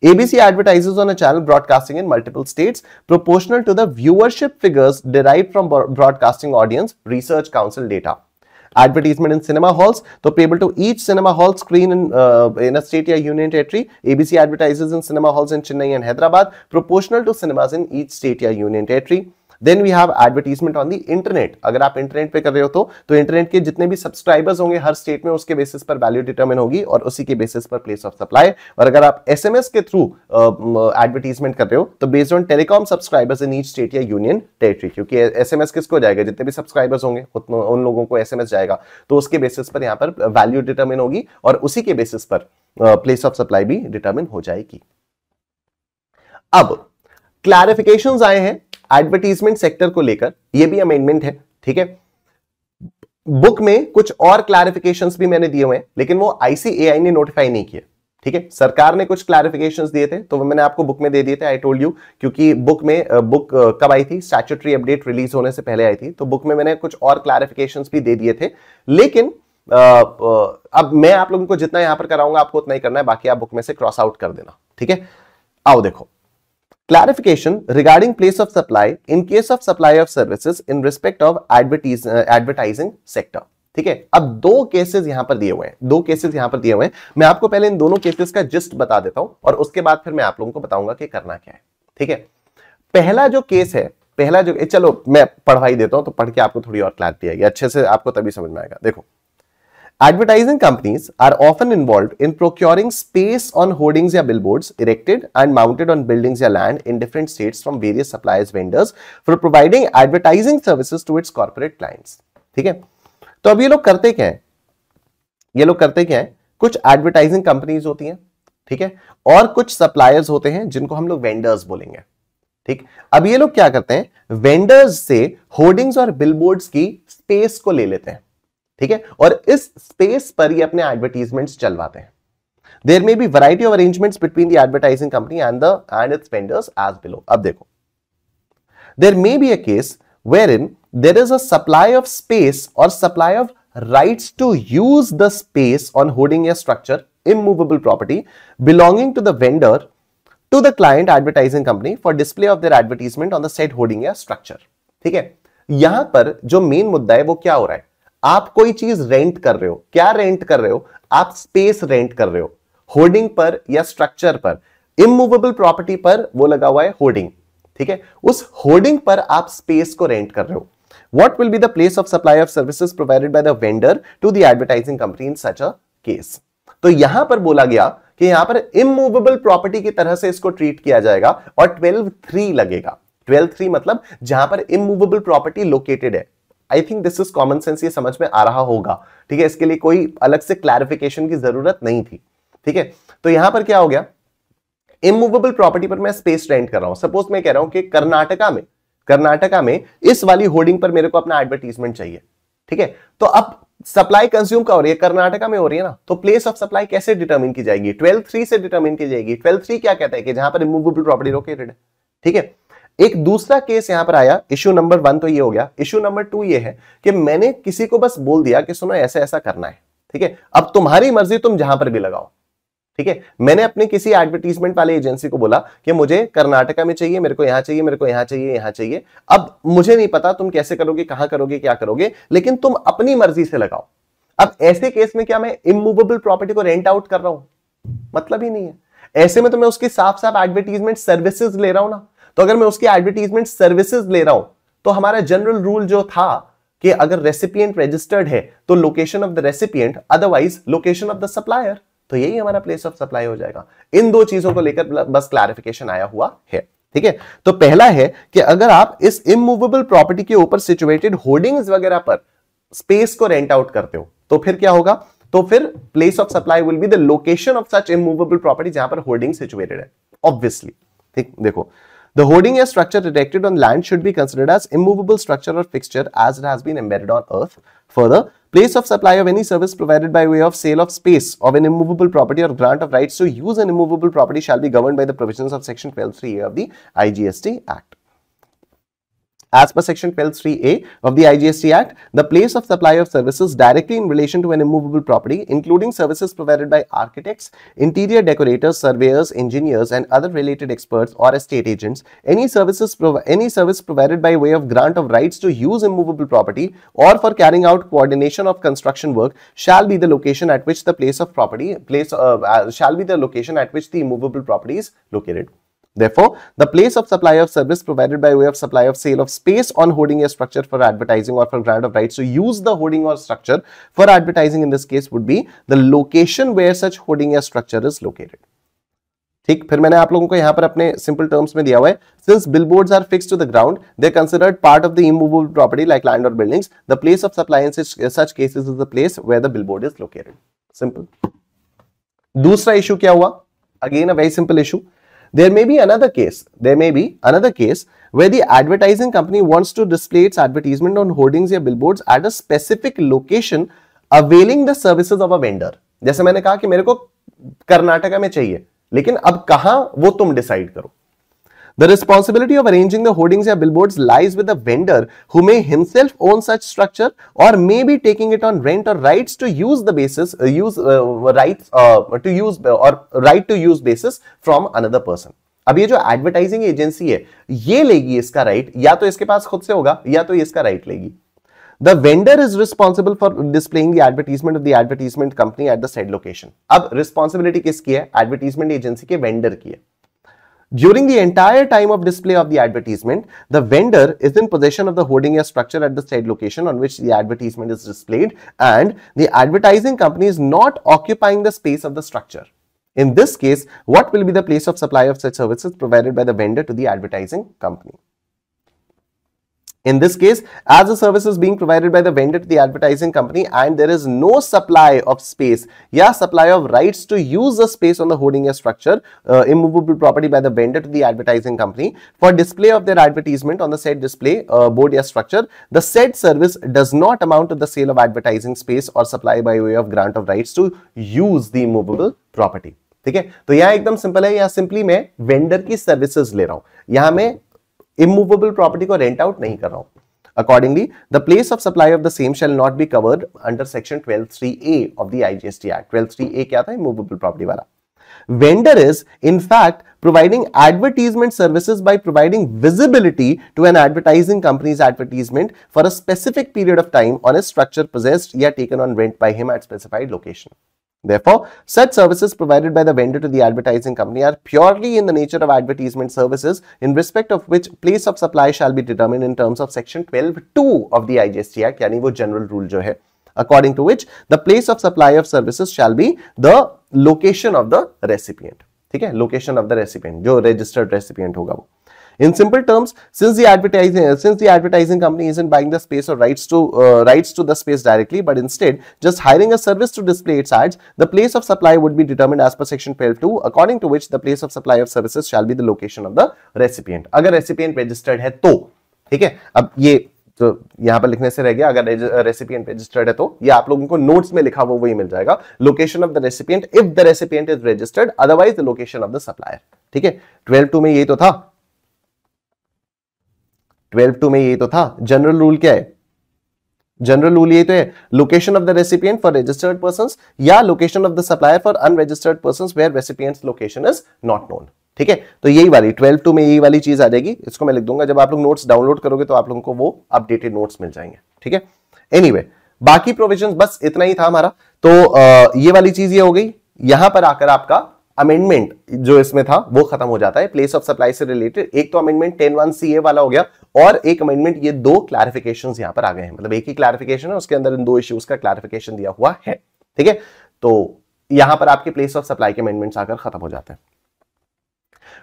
ABC advertises on a channel broadcasting in multiple states proportional to the viewership figures derived from broadcasting audience research council data. Advertisement in cinema halls, though payable to each cinema hall screen in, uh, in a state or union territory, ABC advertises in cinema halls in Chennai and Hyderabad proportional to cinemas in each state or union territory. Then we have advertisement on the internet अगर आप internet पे कर रहे हो तो, तो internet के जितने भी सब्सक्राइबर्स होंगे हर स्टेट में उसके बेसिस पर वैल्यू डिटर्मिन होगी और उसी के बेसिस पर प्लेस ऑफ सप्लाई और अगर आप एस के थ्रू एडवर्टीजमेंट कर रहे हो तो based on telecom subscribers in each state या यूनियन टेरिटरी क्योंकि एस एम किसको जाएगा जितने भी सब्सक्राइबर्स होंगे उन लोगों को एस जाएगा तो उसके बेसिस पर यहाँ पर वैल्यू डिटर्मिन होगी और उसी के बेसिस पर प्लेस ऑफ सप्लाई भी डिटर्मिन हो जाएगी अब क्लैरिफिकेशन आए हैं एडवर्टीजमेंट सेक्टर को लेकर यह भी अमेंडमेंट है ठीक है बुक में कुछ और क्लैरिफिकेशंस भी मैंने दिए हुए हैं लेकिन वो आईसीएआई ने नोटिफाई नहीं किया ठीक है सरकार ने कुछ क्लैरिफिकेशंस दिए थे तो मैंने आपको बुक में दे दिए थे आई टोल्ड यू क्योंकि बुक में बुक कब आई थी स्टैचुटरी अपडेट रिलीज होने से पहले आई थी तो बुक में मैंने कुछ और क्लैरिफिकेशन भी दे दिए थे लेकिन आ, आ, अब मैं आप लोगों को जितना यहां पर कराऊंगा आपको उतना ही करना है बाकी आप बुक में से क्रॉस आउट कर देना ठीक है आओ देखो clarification regarding place of supply in case of supply of services in respect of advertise, uh, advertising sector ठीक है अब दो केसेस यहां पर दिए हुए हैं दो केसेस यहां पर दिए हुए हैं मैं आपको पहले इन दोनों केसेस का जिस्ट बता देता हूं और उसके बाद फिर मैं आप लोगों को बताऊंगा कि करना क्या है ठीक है पहला जो केस है पहला जो चलो मैं पढ़वाई देता हूं तो पढ़ के आपको थोड़ी और क्लैरिटी आएगी अच्छे से आपको तभी समझ में आएगा देखो Advertising companies are often involved in procuring space on hoardings or billboards erected and mounted on buildings or land in different states from various suppliers vendors for providing advertising services to its corporate clients. ठीक है तो अब ये लोग करते क्या है ये लोग करते क्या है कुछ एडवर्टाइजिंग कंपनीज होती हैं ठीक है और कुछ सप्लायर्स होते हैं जिनको हम लोग वेंडर्स बोलेंगे ठीक अब ये लोग क्या करते हैं वेंडर्स से होर्डिंग्स और बिलबोर्ड्स की स्पेस को ले लेते हैं ठीक है और इस स्पेस पर ही अपने एडवर्टीजमेंट्स चलवाते हैं there may be variety of arrangements between the advertising company and the and its vendors as below अब देखो there may be a case where in there is a supply of space और supply of rights to use the space on holding a structure immovable property belonging to the vendor to the client advertising company for display of their advertisement on the said holding a structure ठीक है यहां पर जो main मुद्दा है वो क्या हो रहा है आप कोई चीज रेंट कर रहे हो क्या रेंट कर रहे हो आप स्पेस रेंट कर रहे हो होर्डिंग पर या स्ट्रक्चर पर इमूवेबल प्रॉपर्टी पर वो लगा हुआ है होर्डिंग ठीक है उस होर्डिंग पर आप स्पेस को रेंट कर रहे हो what will be the place of supply of services provided by the vendor to the advertising company in such a तो यहां पर बोला गया कि यहां पर इमूवेबल प्रॉपर्टी की तरह से इसको ट्रीट किया जाएगा और ट्वेल्व थ्री लगेगा ट्वेल्व थ्री मतलब जहां पर इमूवेबल प्रॉपर्टी लोकेटेड है I think this is common sense ये समझ में आ रहा होगा ठीक है इसके लिए कोई अलग से क्लैरिफिकेशन की जरूरत नहीं थी ठीक है तो यहां पर क्या हो गया इमूवेबल प्रॉपर्टी पर मैं स्पेस रेंट कर रहा हूं सपोज मैं कह रहा हूं कि कर्नाटका में कर्नाटका में इस वाली होर्डिंग पर मेरे को अपना एडवर्टीजमेंट चाहिए ठीक है तो अब सप्लाई कंज्यूम का हो रही है कर्नाटका में हो रही है ना तो प्लेस ऑफ सप्लाई कैसे डिटर्मिन की जाएगी ट्वेल्व थ्री से डिटरमिन की जाएगी ट्वेल्व थ्री क्या कहता है कि जहां पर इमूवेबल प्रॉपर्टी लोकेटेड है ठीक है एक दूसरा केस यहां पर आया इश्यू नंबर वन तो ये हो गया इश्यू नंबर टू ये है कि मैंने किसी को बस बोल दिया कि सुनो ऐसा ऐसा करना है ठीक है अब तुम्हारी मर्जी तुम जहां पर भी लगाओ ठीक है मैंने अपने किसी एडवर्टीजमेंट वाले एजेंसी को बोला कि मुझे कर्नाटका में चाहिए मेरे को यहां चाहिए मेरे को यहां चाहिए यहां चाहिए अब मुझे नहीं पता तुम कैसे करोगे कहां करोगे क्या करोगे लेकिन तुम अपनी मर्जी से लगाओ अब ऐसे केस में क्या मैं इमूवेबल प्रॉपर्टी को रेंट आउट कर रहा हूं मतलब ही नहीं है ऐसे में तो मैं उसकी साफ साफ एडवर्टीजमेंट सर्विसेज ले रहा हूं ना तो अगर मैं उसकी एडवर्टीजमेंट सर्विसेज ले रहा हूं तो हमारा जनरल रूल जो था कि अगर रेसिपियंट रजिस्टर्ड है तो location of the recipient otherwise location of the supplier तो यही हमारा प्लेस ऑफ सप्लाई हो जाएगा इन दो चीजों को लेकर बस क्लैरिफिकेशन आया हुआ है ठीक है तो पहला है कि अगर आप इस इमूवेबल प्रॉपर्टी के ऊपर सिचुएटेड होर्डिंग्स वगैरह पर स्पेस को रेंट आउट करते हो तो फिर क्या होगा तो फिर place of supply will be the location of such immovable property जहां पर होर्डिंग सिचुएटेड है ऑब्वियसली ठीक देखो The hoarding as structure erected on land should be considered as immovable structure or fixture as it has been embedded on earth. Further, place of supply of any service provided by way of sale of space of an immovable property or grant of rights to use an immovable property shall be governed by the provisions of section 12.3a of the IGST Act. As per section 123A of the IGST Act, the place of supply of services directly in relation to an immovable property, including services provided by architects, interior decorators, surveyors, engineers, and other related experts or estate agents, any services any service provided by way of grant of rights to use immovable property or for carrying out coordination of construction work shall be the location at which the place of property place uh, uh shall be the location at which the immovable property is located. Therefore, the place of supply of service provided by way of supply of sale of space on holding a structure for advertising or for grant of rights. So, use the holding or structure for advertising in this case would be the location where such holding or structure is located. ठीक फिर मैंने आप लोगों को यहाँ पर अपने simple terms में दिया हुआ है since billboards are fix to the ground they considered part of the immovable property like land और buildings the place of supply in such cases is the place where the billboard is located simple दूसरा issue क्या हुआ again a very simple issue there may be another case, there may be another case where the advertising company wants to display its advertisement on hoardings or billboards at a specific location availing the services of a vendor. जैसे मैंने कहा कि मेरे को कर्नाटका में चाहिए लेकिन अब कहा वो तुम डिसाइड करो The responsibility of arranging the hoardings or billboards lies with the vendor who may himself own such structure or may be taking it on rent or rights to use the basis, uh, use uh, rights uh, to use or right to use basis from another person. अब ये जो advertising agency है ये लेगी इसका right या तो इसके पास खुद से होगा या तो इसका राइट लेगी the vendor is responsible for displaying the advertisement of the advertisement company at the said location. अब रिस्पॉन्सिबिलिटी किसकी है? एडवर्टीजमेंट एजेंसी के वेंडर की है. During the entire time of display of the advertisement, the vendor is in possession of the hoarding structure at the said location on which the advertisement is displayed and the advertising company is not occupying the space of the structure. In this case, what will be the place of supply of such services provided by the vendor to the advertising company? In this case, as a service is being provided by the vendor to the advertising company and there is no supply of space, yeah, supply of rights to use the space on the holding structure, uh, immovable property by the vendor to the advertising company for display of their advertisement on the said display uh, board or structure, the said service does not amount to the sale of advertising space or supply by way of grant of rights to use the immovable property. ठीक है तो यह एकदम simple है यहाँ simply मैं vendor की services ले रहा हूं यहां मैं इमूवेबल प्रॉपर्टी को रेंट आउट नहीं कर रहा हूं Accordingly, the place of supply of the same shall not be covered under section 123A of the IGST Act. 123A क्या था immovable property वाला. Vendor is in fact providing advertisement services by providing visibility to an advertising company's advertisement for a specific period of time on a structure possessed या taken on rent by him at specified location. Therefore, such services provided by the vendor to the advertising company are purely in the nature of advertisement services in respect of which place of supply shall be determined in terms of section 12.2 of the IGST Act, यानी वो general rule जो according to which the place of supply of services shall be the location of the recipient. ठीक location of the recipient, the registered recipient होगा वो. In simple terms, since the advertising since the advertising company isn't buying the space or rights to uh, rights to the space directly, but instead just hiring a service to display its ads, the place of supply would be determined as per section 12.2, according to which the place of supply of services shall be the location of the recipient. अगर recipient registered है तो ठीक है अब ये तो यहां पर लिखने से रह गया अगर रेसिपियंट रजिस्टर्ड है तो ये आप लोगों को नोट्स में लिखा हुआ वही मिल जाएगा location of the recipient if the recipient is registered otherwise the location of the supplier ठीक है ट्वेल्व टू में यही तो था ट्वेल्व टू में ये तो था जनरल रूल क्या है जनरल रूल ये तो है location of the recipient for registered person या location of the supplier for unregistered person where recipient location is not known ठीक है तो यही वाली ट्वेल्व टू में यही वाली चीज आ जाएगी इसको मैं लिख दूंगा जब आप लोग नोट्स डाउनलोड करोगे तो आप लोगों को वो अपडेटेड नोट्स मिल जाएंगे ठीक है एनी anyway, बाकी प्रोविजन बस इतना ही था हमारा तो आ, ये वाली चीज ये हो गई यहां पर आकर आपका अमेंडमेंट जो इसमें था वो खत्म हो जाता है प्लेस ऑफ सप्लाई से रिलेटेड एक तो amendment ten one C A वाला हो गया और एक अमेंडमेंट ये दो क्लैरिफिकेशन यहां पर आ गए हैं मतलब एक ही क्लैरिफिकेशन है उसके अंदर इन दो इश्यूज का क्लैरिफिकेशन दिया हुआ है ठीक है तो यहां पर आपके प्लेस ऑफ सप्लाई के अमेंडमेंट आकर खत्म हो जाते हैं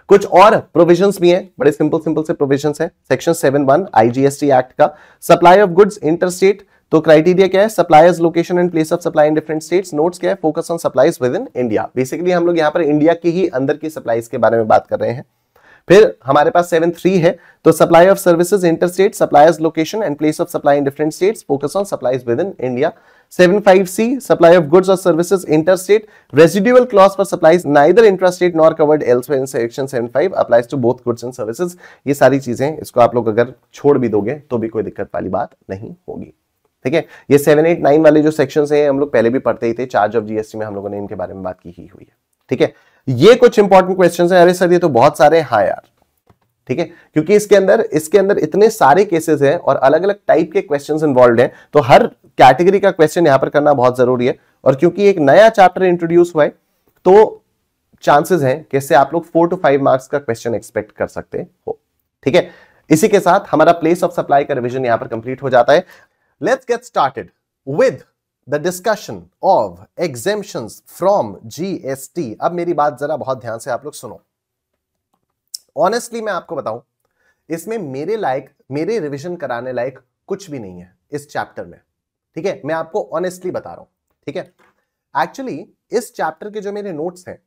कुछ और प्रोविजन भी हैं बड़े सिंपल सिंपल से प्रोविजन है section seven one IGST act का सप्लाई ऑफ गुड्स इंटरस्टेट तो क्राइटेरिया क्या है supplier's location and place of supply in different states notes क्या है focus on supplies within India basically हम लोग यहां पर इंडिया के ही अंदर की सप्लाईज के बारे में बात कर रहे हैं फिर हमारे पास सेवन थ्री है तो supply of services interstate supplier's location and place of supply in different states focus on supplies within India seven five C supply of goods और services interstate residual clause for supplies neither intrastate nor covered elsewhere in section seven five applies to both goods and services ये सारी चीजें इसको आप लोग अगर छोड़ भी दोगे तो भी कोई दिक्कत वाली बात नहीं होगी ठीक है ये सेवन एट नाइन वाले जो सेक्शन है हम लोग पहले भी पढ़ते ही थे चार्ज ऑफ जीएसटी में हम लोगों ने इनके बारे में बात की ही हुई है ठीक है ये कुछ इंपॉर्टेंट क्वेश्चन है अरे सर ये तो बहुत सारे हाँ यार ठीक है क्योंकि इसके अंदर इसके अंदर इतने सारे केसेस हैं और अलग अलग टाइप के क्वेश्चंस इन्वॉल्व हैं तो हर कैटेगरी का क्वेश्चन यहां पर करना बहुत जरूरी है और क्योंकि एक नया चैप्टर इंट्रोड्यूस हुआ है तो चांसेस हैं कि इससे आप लोग फोर टू फाइव मार्क्स का क्वेश्चन एक्सपेक्ट कर सकते हो ठीक है इसी के साथ हमारा प्लेस ऑफ सप्लाई का रिविजन यहां पर कंप्लीट हो जाता है let's get started with the discussion of exemption from T अब मेरी बात जरा बहुत ध्यान से आप लोग सुनो ऑनेस्टली मैं आपको बताऊं इसमें मेरे लायक मेरे रिविजन कराने लायक कुछ भी नहीं है इस चैप्टर में ठीक है मैं आपको ऑनेस्टली बता रहा हूं ठीक है एक्चुअली इस चैप्टर के जो मेरे नोट्स हैं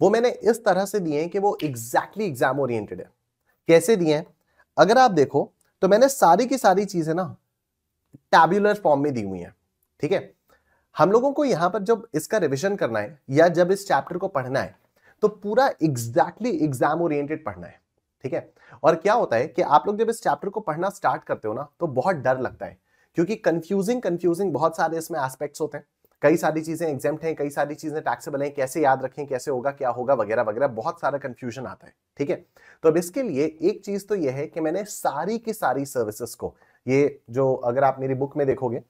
वो मैंने इस तरह से दिए हैं कि वो एग्जैक्टली एग्जाम ओरिएंटेड है कैसे दिए हैं अगर आप देखो तो मैंने सारी की सारी चीजें ना टैब्यूलर फॉर्म में दी हुई हैं ठीक है हम लोगों को यहां पर जब इसका रिविजन करना है या जब इस चैप्टर को पढ़ना है तो पूरा एग्जैक्टली एग्जाम ओरिएंटेड पढ़ना है ठीक है और क्या होता है कि आप लोग जब इस चैप्टर को पढ़ना स्टार्ट करते हो ना तो बहुत डर लगता है क्योंकि कंफ्यूजिंग कंफ्यूजिंग बहुत सारे इसमें एस्पेक्ट्स होते हैं कई सारी चीज़ें एग्जाम्प्ट हैं कई सारी चीज़ें टैक्सेबल हैं कैसे याद रखें कैसे होगा क्या होगा वगैरह वगैरह बहुत सारा कन्फ्यूजन आता है ठीक है तो अब इसके लिए एक चीज़ तो यह है कि मैंने सारी की सारी सर्विसेस को ये जो अगर आप मेरी बुक में देखोगे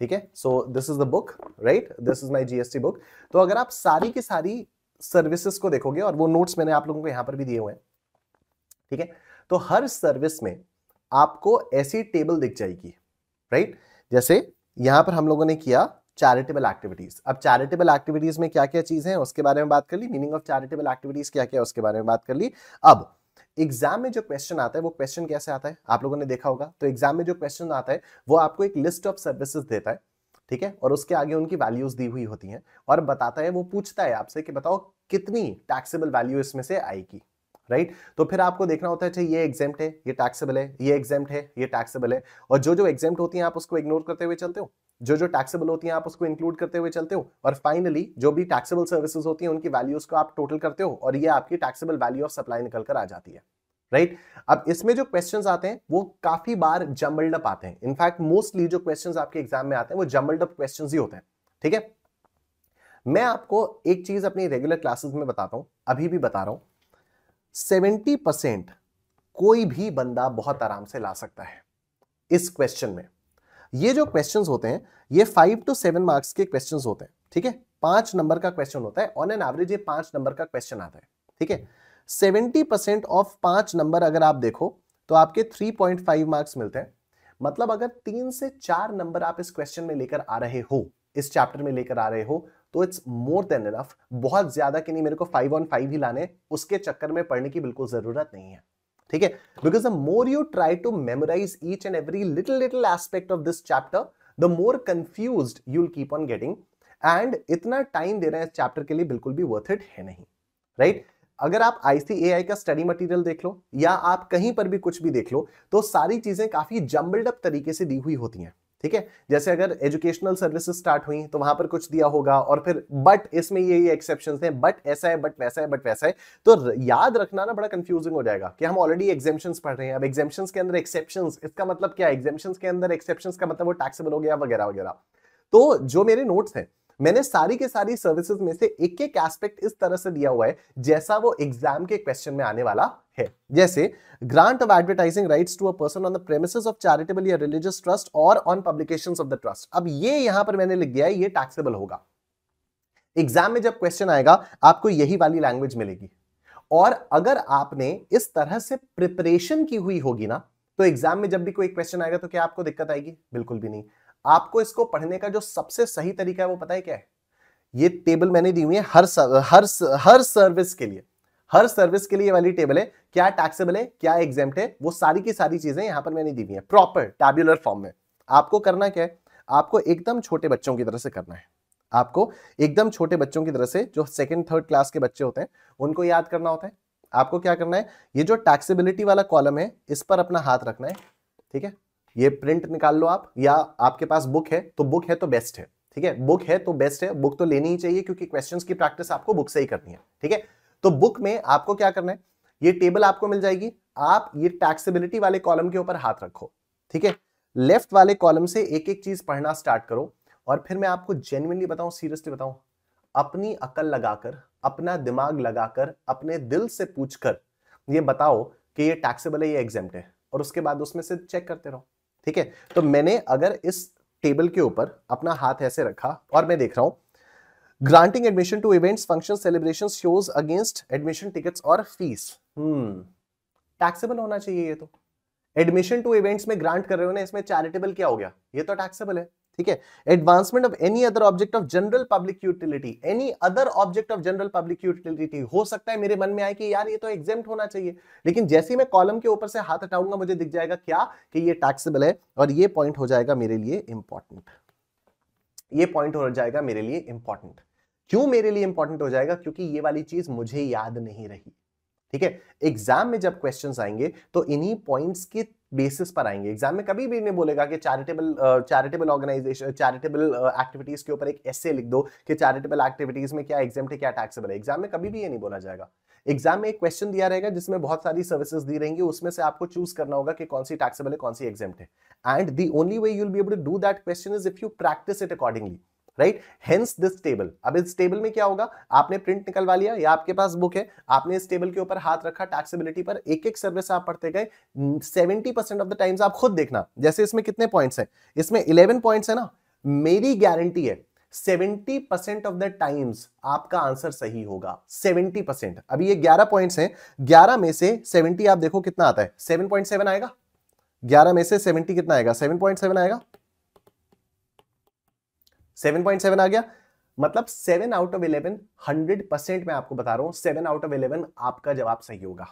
ठीक है so this is the book right this is my GST book तो अगर आप सारी की सारी सर्विसेज को देखोगे और वो नोट्स मैंने आप लोगों को यहां पर भी दिए हुए हैं ठीक है तो हर सर्विस में आपको ऐसी टेबल दिख जाएगी राइट जैसे यहां पर हम लोगों ने किया चैरिटेबल एक्टिविटीज अब चैरिटेबल एक्टिविटीज में क्या क्या चीजें हैं उसके बारे में बात कर ली मीनिंग ऑफ चैरिटेबल एक्टिविटीज क्या क्या है उसके बारे में बात कर ली अब एग्जाम में जो क्वेश्चन आता है वो क्वेश्चन कैसे आता है आप लोगों ने देखा होगा तो एग्जाम में जो क्वेश्चन आता है वो आपको एक लिस्ट ऑफ सर्विसेज देता है ठीक है और उसके आगे उनकी वैल्यूज दी हुई होती हैं और बताता है वो पूछता है आपसे कि बताओ कितनी टैक्सेबल वैल्यू इसमें से आएगी राइट तो फिर आपको देखना होता है अच्छा, ये एग्जाम्प्ट है ये टैक्सेबल है ये एग्जाम्प्ट है ये टैक्सेबल है और जो जो एग्जाम्प्ट होती है आप उसको इग्नोर करते हुए चलते हो जो जो टैक्सेबल होती हैं आप उसको इंक्लूड करते हुए चलते हो और फाइनली जो भी टैक्सेबल सर्विसेज होती हैं उनकी वैल्यूज को आप टोटल करते हो और ये आपकी टैक्सेबल वैल्यू ऑफ सप्लाई निकल कर आ जाती है राइट right? अब इसमें जो क्वेश्चन आते हैं वो काफी बार जम्बल्ड अप आते हैं इनफैक्ट मोस्टली जो क्वेश्चन आपके एग्जाम में आते हैं वो जम्बल्ड अप क्वेश्चन ही होते हैं ठीक है मैं आपको एक चीज अपनी रेगुलर क्लासेस में बताता हूं अभी भी बता रहा हूं सेवेंटी परसेंट कोई भी बंदा बहुत आराम से ला सकता है इस क्वेश्चन में ये जो क्वेश्चंस होते हैं ये फाइव टू सेवन मार्क्स के क्वेश्चंस होते हैं ठीक है पांच नंबर का क्वेश्चन होता है ऑन एन एवरेज ये पांच नंबर का क्वेश्चन आता है ठीक है सेवेंटी परसेंट ऑफ पांच नंबर अगर आप देखो तो आपके थ्री पॉइंट फाइव मार्क्स मिलते हैं मतलब अगर तीन से चार नंबर आप इस क्वेश्चन में लेकर आ रहे हो इस चैप्टर में लेकर आ रहे हो तो इट्स मोर देन इनफ बहुत ज्यादा कि नहीं मेरे को फाइव ऑन फाइव ही लाने उसके चक्कर में पढ़ने की बिल्कुल जरूरत नहीं है ठीक है because the more you try to memorise each and every little little aspect of this chapter the more confuse you'll keep on getting and इतना टाइम दे रहे हैं इस चैप्टर के लिए बिल्कुल भी वर्थ इट है नहीं राइट right? अगर आप आईसीएआई का स्टडी मटेरियल देख लो या आप कहीं पर भी कुछ भी देख लो तो सारी चीजें काफी जम्बल्ड अप तरीके से दी हुई होती हैं ठीक है जैसे अगर एजुकेशनल सर्विसेज स्टार्ट हुई तो वहां पर कुछ दिया होगा और फिर बट इसमें ये ये एक्सेप्शन हैं बट ऐसा है बट वैसा है बट वैसा है तो याद रखना ना बड़ा कंफ्यूजिंग हो जाएगा कि हम ऑलरेडी एग्जामेशन पढ़ रहे हैं अब एग्जामेशन के अंदर एक्सेप्शन इसका मतलब क्या है एग्जामेशन के अंदर एक्सेप्शन का मतलब वो टैक्सेबल हो गया वगैरह वगैरह तो जो मेरे नोट्स हैं मैंने सारी के सारी सर्विसेज में से एक एक एस्पेक्ट इस तरह से दिया हुआ है जैसा वो एग्जाम के क्वेश्चन में आने वाला है जैसे grant of advertising rights to a person on the premises of charitable या रिलीजियस ट्रस्ट और on publications of the trust अब ये यहां पर मैंने लिख दिया है ये टैक्सेबल होगा एग्जाम में जब क्वेश्चन आएगा आपको यही वाली लैंग्वेज मिलेगी और अगर आपने इस तरह से प्रिपरेशन की हुई होगी ना तो एग्जाम में जब भी कोई क्वेश्चन आएगा तो क्या आपको दिक्कत आएगी बिल्कुल भी नहीं आपको इसको पढ़ने का जो सबसे सही तरीका है वो पता है क्या है ये टेबल मैंने दी हुई है हर हर हर सर्विस के लिए हर सर्विस के लिए वाली टेबल है क्या टैक्सेबल है क्या एग्जाम है वो सारी की सारी चीजें यहां पर मैंने दी हुई है प्रॉपर टैब्यूलर फॉर्म में आपको करना क्या है आपको एकदम छोटे बच्चों की तरह से करना है आपको एकदम छोटे बच्चों की तरह से जो सेकेंड थर्ड क्लास के बच्चे होते हैं उनको याद करना होता है आपको क्या करना है ये जो टैक्सेबिलिटी वाला कॉलम है इस पर अपना हाथ रखना है ठीक है ये प्रिंट निकाल लो आप या आपके पास बुक है तो बुक है तो बेस्ट है ठीक है बुक है तो बेस्ट है बुक तो लेनी ही चाहिए क्योंकि क्वेश्चन की प्रैक्टिस आपको बुक से ही करनी है ठीक है तो बुक में आपको क्या करना है ये टेबल आपको मिल जाएगी आप ये टैक्सेबिलिटी वाले कॉलम के ऊपर हाथ रखो ठीक है लेफ्ट वाले कॉलम से एक एक चीज पढ़ना स्टार्ट करो और फिर मैं आपको जेन्यनली बताऊं सीरियसली बताऊं अपनी अकल लगाकर अपना दिमाग लगाकर अपने दिल से पूछकर ये बताओ कि ये टैक्सेबल है ये एग्जाम है और उसके बाद उसमें से चेक करते रहो ठीक है तो मैंने अगर इस टेबल के ऊपर अपना हाथ ऐसे रखा और मैं देख रहा हूं granting admission to event function celebration shows against admission ticket और फीस टैक्सेबल hmm. होना चाहिए ये तो एडमिशन टू इवेंट्स में ग्रांट कर रहे हो ना इसमें चैरिटेबल क्या हो गया ये तो टैक्सेबल है ठीक है advancement of any other object of general public utility any other object of general public utility हो सकता है मेरे मन में आए कि यार ये तो एग्जाम होना चाहिए लेकिन जैसे ही मैं कॉलम के ऊपर से हाथ हटाऊंगा मुझे दिख जाएगा क्या कि ये टैक्सेबल है और ये पॉइंट हो जाएगा मेरे लिए इंपॉर्टेंट ये पॉइंट हो जाएगा मेरे लिए इंपॉर्टेंट क्यों मेरे लिए इंपॉर्टेंट हो जाएगा क्योंकि ये वाली चीज मुझे याद नहीं रही ठीक है एग्जाम में जब क्वेश्चंस आएंगे तो इन्हीं पॉइंट्स के बेसिस पर आएंगे एग्जाम में कभी भी नहीं बोलेगा कि charitable charitable organisation charitable activities के ऊपर एक ऐसे लिख दो कि चैरिटेबल एक्टिविटीज में क्या एग्जाम क्या टैक्सेबल है एग्जाम में कभी भी ये नहीं बोला जाएगा एग्जाम में एक क्वेश्चन दिया रहेगा जिसमें बहुत सारी सर्विसेज दी रहेंगी उसमें से आपको चूज करना होगा कि कौन सी टैक्सेबल है कौन सी एग्जाम है and the only way you'll be able to do that question is if you practise it accordingly right hence this table अब इस टेबल में क्या होगा आपने प्रिंट निकलवा लिया या आपके पास बुक है आपने इस टेबल के ऊपर हाथ रखा टैक्सेबिलिटी पर एक एक सर्विस आप पढ़ते गए seventy percent of the times आप खुद देखना जैसे इसमें कितने पॉइंट्स हैं इसमें इलेवन पॉइंट्स है ना मेरी गारंटी है 70% परसेंट ऑफ द टाइम्स आपका आंसर सही होगा 70% परसेंट अभी ये 11 पॉइंट्स हैं 11 में से 70 आप देखो कितना आता है 7.7 आएगा 11 में से 70 कितना आएगा 7.7 आएगा सेवन पॉइंट सेवन आ गया मतलब seven out of eleven hundred percent मैं आपको बता रहा हूं सेवन आउट ऑफ इलेवन आपका जवाब सही होगा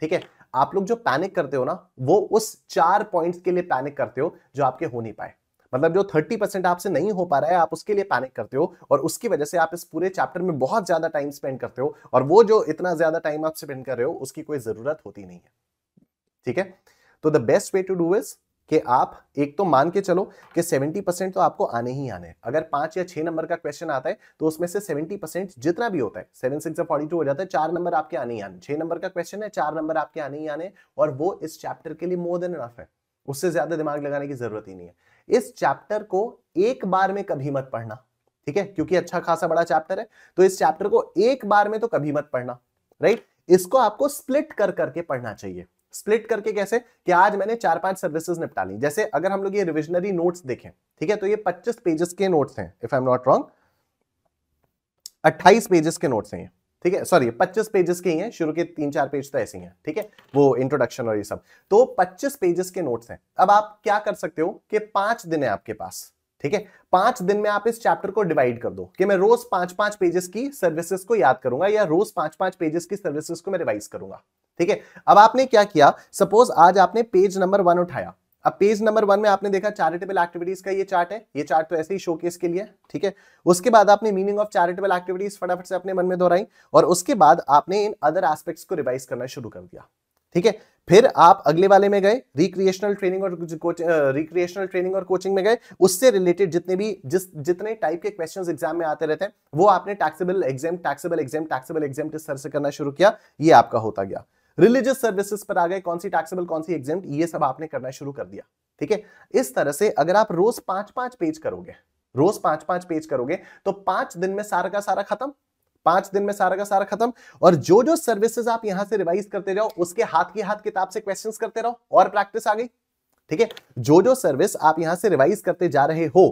ठीक है आप लोग जो पैनिक करते हो ना वो उस चार पॉइंट्स के लिए पैनिक करते हो जो आपके हो नहीं पाए मतलब जो 30 परसेंट आपसे नहीं हो पा रहा है आप उसके लिए पैनिक करते हो और उसकी वजह से आप इस पूरे चैप्टर में बहुत ज्यादा टाइम स्पेंड करते हो और वो जो इतना ज्यादा टाइम आप स्पेंड कर रहे हो उसकी कोई जरूरत होती नहीं है ठीक है तो the best way to do is कि आप एक तो मान के चलो कि 70 परसेंट तो आपको आने ही आने हैं अगर पांच या छह नंबर का क्वेश्चन आता है तो उसमें से 70 परसेंट जितना भी होता है सेवन सिक्स फोर्टी टू हो जाता है चार नंबर आपके आने ही आने छह नंबर का क्वेश्चन है चार नंबर आपके आने ही आने और वो इस चैप्टर के लिए मोर देन इनफ है उससे ज्यादा दिमाग लगाने की जरूरत ही नहीं है इस चैप्टर को एक बार में कभी मत पढ़ना ठीक है क्योंकि अच्छा खासा बड़ा चैप्टर है तो इस चैप्टर को एक बार में तो कभी मत पढ़ना राइट इसको आपको स्प्लिट कर करके पढ़ना चाहिए स्प्लिट करके कैसे कि आज मैंने चार पांच सर्विसेज निपटा ली जैसे अगर हम लोग ये रिविजनरी नोट्स देखें ठीक है तो ये 25 पेजेस के नोट्स हैं if I am not wrong 28 pages के नोट्स हैं ये ठीक है सॉरी 25 पेजेस के ही हैं शुरू के तीन चार पेज तो ऐसे ही हैं ठीक है थीके? वो इंट्रोडक्शन और ये सब तो 25 पेजेस के नोट्स हैं अब आप क्या कर सकते हो कि पांच दिन है आपके पास ठीक है पांच दिन में आप इस चैप्टर को डिवाइड कर दो कि मैं रोज पांच पांच पेजेस की सर्विसेज को याद करूंगा या रोज पांच पांच पेजेस की सर्विसेज को मैं रिवाइज करूंगा ठीक है अब आपने क्या किया सपोज आज आपने पेज नंबर वन उठाया अब पेज नंबर वन में आपने देखा चैरिटेबल एक्टिविटीज का ये चार्ट है ये चार्ट तो ऐसे ही शोकेस के लिए ठीक है उसके बाद आपने मीनिंग ऑफ चैरिटेबल एक्टिविटीज फटाफट से अपने मन में दोहराई और उसके बाद आपने इन अदर एस्पेक्ट्स को रिवाइज करना शुरू कर दिया ठीक है फिर आप अगले वाले में गए रिक्रिएशनल ट्रेनिंग और रिक्रिएशनल ट्रेनिंग और कोचिंग में गए उससे रिलेटेड जितने भी जिस जितने टाइप के क्वेश्चन एग्जाम में आते रहते हैं वो आपने taxable exempt taxable exempt taxable exempt इस तरह से करना शुरू किया ये आपका होता गया रिलीजियस सर्विसेज पर आ गए कौन सी टैक्सेबल कौन सी एग्जाम ये सब आपने करना शुरू कर दिया ठीक है इस तरह से अगर आप रोज पांच पांच पेज करोगे रोज पांच पांच पेज करोगे तो पांच दिन में सारा का सारा खत्म पांच दिन में सारा का सारा खत्म और जो जो सर्विसेज आप यहां से रिवाइज करते जाओ उसके हाथ के हाथ किताब से क्वेश्चन करते रहो और प्रैक्टिस आ गई ठीक है जो जो सर्विस आप यहां से रिवाइज करते जा रहे हो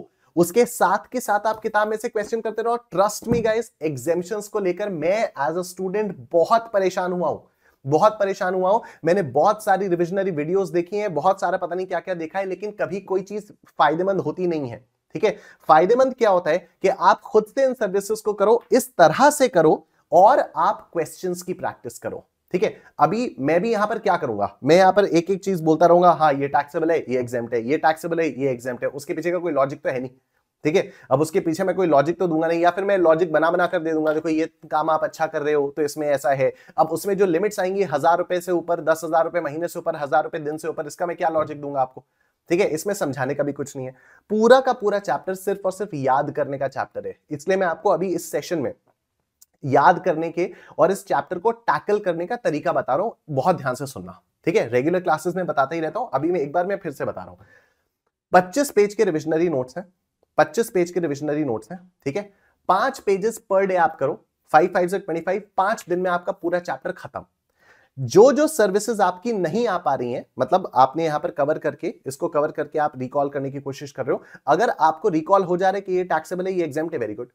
उसके साथ के साथ आप किताब में से क्वेश्चन करते रहो ट्रस्ट मी गाइस एग्जामिशन को लेकर मैं एज अ स्टूडेंट बहुत परेशान हुआ हूं बहुत परेशान हुआ हूं मैंने बहुत सारी रिविजनरी वीडियोस देखी हैं बहुत सारा पता नहीं क्या क्या देखा है लेकिन कभी कोई चीज फायदेमंद होती नहीं है ठीक है फायदेमंद क्या होता है कि आप खुद से इन सर्विसेज को करो इस तरह से करो और आप क्वेश्चन की प्रैक्टिस करो ठीक है अभी मैं भी यहां पर क्या करूंगा मैं यहां पर एक एक चीज बोलता रहूंगा हाँ ये टैक्सेबल है ये एग्जाम है ये टैक्सेबल है ये एग्जाम है उसके पीछे का कोई लॉजिक तो है नहीं ठीक है अब उसके पीछे मैं कोई लॉजिक तो दूंगा नहीं या फिर मैं लॉजिक बना बना कर दे दूंगा देखो ये काम आप अच्छा कर रहे हो तो इसमें ऐसा है अब उसमें जो लिमिट्स आएंगी हजार रुपए से ऊपर दस हजार रुपए महीने से ऊपर हजार रुपए दिन से ऊपर इसका मैं क्या लॉजिक दूंगा आपको ठीक है इसमें समझाने का भी कुछ नहीं है पूरा का पूरा चैप्टर सिर्फ और सिर्फ याद करने का चैप्टर है इसलिए मैं आपको अभी इस सेशन में याद करने के और इस चैप्टर को टैकल करने का तरीका बता रहा हूं बहुत ध्यान से सुनना ठीक है रेगुलर क्लासेस में बताता ही रहता हूं अभी मैं एक बार मैं फिर से बता रहा हूं 25 पेज के रिविजनरी नोट्स हैं 25 पेज के रिविजनरी नोट्स हैं ठीक है पांच पेजेस पर डे आप करो फाइव फाइव से ट्वेंटी फाइव पांच दिन में आपका पूरा चैप्टर खत्म जो जो सर्विसेज आपकी नहीं आ पा रही हैं मतलब आपने यहां पर कवर करके इसको कवर करके आप रिकॉल करने की कोशिश कर रहे हो अगर आपको रिकॉल हो जा रहा है कि ये टैक्सेबल है ये एग्जाम है वेरी गुड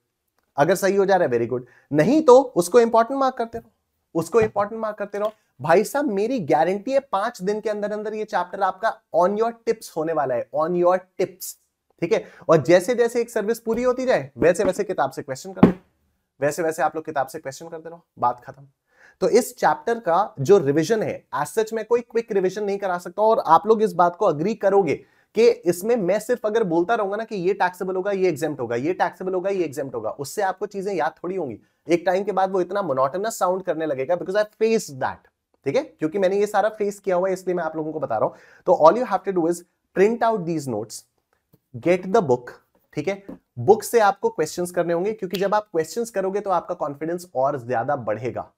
अगर सही हो जा रहा है वेरी गुड नहीं तो उसको इंपॉर्टेंट मार्क करते रहो उसको इंपॉर्टेंट मार्क करते रहो भाई साहब मेरी गारंटी है पांच दिन के अंदर अंदर ये चैप्टर आपका ऑन योर टिप्स होने वाला है ऑन योर टिप्स ठीक है और जैसे जैसे एक सर्विस पूरी होती जाए वैसे वैसे किताब से क्वेश्चन करते वैसे वैसे आप लोग किताब से क्वेश्चन करते रहो बात खत्म तो इस चैप्टर का जो रिविजन है एज सच में कोई क्विक रिविजन नहीं करा सकता और आप लोग इस बात को अग्री करोगे कि इसमें मैं सिर्फ अगर बोलता रहूंगा ना कि ये टैक्सेबल होगा ये एग्जाम होगा ये टैक्सेबल होगा ये एग्जाम होगा उससे आपको चीजें याद थोड़ी होंगी एक टाइम के बाद वो इतना मोनोटनस साउंड करने लगेगा बिकॉज आई फेस दैट ठीक है क्योंकि मैंने ये सारा फेस किया हुआ है इसलिए मैं आप लोगों को बता रहा हूं तो all you have to do is print out these notes get the book ठीक है बुक से आपको क्वेश्चंस करने होंगे क्योंकि जब आप क्वेश्चंस करोगे तो आपका कॉन्फिडेंस और ज्यादा बढ़ेगा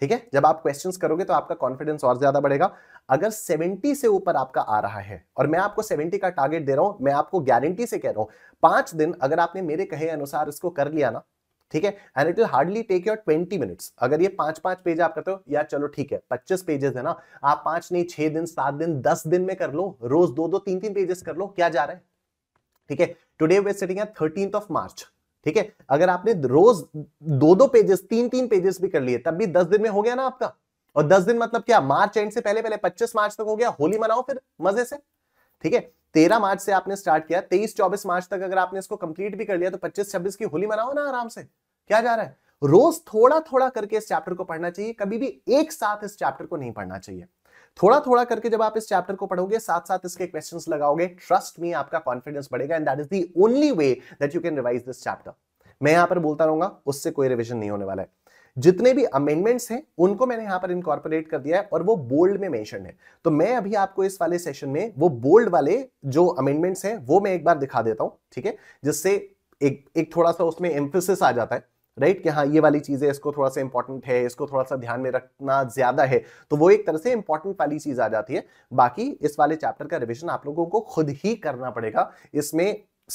ठीक है जब आप क्वेश्चंस करोगे तो आपका कॉन्फिडेंस और ज्यादा बढ़ेगा अगर 70 से ऊपर आपका आ रहा है और मैं आपको 70 का टारगेट दे रहा हूं मैं आपको गारंटी से कह रहा हूं पांच दिन अगर आपने मेरे कहे अनुसार इसको कर लिया ना ठीक है and it will hardly take your twenty minutes अगर ये पांच पांच पेज आप करते हो या चलो ठीक है पच्चीस पेजेस है ना आप पांच नहीं छह दिन सात दिन दस दिन में कर लो रोज दो दो तीन तीन पेजेस कर लो क्या जा रहा है ठीक है today we sitting thirteen of March ठीक है अगर आपने रोज दो दो पेजेस तीन तीन पेजेस भी कर लिए तब भी दस दिन में हो गया ना आपका और दस दिन मतलब क्या मार्च एंड से पहले पहले पच्चीस मार्च तक हो गया होली मनाओ फिर मजे से ठीक है तेरह मार्च से आपने स्टार्ट किया तेईस चौबीस मार्च तक अगर आपने इसको कंप्लीट भी कर लिया तो पच्चीस छब्बीस की होली मनाओ ना आराम से क्या जा रहा है रोज थोड़ा थोड़ा करके इस चैप्टर को पढ़ना चाहिए कभी भी एक साथ इस चैप्टर को नहीं पढ़ना चाहिए थोड़ा थोड़ा करके जब आप इस चैप्टर को पढ़ोगे साथ साथ इसके क्वेश्चंस लगाओगे ट्रस्ट मी आपका कॉन्फिडेंस बढ़ेगा and that is the only way that you can revise this chapter मैं यहां पर बोलता रहूंगा उससे कोई रिविजन नहीं होने वाला है जितने भी अमेंडमेंट्स हैं उनको मैंने यहां पर इनकॉर्पोरेट कर दिया है और वो बोल्ड में मेंशन है तो मैं अभी आपको इस वाले सेशन में वो बोल्ड वाले जो अमेंडमेंट्स हैं वो मैं एक बार दिखा देता हूं ठीक है जिससे एक एक थोड़ा सा उसमें एम्फोसिस आ जाता है राइट कि हाँ ये वाली चीज़ है इसको थोड़ा सा इंपॉर्टेंट है इसको थोड़ा सा ध्यान में रखना ज़्यादा है तो वो एक तरह से इंपॉर्टेंट वाली चीज़ आ जाती है बाकी इस वाले चैप्टर का रिविजन आप लोगों को खुद ही करना पड़ेगा इसमें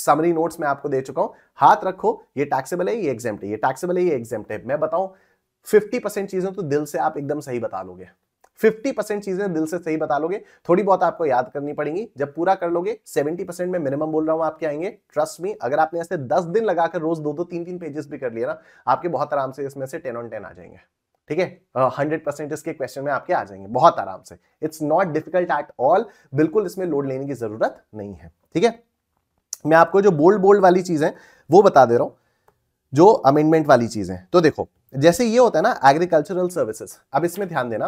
समरी नोट्स मैं आपको दे चुका हूं हाथ रखो ये टैक्सेबल है ये एग्जाम है ये टैक्सेबल है ये एग्जाम है मैं बताऊं फिफ्टी परसेंट चीज़ें तो दिल से आप एकदम सही बता लोगे फिफ्टी परसेंट चीजें दिल से सही बता लोगे थोड़ी बहुत आपको याद करनी पड़ेंगी जब पूरा कर लोगे परसेंट में मिनिमम बोल रहा हूं आपके आएंगे ट्रस्ट मी अगर आपने ऐसे दस दिन लगाकर रोज दो दो तीन तीन पेजेस भी कर लिया ना आपके बहुत आराम से इसमें से टेन ऑन टेन आ जाएंगे ठीक है हंड्रेड परसेंट इसके क्वेश्चन में आपके आ जाएंगे बहुत आराम से it's not difficult at all बिल्कुल इसमें लोड लेने की जरूरत नहीं है ठीक है मैं आपको जो बोल्ड बोल्ड वाली चीजें वो बता दे रहा हूं जो अमेंडमेंट वाली चीजें तो देखो जैसे ये होता है ना एग्रीकल्चरल सर्विसेज अब इसमें ध्यान देना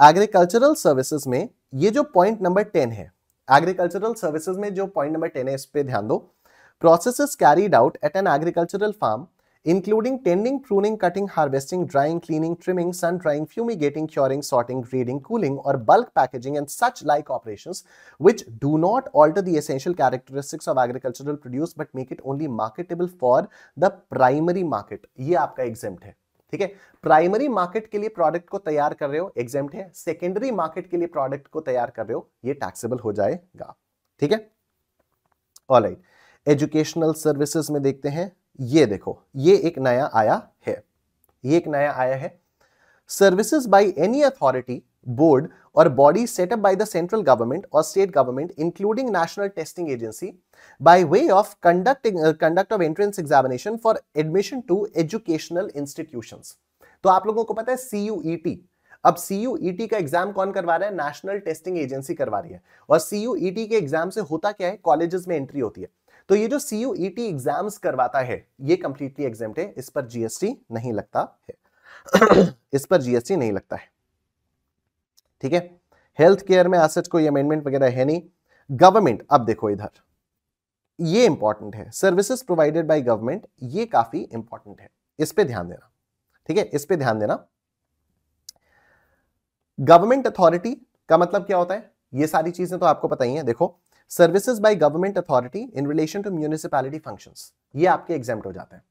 एग्रीकल्चरल सर्विसेज में ये जो पॉइंट नंबर टेन है एग्रीकल्चरल सर्विसेज में जो पॉइंट नंबर टेन है इस पर ध्यान दो process carried out at an agricultural farm including tending pruning cutting harvesting drying cleaning trimming sun drying fumigating curing sorting grading cooling और bulk packaging and such like operation which do not alter the essential characteristics of agricultural produce but make it only marketable for the primary market ये आपका exempt है ठीक है primary market के लिए product को तैयार कर रहे हो एग्जाम है सेकेंडरी मार्केट के लिए प्रोडक्ट को तैयार कर रहे हो ये टैक्सेबल हो जाएगा ठीक है ऑल राइट एजुकेशनल सर्विसेज में देखते हैं ये देखो ये एक नया आया है ये एक नया आया है services by any authority board और body set up by the central government और state government including national testing agency by way of conducting conduct of entrance examination for admission to educational institution तो आप लोगों को पता है सीयूईटी e अब CUET e का एग्जाम कौन करवा रहा है नेशनल टेस्टिंग एजेंसी करवा रही है और सीयूईटी e के एग्जाम से होता क्या है कॉलेजेस में एंट्री होती है तो ये जो सीयूईटी एग्जाम्स करवाता है ये कंप्लीटली एग्जाम इस पर जीएसटी नहीं लगता है इस पर जीएसटी नहीं लगता है ठीक है हेल्थ केयर में एसेट्स कोई अमेंडमेंट वगैरह है नहीं गवर्नमेंट अब देखो इधर ये इंपॉर्टेंट है सर्विसेज प्रोवाइडेड बाय गवर्नमेंट ये काफी इंपॉर्टेंट है इस पे ध्यान देना ठीक है इस पे ध्यान देना गवर्नमेंट अथॉरिटी का मतलब क्या होता है ये सारी चीजें तो आपको पता ही है देखो services by government authority in relation to municipality functions ये आपके एग्जाम हो जाते हैं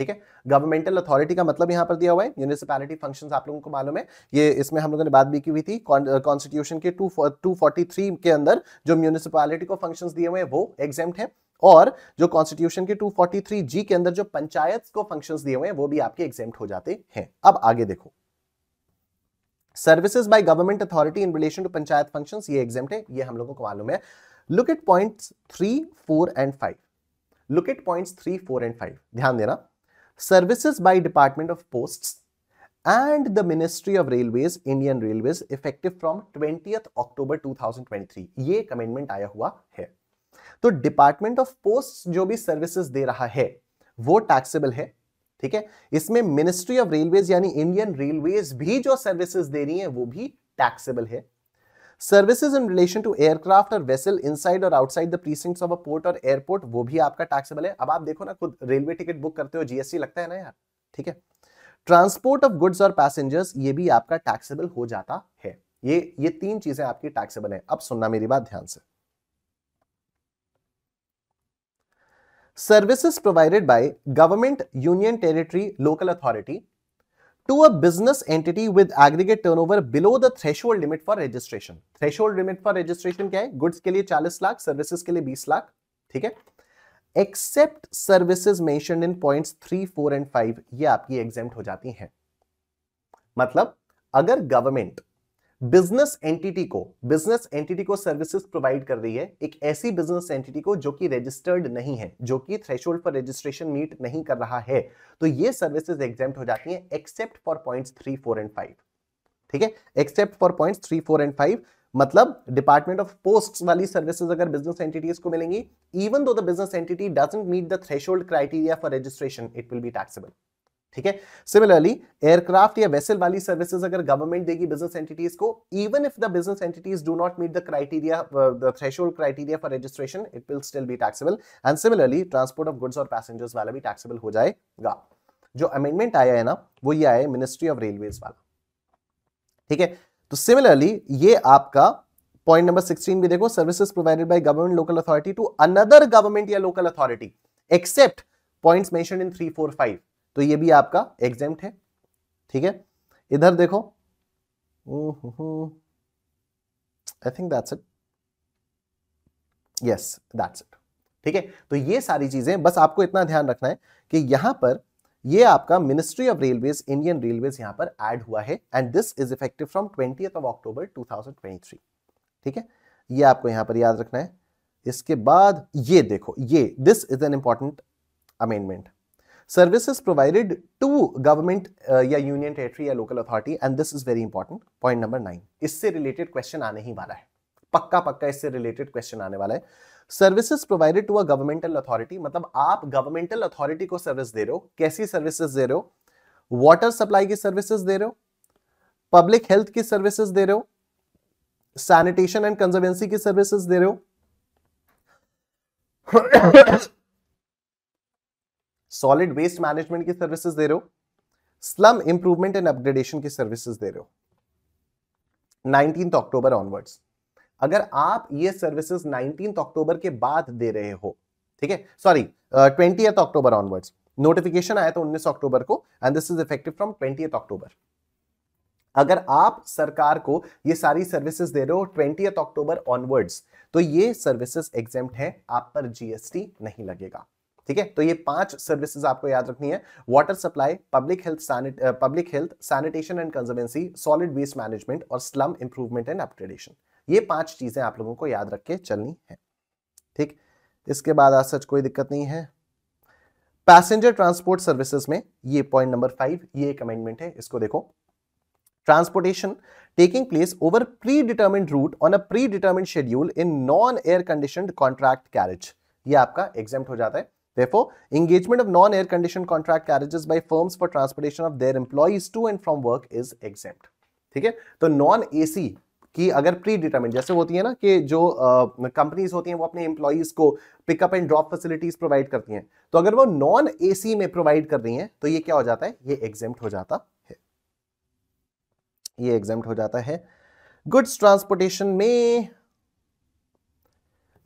ठीक है गवर्नमेंटल अथॉरिटी का मतलब यहां पर दिया हुआ है म्यूनिसिपैलिटी फंक्शन आप लोगों को मालूम है ये इसमें हम लोगों ने बात भी की हुई थी कॉन्स्टिट्यूशन uh, के टू टू के अंदर जो म्यूनिसिपैलिटी को फंक्शन दिए हुए हैं वो एग्जाम है और जो कॉन्स्टिट्यूशन के 243 जी के अंदर जो पंचायत को फंक्शंस दिए हुए हैं वो भी आपके एग्जाम हो जाते हैं अब आगे देखो services by government authority in relation to panchayat functions ये एग्जाम है ये हम लोगों को मालूम है look at points three four and five look at points three four and five ध्यान देना services by Department of Posts and the Ministry of Railways, Indian Railways, effective from 20th October 2023. ये कमेंटमेंट आया हुआ है तो डिपार्टमेंट ऑफ पोस्ट जो भी services दे रहा है वो टैक्सेबल है ठीक है इसमें मिनिस्ट्री ऑफ रेलवेज यानी इंडियन रेलवेज भी जो सर्विसेज दे रही है वो भी टैक्सेबल है services in relation to aircraft और वेसल इनसाइड और outside the precincts of a port और एयरपोर्ट वो भी आपका टैक्सेबल है अब आप देखो ना खुद रेलवे टिकट बुक करते हो जीएसटी लगता है ना यार ठीक है ट्रांसपोर्ट ऑफ गुड्स और पैसेंजर्स ये भी आपका टैक्सेबल हो जाता है ये ये तीन चीजें आपकी टैक्सेबल है अब सुनना मेरी बात ध्यान से services provided by government union territory local authority to a business entity with aggregate turnover below the threshold limit for registration. Threshold limit for registration क्या है? Goods के लिए 40 लाख, services के लिए 20 लाख, ठीक है? Except services mentioned in points 3, 4 and 5 ये आपकी exempt हो जाती हैं। मतलब अगर गवर्नमेंट बिजनेस एंटिटी को बिजनेस एंटिटी को सर्विसेज प्रोवाइड कर रही है एक ऐसी बिजनेस एंटिटी को जो कि रजिस्टर्ड नहीं है जो कि थ्रेशोल्ड पर रजिस्ट्रेशन मीट नहीं कर रहा है तो ये सर्विसेज एग्जाम हो जाती है except for points three four and five ठीक है except for points three four and five मतलब डिपार्टमेंट ऑफ पोस्ट वाली सर्विसेज अगर बिजनेस एंटिटीज को मिलेंगी even though the business entity doesn't meet the threshold criteria for registration it will be taxable ठीक है similarly aircraft या vessel वाली services अगर गवर्नमेंट देगी बिजनेस एंटिटीज को even if the business entities do not meet the criteria the threshold criteria for registration it will still be taxable and similarly transport of goods और passengers वाला भी taxable हो जाएगा जो amendment आया है ना वो ये आया मिनिस्ट्री ऑफ रेलवेज वाला ठीक है तो सिमिलरली ये आपका पॉइंट नंबर 16 भी देखो services provided by government local authority to another government या local authority except points mention in 3 4 5 तो ये भी आपका एग्जाम है ठीक है इधर देखो I think that's it yes that's it ठीक है तो ये सारी चीजें बस आपको इतना ध्यान रखना है कि यहां पर ये आपका ministry of railways Indian railways यहां पर ऐड हुआ है and this is effective from twenty of October 2023 ठीक है ये आपको यहां पर याद रखना है इसके बाद ये देखो ये this is an important amendment services provided to government uh, या union territory या local authority and this is very important point number nine इससे related question आने ही वाला है पक्का पक्का इससे related question आने वाला है services provided to a governmental authority मतलब आप गवर्नमेंटल अथॉरिटी को सर्विस दे रहे हो कैसी सर्विसेज दे रहे हो वाटर सप्लाई की सर्विसेज दे रहे हो पब्लिक हेल्थ की सर्विसेज दे रहे हो सैनिटेशन एंड कंजर्वेंसी की सर्विसेज दे रहे हो सॉलिड वेस्ट मैनेजमेंट की सर्विसेज दे रहे हो स्लम इंप्रूवमेंट एंड अपग्रेडेशन की सर्विसेज दे रहे हो नाइनटीन अक्टूबर ऑनवर्ड्स अगर आप ये सर्विसेज नाइनटीन अक्टूबर के बाद दे रहे हो ठीक है sorry twenty uh, October onwards notification आया था उन्नीस अक्टूबर को and this is effective from twenty October अगर आप सरकार को ये सारी सर्विसेज दे रहे हो ट्वेंटी अक्टूबर ऑनवर्ड्स तो ये सर्विसेज एग्जेप्ट है आप पर जीएसटी नहीं लगेगा ठीक है तो ये पांच सर्विसेज आपको याद रखनी है water supply public health public health sanitation and conservancy solid waste management और स्लम इंप्रूवमेंट एंड अपग्रेडेशन ये पांच चीजें आप लोगों को याद रख के चलनी है ठीक इसके बाद आज सच कोई दिक्कत नहीं है पैसेंजर ट्रांसपोर्ट सर्विसेज में ये पॉइंट नंबर फाइव ये एक अमेंडमेंट है इसको देखो place over pre determined route on a pre determined schedule in non air condition contract carriage ये आपका एग्जाम हो जाता है Therefore, engagement of non-air conditioned contract carriages by firms for transportation of their employees to and from work is exempt. ठीक है तो non AC कि अगर प्री डिटर्मिन जैसे होती है ना कि जो कंपनीज होती हैं वो अपने एम्प्लॉयज़ को pickup and drop facilities provide करती हैं तो अगर वो नॉन एसी में प्रोवाइड कर रही हैं तो ये क्या हो जाता है ये एग्जेम्प्ट हो जाता है ये एग्जेम्प्ट हो जाता है गुड्स ट्रांसपोर्टेशन में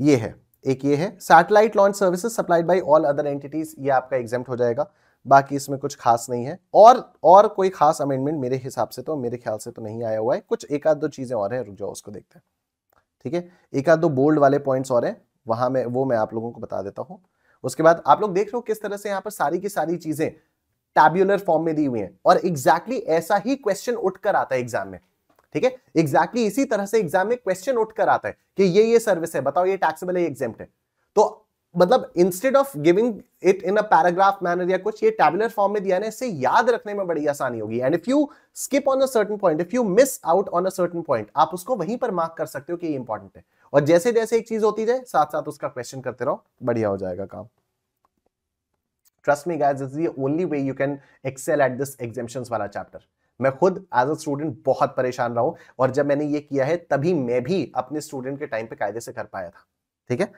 ये है एक ये है satellite launch services supplied by all other entities ये आपका एग्जाम हो जाएगा बाकी इसमें कुछ खास नहीं है और और कोई खास अमेंडमेंट मेरे हिसाब से तो मेरे ख्याल से तो नहीं आया हुआ है कुछ एक आध दो चीज़ें और हैं रुक जाओ उसको देखते हैं ठीक है एक आध दो बोल्ड वाले पॉइंट्स और हैं वहां में वो मैं आप लोगों को बता देता हूँ उसके बाद आप लोग देख रहे हो किस तरह से यहाँ पर सारी की सारी चीज़ें टैब्यूलर फॉर्म में दी हुई है और एग्जैक्टली exactly ऐसा ही क्वेश्चन उठकर आता है एग्जाम में ठीक है एग्जैक्टली इसी तरह से एग्जाम में क्वेश्चन उठ कर आता है कि ये ये सर्विस है बताओ ये टैक्सेबल है एग्जेप्ट है तो मतलब instead of giving it in a paragraph manner या कुछ ये टैबुलर फॉर्म में दिया ना इससे याद रखने में बड़ी आसानी होगी and if you skip on a certain point if you miss out on a certain point आप उसको वहीं पर मार्क कर सकते हो कि ये इंपॉर्टेंट है और जैसे जैसे एक चीज होती जाए साथ साथ उसका क्वेश्चन करते रहो बढ़िया हो जाएगा काम trust me guys is the only way you can excel at this examination वाला चैप्टर मैं खुद एज अ स्टूडेंट बहुत परेशान रहा हूं और जब मैंने ये किया है तभी मैं भी अपने स्टूडेंट के टाइम पे कायदे से कर पाया था ठीक है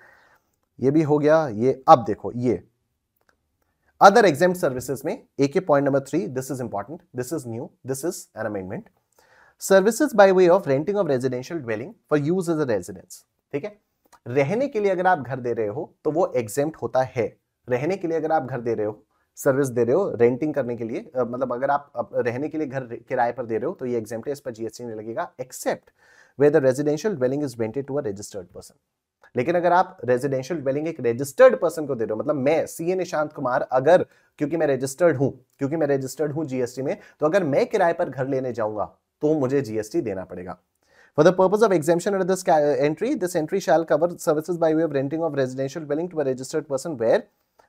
ये भी हो गया ये अब देखो ये अदर एग्जाम सर्विसेज में एक point number three this is important this is new this is an amendment services by way of renting of residential dwelling for use as a residence ठीक है रहने के लिए अगर आप घर दे रहे हो तो वो एग्जाम होता है रहने के लिए अगर आप घर दे रहे हो सर्विस दे रहे हो रेंटिंग करने के लिए uh, मतलब अगर आप, रहने के लिए घर किराए पर दे रहे हो तो ये एग्जाम है इस पर जीएसटी नहीं लगेगा except where the residential dwelling is rented to a registered person लेकिन अगर आप रेजिडेंशियल ड्वेलिंग एक रजिस्टर्ड पर्सन को दे रहे हो मतलब मैं सी ए निशांत कुमार अगर क्योंकि मैं रजिस्टर्ड हूं क्योंकि मैं रजिस्टर्ड हूं जीएसटी में तो अगर मैं किराए पर घर लेने जाऊंगा तो मुझे जीएसटी देना पड़ेगा For the purpose of exemption under this entry, this entry shall cover services by way of renting of residential dwelling to a registered person where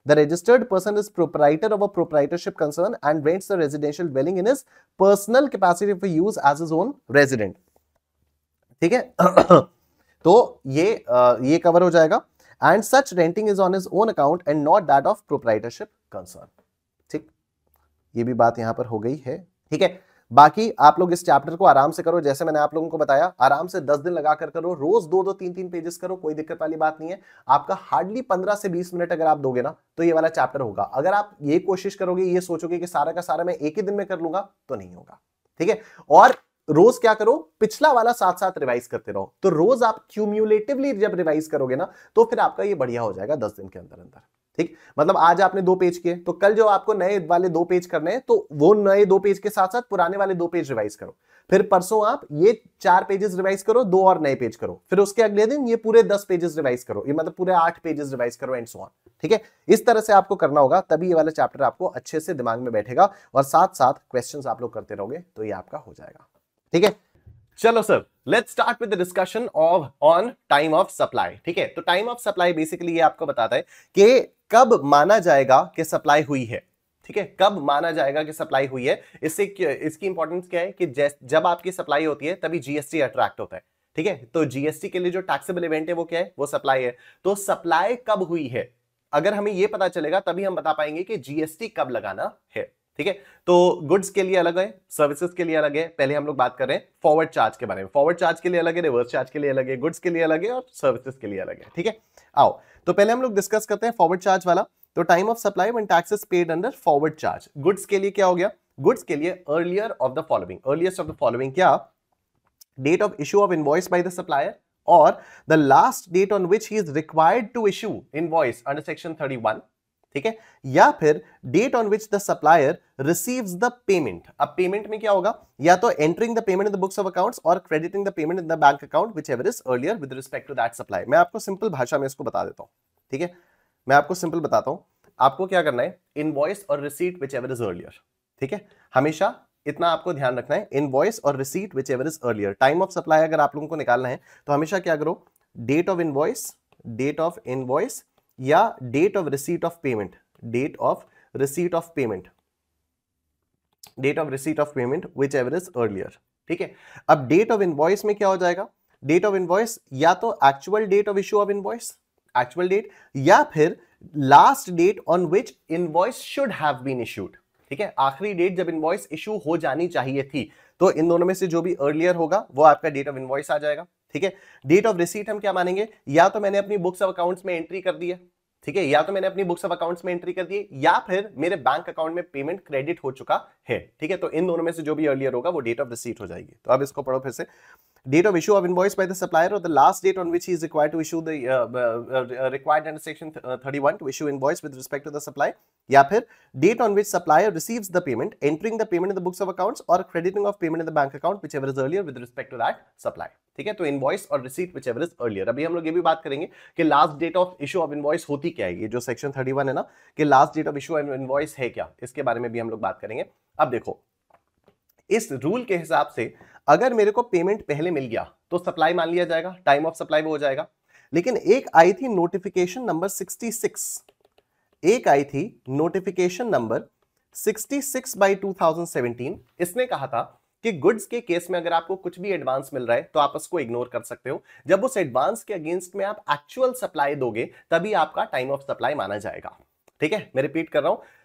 The registered person is proprietor of a proprietorship concern and rents the residential dwelling in his personal capacity for use as his own resident. ठीक है तो ये ये cover हो जाएगा and such renting is on is own account and not that of proprietorship concern ठीक ये भी बात यहां पर हो गई है ठीक है बाकी आप लोग इस चैप्टर को आराम से करो जैसे मैंने आप लोगों को बताया आराम से दस दिन लगाकर करो रोज दो दो तीन तीन पेजेस करो कोई दिक्कत वाली बात नहीं है आपका हार्डली पंद्रह से बीस मिनट अगर आप दोगे ना तो ये वाला चैप्टर होगा अगर आप ये कोशिश करोगे ये सोचोगे कि सारा का सारा मैं एक ही दिन में कर लूंगा तो नहीं होगा ठीक है और रोज क्या करो पिछला वाला साथ साथ रिवाइज करते रहो तो रोज आप क्यूम्यूलेटिवली जब रिवाइज करोगे ना तो फिर आपका ये बढ़िया हो जाएगा दस दिन के अंदर अंदर ठीक मतलब आज आपने दो पेज किए तो कल जो आपको नए वाले दो पेज करने हैं तो वो नए दो पेज के साथ साथ पुराने वाले दो पेज रिवाइज करो फिर परसों आप ये चार पेजेस रिवाइज करो दो और नए पेज करो फिर उसके अगले दिन ये पूरे दस पेजेस रिवाइज करो ये मतलब पूरे आठ पेजेस रिवाइज करो एंड सो ऑन ठीक है इस तरह से आपको करना होगा तभी ये वाला चैप्टर आपको अच्छे से दिमाग में बैठेगा और साथ साथ क्वेश्चन आप लोग करते रहोगे तो ये आपका हो जाएगा ठीक है चलो sir let's start with the discussion of on time of supply ठीक है तो टाइम ऑफ सप्लाई बेसिकली ये आपको बताता है कि कब माना जाएगा कि सप्लाई हुई है ठीक है कब माना जाएगा कि सप्लाई हुई है इससे इसकी इंपॉर्टेंस क्या है कि जब आपकी सप्लाई होती है तभी जीएसटी अट्रैक्ट होता है ठीक है तो जीएसटी के लिए जो टैक्सेबल इवेंट है वो क्या है वो सप्लाई है तो सप्लाई कब हुई है अगर हमें यह पता चलेगा तभी हम बता पाएंगे कि जीएसटी कब लगाना है ठीक है तो गुड्स के लिए अलग है सर्विसेज के लिए अलग है पहले हम लोग बात कर रहे हैं फॉरवर्ड चार्ज के बारे में फॉरवर्ड चार्ज के लिए अलग है रिवर्स चार्ज के लिए अलग है गुड्स के लिए अलग है और सर्विसेज के लिए अलग है ठीक है आओ तो पहले हम लोग डिस्कस करते हैं फॉरवर्ड चार्ज वाला तो time of supply one taxes paid under forward charge goods के लिए क्या हो गया गुड्स के लिए earlier of the following earliest of the following क्या date of issue of invoice by the supplier और the last date on which he is required to issue invoice under section 31 ठीक है या फिर date on which the supplier receive the payment अब payment में क्या होगा या तो entering the payment in the books of accounts और crediting the payment in the bank account whichever is earlier with respect to that supply मैं आपको simple भाषा में इसको बता देता हूं ठीक है मैं आपको सिंपल बताता हूं आपको क्या करना है इनवॉइस और receipt whichever is earlier ठीक है हमेशा इतना आपको ध्यान रखना है इनवॉइस और receipt whichever is earlier time of supply अगर आप लोगों को निकालना है तो हमेशा क्या करो date of invoice date of invoice या date of receipt of payment date of receipt of payment date of receipt of payment whichever is earlier ठीक है अब डेट ऑफ इन्वॉइस में क्या हो जाएगा डेट ऑफ इन्वॉइस या तो actual date of issue of invoice actual date या फिर last date on which invoice should have been issued ठीक है आखिरी डेट जब इन्वॉइस इश्यू हो जानी चाहिए थी तो इन दोनों में से जो भी अर्लियर होगा वो आपका डेट ऑफ इन्वॉइस आ जाएगा ठीक है डेट ऑफ रिसीट हम क्या मानेंगे या तो मैंने अपनी बुक्स ऑफ अकाउंट्स में एंट्री कर दी है ठीक है या तो मैंने अपनी बुक्स ऑफ अकाउंट्स में एंट्री कर दी या फिर मेरे बैंक अकाउंट में पेमेंट क्रेडिट हो चुका है ठीक है तो इन दोनों में से जो भी अर्लियर होगा वो डेट ऑफ रिसीट हो जाएगी तो अब इसको पढ़ो फिर से date of issue of invoice by the supplier or the last date on which he is required to issue the uh, uh, uh, uh required under section 31 uh, to issue invoice with respect to the supply या फिर date on which supplier receives the payment entering the payment in the books of accounts और crediting of payment in the bank account whichever is earlier with respect to that supply ठीक है तो invoice और receipt whichever is earlier अभी हम लोग ये भी बात करेंगे कि last date of issue of invoice होती क्या है ये जो सेक्शन 31 है ना कि last date of issue of invoice है क्या इसके बारे में भी हम लोग बात करेंगे अब देखो इस रूल के हिसाब से अगर मेरे को पेमेंट पहले मिल गया तो सप्लाई मान लिया जाएगा टाइम ऑफ सप्लाई वो हो जाएगा लेकिन एक आई थी नोटिफिकेशन नंबर 66 एक आई थी नोटिफिकेशन नंबर 66 बाय 2017 इसने कहा था कि गुड्स के केस में अगर आपको कुछ भी एडवांस मिल रहा है तो आप उसको इग्नोर कर सकते हो जब उस एडवांस के अगेंस्ट में आप एक्चुअल सप्लाई दोगे तभी आपका टाइम ऑफ सप्लाई माना जाएगा ठीक है मैं रिपीट कर रहा हूं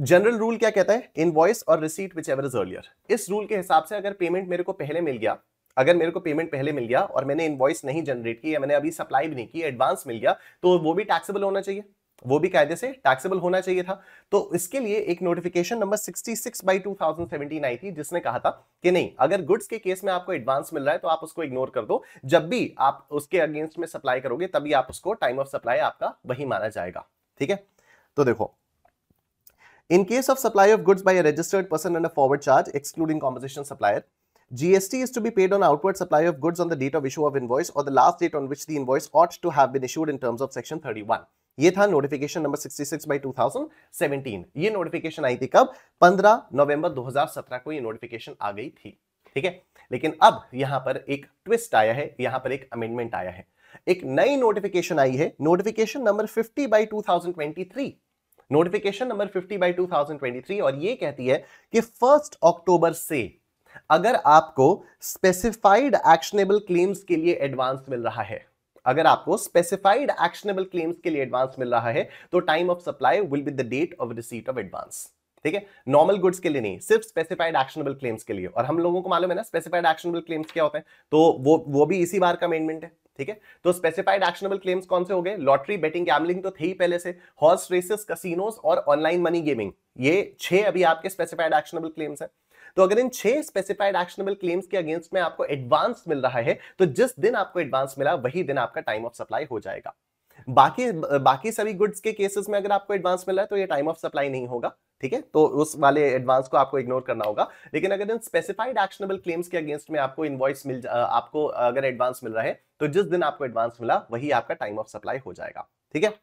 जनरल रूल क्या कहता है इनवॉइस और receipt whichever is earlier इस रूल के हिसाब से अगर पेमेंट मेरे को पहले मिल गया अगर मेरे को पेमेंट पहले मिल गया और मैंने इनवॉइस नहीं जनरेट की या मैंने अभी सप्लाई भी नहीं की एडवांस मिल गया तो वो भी टैक्सेबल होना चाहिए वो भी कायदे से टैक्सेबल होना चाहिए था तो इसके लिए एक नोटिफिकेशन नंबर 66 बाय 2017 आई थी जिसने कहा था कि नहीं अगर गुड्स के केस में आपको एडवांस मिल रहा है तो आप उसको इग्नोर कर दो जब भी आप उसके अगेंस्ट में सप्लाई करोगे तभी आप उसको टाइम ऑफ सप्लाई आपका वही माना जाएगा ठीक है तो देखो In case of supply of goods by a registered person and a forward charge, excluding compensation supplier, GST is to be paid on outward supply of goods on the date of issue of invoice or the last date on which the invoice ought to have been issued in terms of section 31. ये था notification number 66 bye 2017 ये notification आई थी कब 15 नवंबर 2017 को ये notification आ गई थी ठीक है लेकिन अब यहां पर एक ट्विस्ट आया है यहां पर एक अमेंडमेंट आया है एक नई नोटिफिकेशन आई है notification number 50 by 2023 notification number 50 by 2023 और ये कहती है कि फर्स्ट अक्टूबर से अगर आपको स्पेसिफाइड एक्शनेबल क्लेम्स के लिए एडवांस मिल रहा है अगर आपको स्पेसिफाइड एक्शनेबल क्लेम्स के लिए एडवांस मिल रहा है तो time of supply will be the date of receipt of advance ठीक है नॉर्मल गुड्स के लिए नहीं सिर्फ स्पेसिफाइड एक्शनबल क्लेम्स के लिए और हम लोगों को मालूम है ना स्पेसिफाइड एक्शनबल क्लेम्स क्या होते हैं तो वो वो भी इसी बार का अमेंडमेंट है ठीक है तो स्पेसिफाइड एक्शनबल क्लेम्स कौन से हो गए लॉटरी बेटिंग गैमलिंग तो थे ही पहले से हॉर्स रेसेस कसिनोज और ऑनलाइन मनी गेमिंग ये छह अभी आपके स्पेसिफाइड एक्शनबल क्लेम्स हैं तो अगर इन छह स्पेसिफाइड एक्शनेबल क्लेम्स के अगेंस्ट में आपको एडवांस मिल रहा है तो जिस दिन आपको एडवांस मिला वही दिन आपका टाइम ऑफ सप्लाई हो जाएगा बाकी बाकी सभी गुड्स के केसेस में अगर आपको एडवांस मिला है तो ये टाइम ऑफ सप्लाई नहीं होगा ठीक है तो उस वाले एडवांस को आपको इग्नोर करना होगा लेकिन अगर इन स्पेसिफाइड एक्शनेबल क्लेम्स के अगेंस्ट में आपको इनवॉइस मिल आपको अगर एडवांस मिल रहा है तो जिस दिन आपको एडवांस मिला वही आपका टाइम ऑफ सप्लाई हो जाएगा ठीक है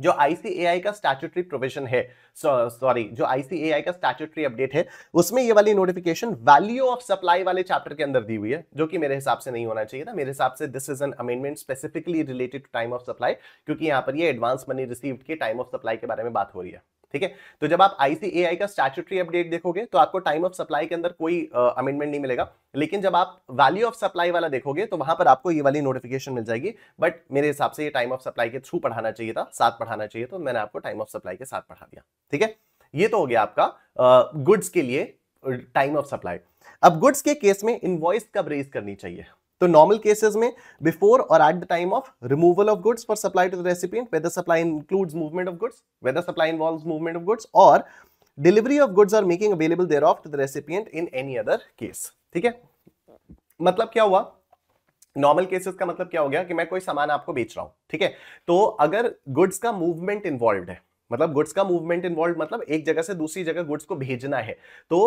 जो आईसीएआई का स्टैट्यूटरी प्रोविजन है सॉरी जो आईसीएआई का स्टैट्यूटरी अपडेट है उसमें ये वाली नोटिफिकेशन वैल्यू ऑफ सप्लाई वाले चैप्टर के अंदर दी हुई है जो कि मेरे हिसाब से नहीं होना चाहिए था मेरे हिसाब से this is an amendment specifically related to time of supply क्योंकि यहाँ पर ये एडवांस मनी रिसीव के टाइम ऑफ सप्लाई के बारे में बात हो रही है ठीक है तो जब आप आईसीएआई का स्टैट्यूटरी अपडेट देखोगे तो आपको टाइम ऑफ सप्लाई के अंदर कोई अमेंडमेंट नहीं मिलेगा लेकिन जब आप वैल्यू ऑफ सप्लाई वाला देखोगे तो वहां पर आपको ये वाली नोटिफिकेशन मिल जाएगी बट मेरे हिसाब से ये टाइम ऑफ सप्लाई के थ्रू पढ़ाना चाहिए था साथ पढ़ाना चाहिए तो मैंने आपको टाइम ऑफ सप्लाई के साथ पढ़ा दिया ठीक है ये तो हो गया आपका गुड्स के लिए टाइम ऑफ सप्लाई अब गुड्स के केस में इन्वॉइस कब रेज करनी चाहिए तो नॉर्मल केसेस में बिफोर और at the time of removal of goods for supply to the recipient whether supply includes movement of goods whether supply involves movement of goods और delivery of goods or making available thereof to the recipient in any other case ठीक है मतलब क्या हुआ normal cases का मतलब क्या हो गया कि मैं कोई सामान आपको बेच रहा हूं ठीक है तो अगर गुड्स का मूवमेंट इन्वॉल्व है मतलब गुड्स का मूवमेंट इन्वॉल्व मतलब एक जगह से दूसरी जगह गुड्स को भेजना है तो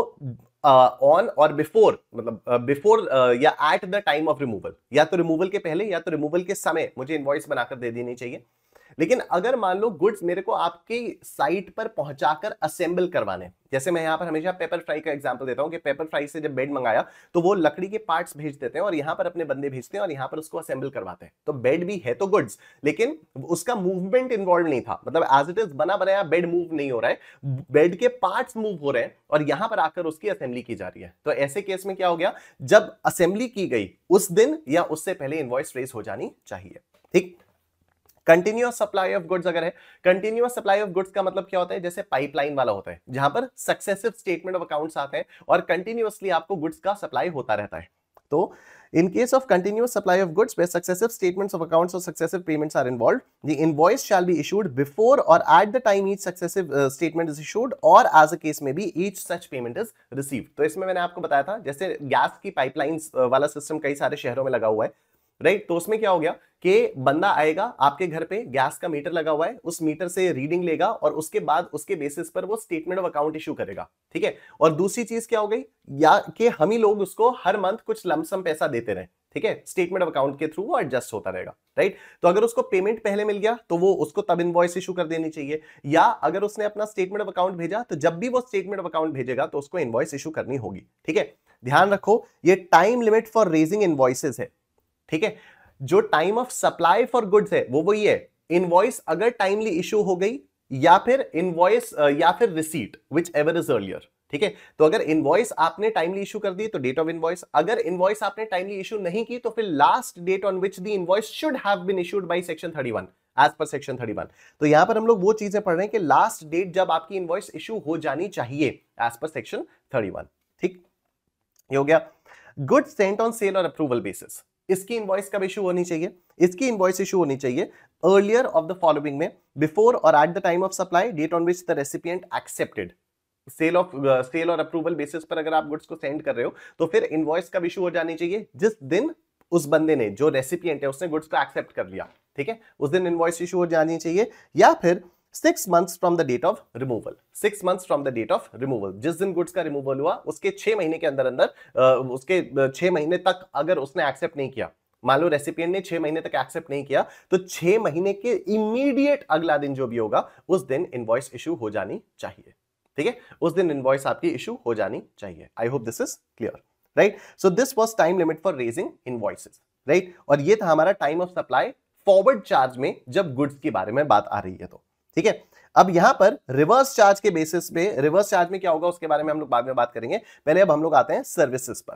ऑन और बिफोर मतलब बिफोर या at the time of removal या तो रिमूवल के पहले या तो रिमूवल के समय मुझे इन्वॉइस बनाकर दे देनी चाहिए लेकिन अगर मान लो गुड्स मेरे को आपकी साइट पर पहुंचाकर असेंबल करवाने जैसे मैं यहाँ पर हमेशा पेपर फ्राई का एग्जाम्पल देता हूँ कि पेपर फ्राई से जब बेड मंगाया तो वो लकड़ी के पार्ट्स भेज देते हैं और यहाँ पर अपने बंदे भेजते हैं और यहाँ पर उसको असेंबल करवाते हैं तो बेड भी है तो गुड्स लेकिन उसका मूवमेंट इन्वॉल्व नहीं था मतलब एज इट इज बना बनाया बेड मूव नहीं हो रहा है बेड के पार्ट्स मूव हो रहे हैं और यहाँ पर आकर उसकी असेंबली की जा रही है तो ऐसे केस में क्या हो गया जब असेंबली की गई उस दिन या उससे पहले इन्वॉइस रेस हो जानी चाहिए ठीक कंटिन्यूस सप्लाई ऑफ गुड्स अगर है कंटिन्यूस सप्लाई ऑफ गुड्स का मतलब क्या होता है जैसे पाइपलाइन वाला होता है जहां पर सक्सेसिव स्टेटमेंट ऑफ अकाउंट्स आते हैं और कंटिन्यूसली आपको गुड्स का सप्लाई होता रहता है तो in case of continuous supply of goods successive statements of accounts और successive payments are involve the invoice shall be issued before और at the time each successive statement is issued और as a case में भी each such payment is receive तो इसमें मैंने आपको बताया था जैसे गैस की पाइपलाइंस uh, वाला सिस्टम कई सारे शहरों में लगा हुआ है राइट तो उसमें क्या हो गया कि बंदा आएगा आपके घर पे गैस का मीटर लगा हुआ है उस मीटर से रीडिंग लेगा और उसके बाद उसके बेसिस पर वो स्टेटमेंट ऑफ अकाउंट इशू करेगा ठीक है और दूसरी चीज क्या हो गई या कि हम ही लोग उसको हर मंथ कुछ लमसम पैसा देते रहे ठीक है स्टेटमेंट ऑफ अकाउंट के थ्रू वो एडजस्ट होता रहेगा राइट तो अगर उसको पेमेंट पहले मिल गया तो वो उसको तब इनवॉइस इशू कर देनी चाहिए या अगर उसने अपना स्टेटमेंट ऑफ अकाउंट भेजा तो जब भी वो स्टेटमेंट ऑफ अकाउंट भेजेगा तो उसको इनवॉइस इशू करनी होगी ठीक है ध्यान रखो ये time limit for raising invoices है ठीक है जो time of supply for goods है वो वही है इनवॉइस अगर टाइमली इशू हो गई या फिर इनवॉइस या फिर receipt whichever is earlier ठीक है तो अगर इनवॉइस आपने टाइमली इशू कर दी तो डेट ऑफ इनवॉइस अगर इनवॉइस आपने टाइमली इशू नहीं की तो फिर last date on which the invoice should have been issued by section 31 as per section 31 तो यहां पर हम लोग वो चीजें पढ़ रहे हैं कि लास्ट डेट जब आपकी इनवॉइस इशू हो जानी चाहिए एज पर सेक्शन 31 ठीक ये हो गया good sent on sale or approval basis इसकी इन्वॉइस कब इशू होनी चाहिए इसकी इन्वॉइस इशू होनी चाहिए अर्लियर ऑफ द फॉलोइंग में बिफोर और at the time of supply date on which the recipient accepted sale of sale or approval basis पर अगर आप गुड्स को सेंड कर रहे हो तो फिर इन्वॉइस कब इशू हो जानी चाहिए जिस दिन उस बंदे ने जो रेसिपियंट है उसने गुड्स को एक्सेप्ट कर लिया ठीक है उस दिन इन्वॉइस इशू हो जानी चाहिए या फिर six months from the date of removal six months from the date of removal जिस दिन गुड्स का रिमूवल हुआ उसके छह महीने के अंदर अंदर उसके छह महीने तक अगर उसने एक्सेप्ट नहीं किया मान लो रेसिपियंट ने छह महीने तक एक्सेप्ट नहीं किया तो छह महीने के इमीडिएट अगला दिन जो भी होगा उस दिन इन्वॉइस इशू हो जानी चाहिए ठीक है उस दिन इन्वॉइस आपकी इशू हो जानी चाहिए I hope this is clear right so this was time limit for raising invoices right और ये था हमारा time of supply forward charge में जब गुड्स के बारे में बात आ रही है तो ठीक है अब यहां पर रिवर्स चार्ज के बेसिस पे रिवर्स चार्ज में क्या होगा उसके बारे में हम लोग बाद में बात करेंगे पहले अब हम लोग आते हैं सर्विसेज पर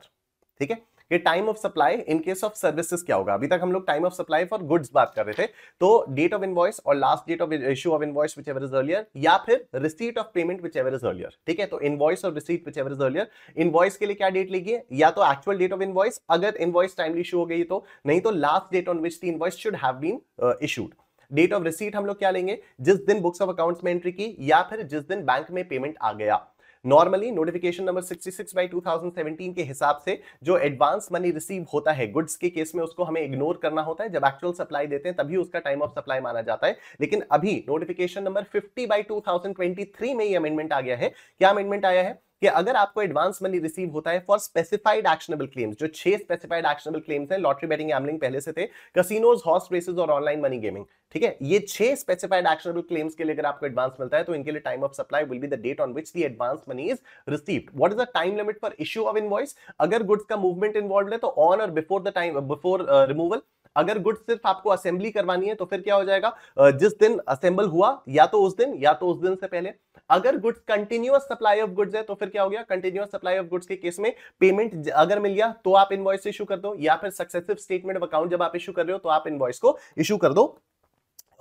ठीक है कि time of supply in case of services क्या होगा अभी तक हम लोग time of supply for goods बात कर रहे थे तो date of invoice or last date of issue of invoice whichever is earlier या फिर receipt of payment whichever is earlier ठीक है तो इनवॉइस और receipt whichever is earlier invoice के लिए क्या डेट लीजिए या तो एक्चुअल डेट ऑफ इनवॉइस अगर इनवॉइस टाइमली इशू हो गई तो नहीं तो last date on which the invoice should have been issued date of receipt हम लोग क्या लेंगे जिस दिन बुक्स ऑफ अकाउंट्स में एंट्री की या फिर जिस दिन बैंक में पेमेंट आ गया नॉर्मली नोटिफिकेशन नंबर 66 बाय 2017 के हिसाब से जो एडवांस मनी रिसीव होता है गुड्स के केस में उसको हमें इग्नोर करना होता है जब एक्चुअल सप्लाई देते हैं तभी उसका टाइम ऑफ सप्लाई माना जाता है लेकिन अभी नोटिफिकेशन नंबर 50 बाई 2023 में ये अमेंडमेंट आ गया है क्या अमेंडमेंट आया है कि अगर आपको एडवांस मनी रिसीव होता है फॉर स्पेसिफाइड एक्शनेबल क्लेम्स जो छह स्पेसिफाइड एक्शनेबल क्लेम्स हैं लॉटरी बैटिंग एमलिंग पहले से थे कसिनोज हॉर्स रेसेस और ऑनलाइन मनी गेमिंग ठीक है ये छह स्पेसिफाइड एक्शनेबल क्लेम्स के लिए अगर आपको एडवांस मिलता है तो इनके लिए time of supply will be the date on which the advance money is receive what is the time limit for issue of invoice अगर गुड्स का मूवमेंट इन्वॉल्व है तो on or before the time before removal अगर goods सिर्फ आपको assembly करवानी है तो फिर क्या हो जाएगा जिस दिन असेंबल हुआ या तो उस दिन या तो उस दिन से पहले अगर goods continuous supply of goods है तो फिर क्या हो गया कंटिन्यूस सप्लाई ऑफ गुड्स के केस में पेमेंट अगर मिल गया तो आप इनवॉइस इशू कर दो या फिर सक्सेसिव स्टेटमेंट ऑफ अकाउंट जब आप इशू कर रहे हो तो आप इनवॉइस को इशू कर दो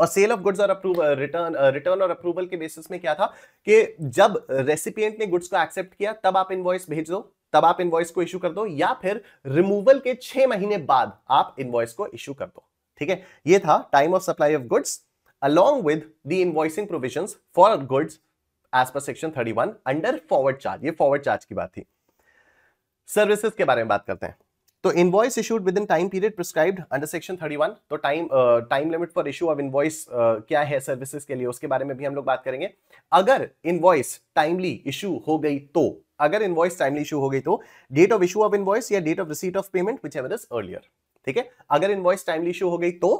और sale of goods or approval return return or approval के बेसिस में क्या था कि जब रेसिपिएंट ने गुड्स को एक्सेप्ट किया तब आप इनवॉइस भेज दो तब आप इनवॉइस को इश्यू कर दो या फिर रिमूवल के छह महीने बाद आप इनवॉइस को इश्यू कर दो ठीक है ये था time of supply of goods along with the invoicing provisions for goods as per section 31 under forward charge ये फॉरवर्ड चार्ज की बात थी सर्विसेज के बारे में बात करते हैं तो invoice issued within time period prescribed under section 31 तो time time limit for issue of invoice क्या है सर्विसेज के लिए उसके बारे में भी हम लोग बात करेंगे अगर इनवॉइस टाइमली इशू हो गई तो अगर इन्वॉइस टाइमली इशू हो गई तो date of issue of invoice या date of receipt of payment whichever is earlier ठीक है अगर इन्वॉइस टाइमली इशू हो गई तो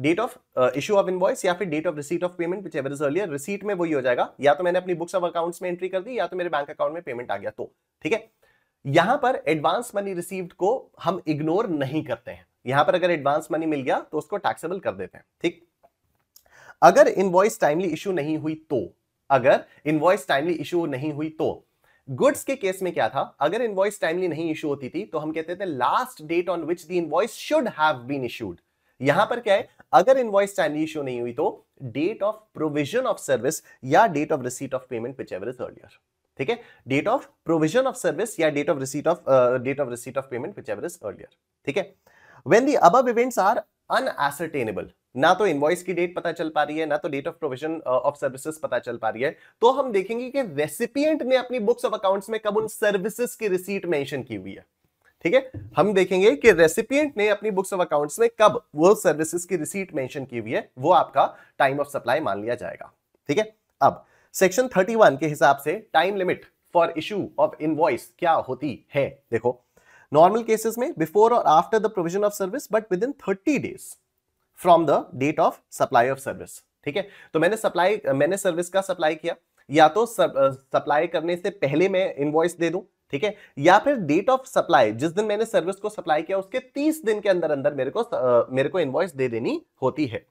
date of issue of invoice या फिर date of receipt of payment whichever is earlier receipt में वही हो जाएगा या तो मैंने अपनी बुक्स ऑफ अकाउंट्स में एंट्री कर दी या तो मेरे बैंक अकाउंट में पेमेंट आ गया तो ठीक है यहां पर एडवांस मनी रिसीव्ड को हम इग्नोर नहीं करते हैं यहां पर अगर एडवांस मनी मिल गया तो उसको टैक्सेबल कर देते हैं ठीक अगर इनवॉइस टाइमली इशू नहीं हुई तो अगर इनवॉइस टाइमली इशू नहीं हुई तो गुड्स के केस में क्या था अगर इनवॉइस टाइमली नहीं इशू होती थी तो हम कहते थे last date on which the invoice should have been issued यहां पर क्या है अगर इनवॉइस टाइमली इशू नहीं हुई तो date of provision of service या date of receipt of payment whichever is earlier ठीक है date of provision of service या date of receipt of date of receipt of payment whichever is earlier ठीक है when the above events are अनएसरटेनेबल ना तो invoice की date पता चल पा रही है ना तो date of provision of services पता चल पा रही है तो हम देखेंगे कि रेसिपिएंट ने अपनी बुक्स ऑफ अकाउंट्स में कब उन सर्विसेज की रिसीट मेंशन की हुई है ठीक है हम देखेंगे कि रेसिपिएंट ने अपनी बुक्स ऑफ अकाउंट्स में कब वो सर्विसेज की रिसीट मेंशन की हुई है वो आपका टाइम ऑफ सप्लाई मान लिया जाएगा ठीक है अब सेक्शन थर्टी के हिसाब से time limit for issue of invoice क्या होती है देखो नॉर्मल केसेस में before or after the provision of service but within thirty days from the date of supply of service ठीक है तो मैंने सप्लाई मैंने सर्विस का सप्लाई किया या तो सप्लाई करने से पहले मैं इनवॉइस दे दूं ठीक है या फिर डेट ऑफ सप्लाई जिस दिन मैंने सर्विस को सप्लाई किया उसके 30 दिन के अंदर अंदर मेरे को uh, मेरे को इनवॉइस दे देनी होती है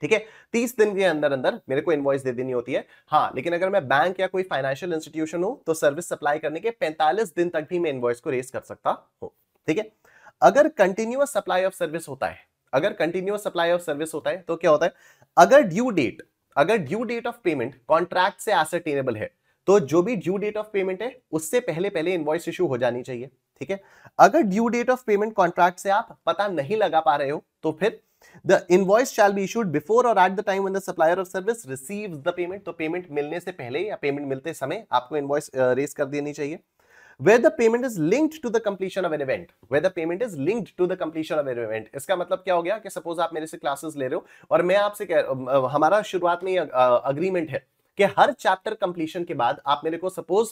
ठीक है तीस दिन के अंदर अंदर मेरे को इन्वॉइस दे देनी होती है हाँ लेकिन अगर मैं बैंक या कोई फाइनेंशियल इंस्टीट्यूशन हूं तो सर्विस सप्लाई करने के पैंतालीस दिन तक भी मैं इन्वॉइस को रेस कर सकता हूं ठीक है अगर कंटिन्यूस सप्लाई ऑफ सर्विस होता है अगर कंटिन्यूस सप्लाई ऑफ सर्विस होता है तो क्या होता है अगर ड्यू डेट अगर due date of payment contract से एसरटेनेबल है तो जो भी ड्यू डेट ऑफ पेमेंट है उससे पहले पहले इन्वॉइस इश्यू हो जानी चाहिए ठीक है अगर due date of payment contract से आप पता नहीं लगा पा रहे हो तो फिर The invoice shall be issued before or at the time when the supplier of service receives the payment. तो payment मिलने से पहले या payment मिलते समय आपको invoice uh, raise कर देनी चाहिए where the payment is linked to the completion of an event where the payment is linked to the completion of an event इसका मतलब क्या हो गया कि suppose आप मेरे से classes ले रहे हो और मैं आपसे कह हमारा शुरुआत में agreement है कि हर chapter completion के बाद आप मेरे को सपोज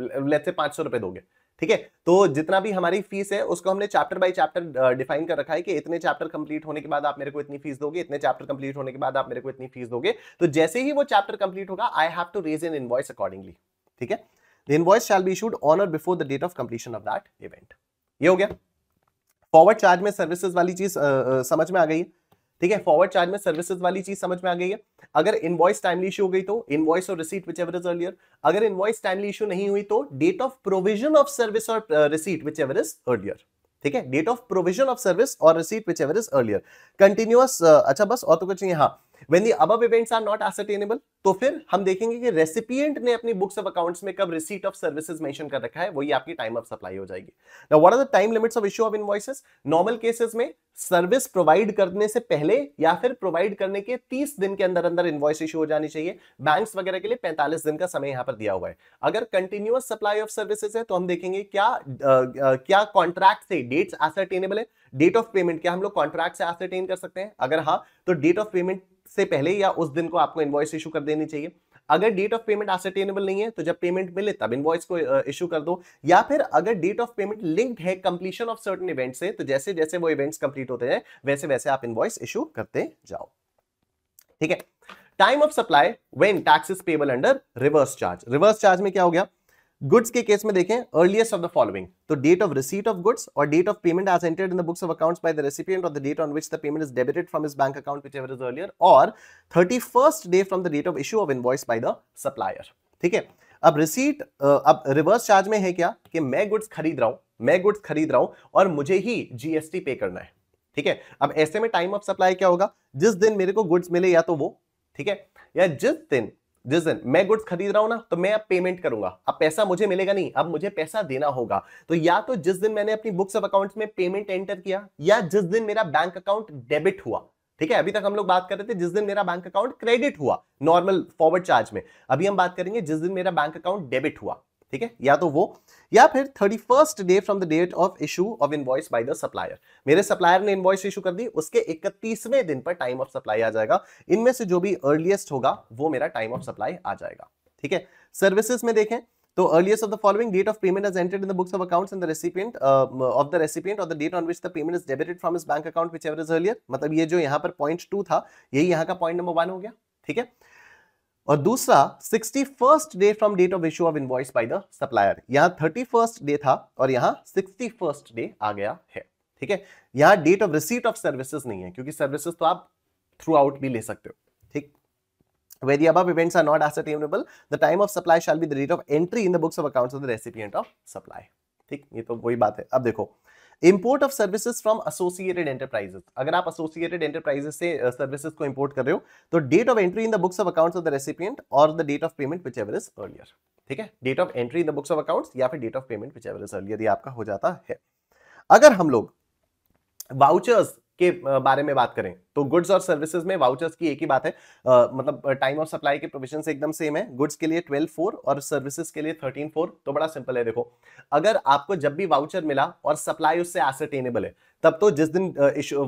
लेट से पांच सौ रुपए दोगे ठीक है तो जितना भी हमारी फीस है उसको हमने चैप्टर बाय चैप्टर डिफाइन कर रखा है कि इतने चैप्टर कंप्लीट होने के बाद आप मेरे को इतनी फीस दोगे इतने चैप्टर कंप्लीट होने के बाद आप मेरे को इतनी फीस दोगे तो जैसे ही वो चैप्टर कंप्लीट होगा I have to raise invoice accordingly ठीक है the invoice shall be issued on or before the date of completion of that event ये हो गया फॉरवर्ड चार्ज में सर्विसेज वाली चीज समझ में आ गई है ठीक है फॉरवर्ड चार्ज में सर्विसेज वाली चीज समझ में आ गई है अगर इनवॉइस टाइमली इशू हो गई तो इनवॉइस और receipt whichever is earlier अगर इनवॉइस टाइमली इशू नहीं हुई तो date of provision of service or receipt whichever is earlier ठीक है date of provision of service or receipt whichever is earlier continuous अच्छा बस और तो कुछ नहीं हाँ When the above events are not ascertainable, तो फिर हम देखेंगे कि recipient ने अपनी books of accounts में कब receipt of services mention कर रखा है वही आपकी time of supply हो जाएगी Now what are the time limits of issue of invoices? Normal cases में service provide करने से पहले या फिर प्रोवाइड करने के 30 दिन के अंदर अंदर invoice issue हो जानी चाहिए Banks वगैरह के लिए 45 दिन का समय यहाँ पर दिया हुआ है अगर continuous supply of services है तो हम देखेंगे क्या आ, क्या कॉन्ट्रैक्ट से डेट्स एसरटेनेबल है डेट ऑफ पेमेंट क्या हम लोग कॉन्ट्रैक्ट से एसेटेन कर सकते हैं अगर हाँ तो डेट ऑफ पेमेंट से पहले या उस दिन को आपको इन्वॉइस इशू कर देनी चाहिए अगर डेट ऑफ पेमेंट एसेटेनेबल नहीं है तो जब पेमेंट मिले तब इनवॉइस को इशू कर दो या फिर अगर डेट ऑफ पेमेंट लिंक्ड है कंप्लीशन ऑफ सर्टन इवेंट से तो जैसे जैसे वो इवेंट्स कंप्लीट होते हैं वैसे वैसे आप इनवॉइस इशू करते जाओ ठीक है time of supply when taxes payable under reverse charge reverse charge में क्या हो गया गुड्स के केस में देखें अर्लिएस्ट ऑफ द फॉलोइंग तो date of receipt of goods or date of payment as entered in the books of accounts by the recipient of the date on which the payment is debited from his bank account whichever is earlier or thirty first day from the date of issue of invoice by the supplier ठीक है अब receipt अब reverse charge में है क्या कि मैं goods खरीद रहा हूं मैं गुड्स खरीद रहा हूं और मुझे ही जीएसटी पे करना है ठीक है अब ऐसे में टाइम ऑफ सप्लाई क्या होगा जिस दिन मेरे को गुड्स मिले या तो वो ठीक है या जिस दिन जिस दिन मैं गुड्स खरीद रहा हूं ना तो मैं अब पेमेंट करूंगा अब पैसा मुझे मिलेगा नहीं अब मुझे पैसा देना होगा तो या तो जिस दिन मैंने अपनी बुक्स ऑफ अकाउंट में पेमेंट एंटर किया या जिस दिन मेरा बैंक अकाउंट डेबिट हुआ ठीक है अभी तक हम लोग बात कर रहे थे जिस दिन मेरा बैंक अकाउंट क्रेडिट हुआ नॉर्मल फॉरवर्ड चार्ज में अभी हम बात करेंगे जिस दिन मेरा बैंक अकाउंट डेबिट हुआ ठीक है या तो वो या फिर thirty first day from the date of issue of invoice by the supplier मेरे सप्लायर ने इनवॉइस इशू कर दी उसके इकतीसवें दिन पर टाइम ऑफ सप्लाई आ जाएगा इनमें से जो भी अर्लिएस्ट होगा वो मेरा टाइम ऑफ सप्लाई आ जाएगा ठीक है सर्विसेज में देखें तो earliest of the following date of payment is entered in the books of accounts and the recipient of the recipient or the date on which the payment is debited from his bank account whichever is earlier मतलब ये जो यहां पर point two था यही यहाँ का point number one हो गया ठीक है और दूसरा sixty first day from date of issue of invoice by the supplier यहां थर्टी फर्स्ट डे था और यहां सिक्सटी फर्स्ट डे आ गया है ठीक है यहां date of receipt of services नहीं है क्योंकि सर्विसेज तो आप थ्रू आउट भी ले सकते हो ठीक where the above events are not ascertainable the time of supply shall be the date of entry in the books of accounts of the recipient of supply theek ye to wahi baat hai ab dekho import of services from associated enterprises अगर आप associated enterprises से services uh, को import कर रहे हो तो date of entry in the books of accounts of the recipient or the date of payment whichever is earlier ठीक है date of entry in the books of accounts या फिर date of payment whichever is earlier ये आपका हो जाता है अगर हम लोग वाउचर्स के बारे में बात करें तो गुड्स और सर्विसेज में वाउचर्स की एक ही बात है आ, मतलब टाइम ऑफ सप्लाई के प्रोविजन एकदम सेम है गुड्स के लिए ट्वेल्व फोर और सर्विसेज के लिए थर्टीन फोर तो बड़ा सिंपल है देखो अगर आपको जब भी वाउचर मिला और सप्लाई उससे एसरटेनेबल है तब तो जिस दिन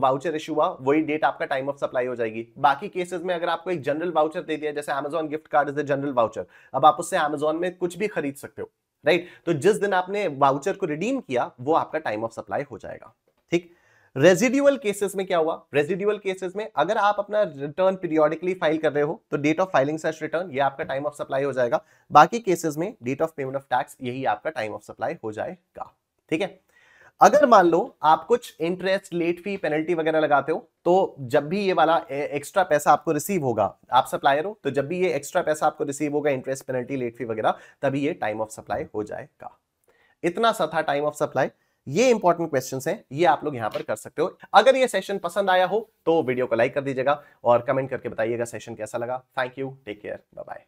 वाउचर इशू हुआ वही डेट आपका टाइम ऑफ सप्लाई हो जाएगी बाकी केसेस में अगर आपको एक जनरल वाउचर दे दिया जैसे Amazon gift card is a general voucher अब आप उससे अमेजोन में कुछ भी खरीद सकते हो राइट तो जिस दिन आपने वाउचर को रिडीम किया वो आपका टाइम ऑफ सप्लाई हो जाएगा ठीक रेजिड्यूअल केसेस में क्या हुआ रेजिड्यूअल केसेस में अगर आप अपना रिटर्न पीरियोडिकली फाइल कर रहे हो तो date of filing such return ये आपका टाइम ऑफ सप्लाई हो जाएगा बाकी केसेस में date of payment of tax यही आपका टाइम ऑफ सप्लाई हो जाएगा ठीक है अगर मान लो आप कुछ इंटरेस्ट लेट फी पेनल्टी वगैरह लगाते हो तो जब भी ये वाला एक्स्ट्रा पैसा आपको रिसीव होगा आप सप्लायर हो तो जब भी ये एक्स्ट्रा पैसा आपको रिसीव होगा इंटरेस्ट पेनल्टी लेट फी वगैरह तभी ये टाइम ऑफ सप्लाई हो जाएगा इतना सा था टाइम ऑफ सप्लाई ये इंपॉर्टेंट क्वेश्चन हैं ये आप लोग यहां पर कर सकते हो अगर ये सेशन पसंद आया हो तो वीडियो को लाइक कर दीजिएगा और कमेंट करके बताइएगा सेशन कैसा लगा thank you take care bye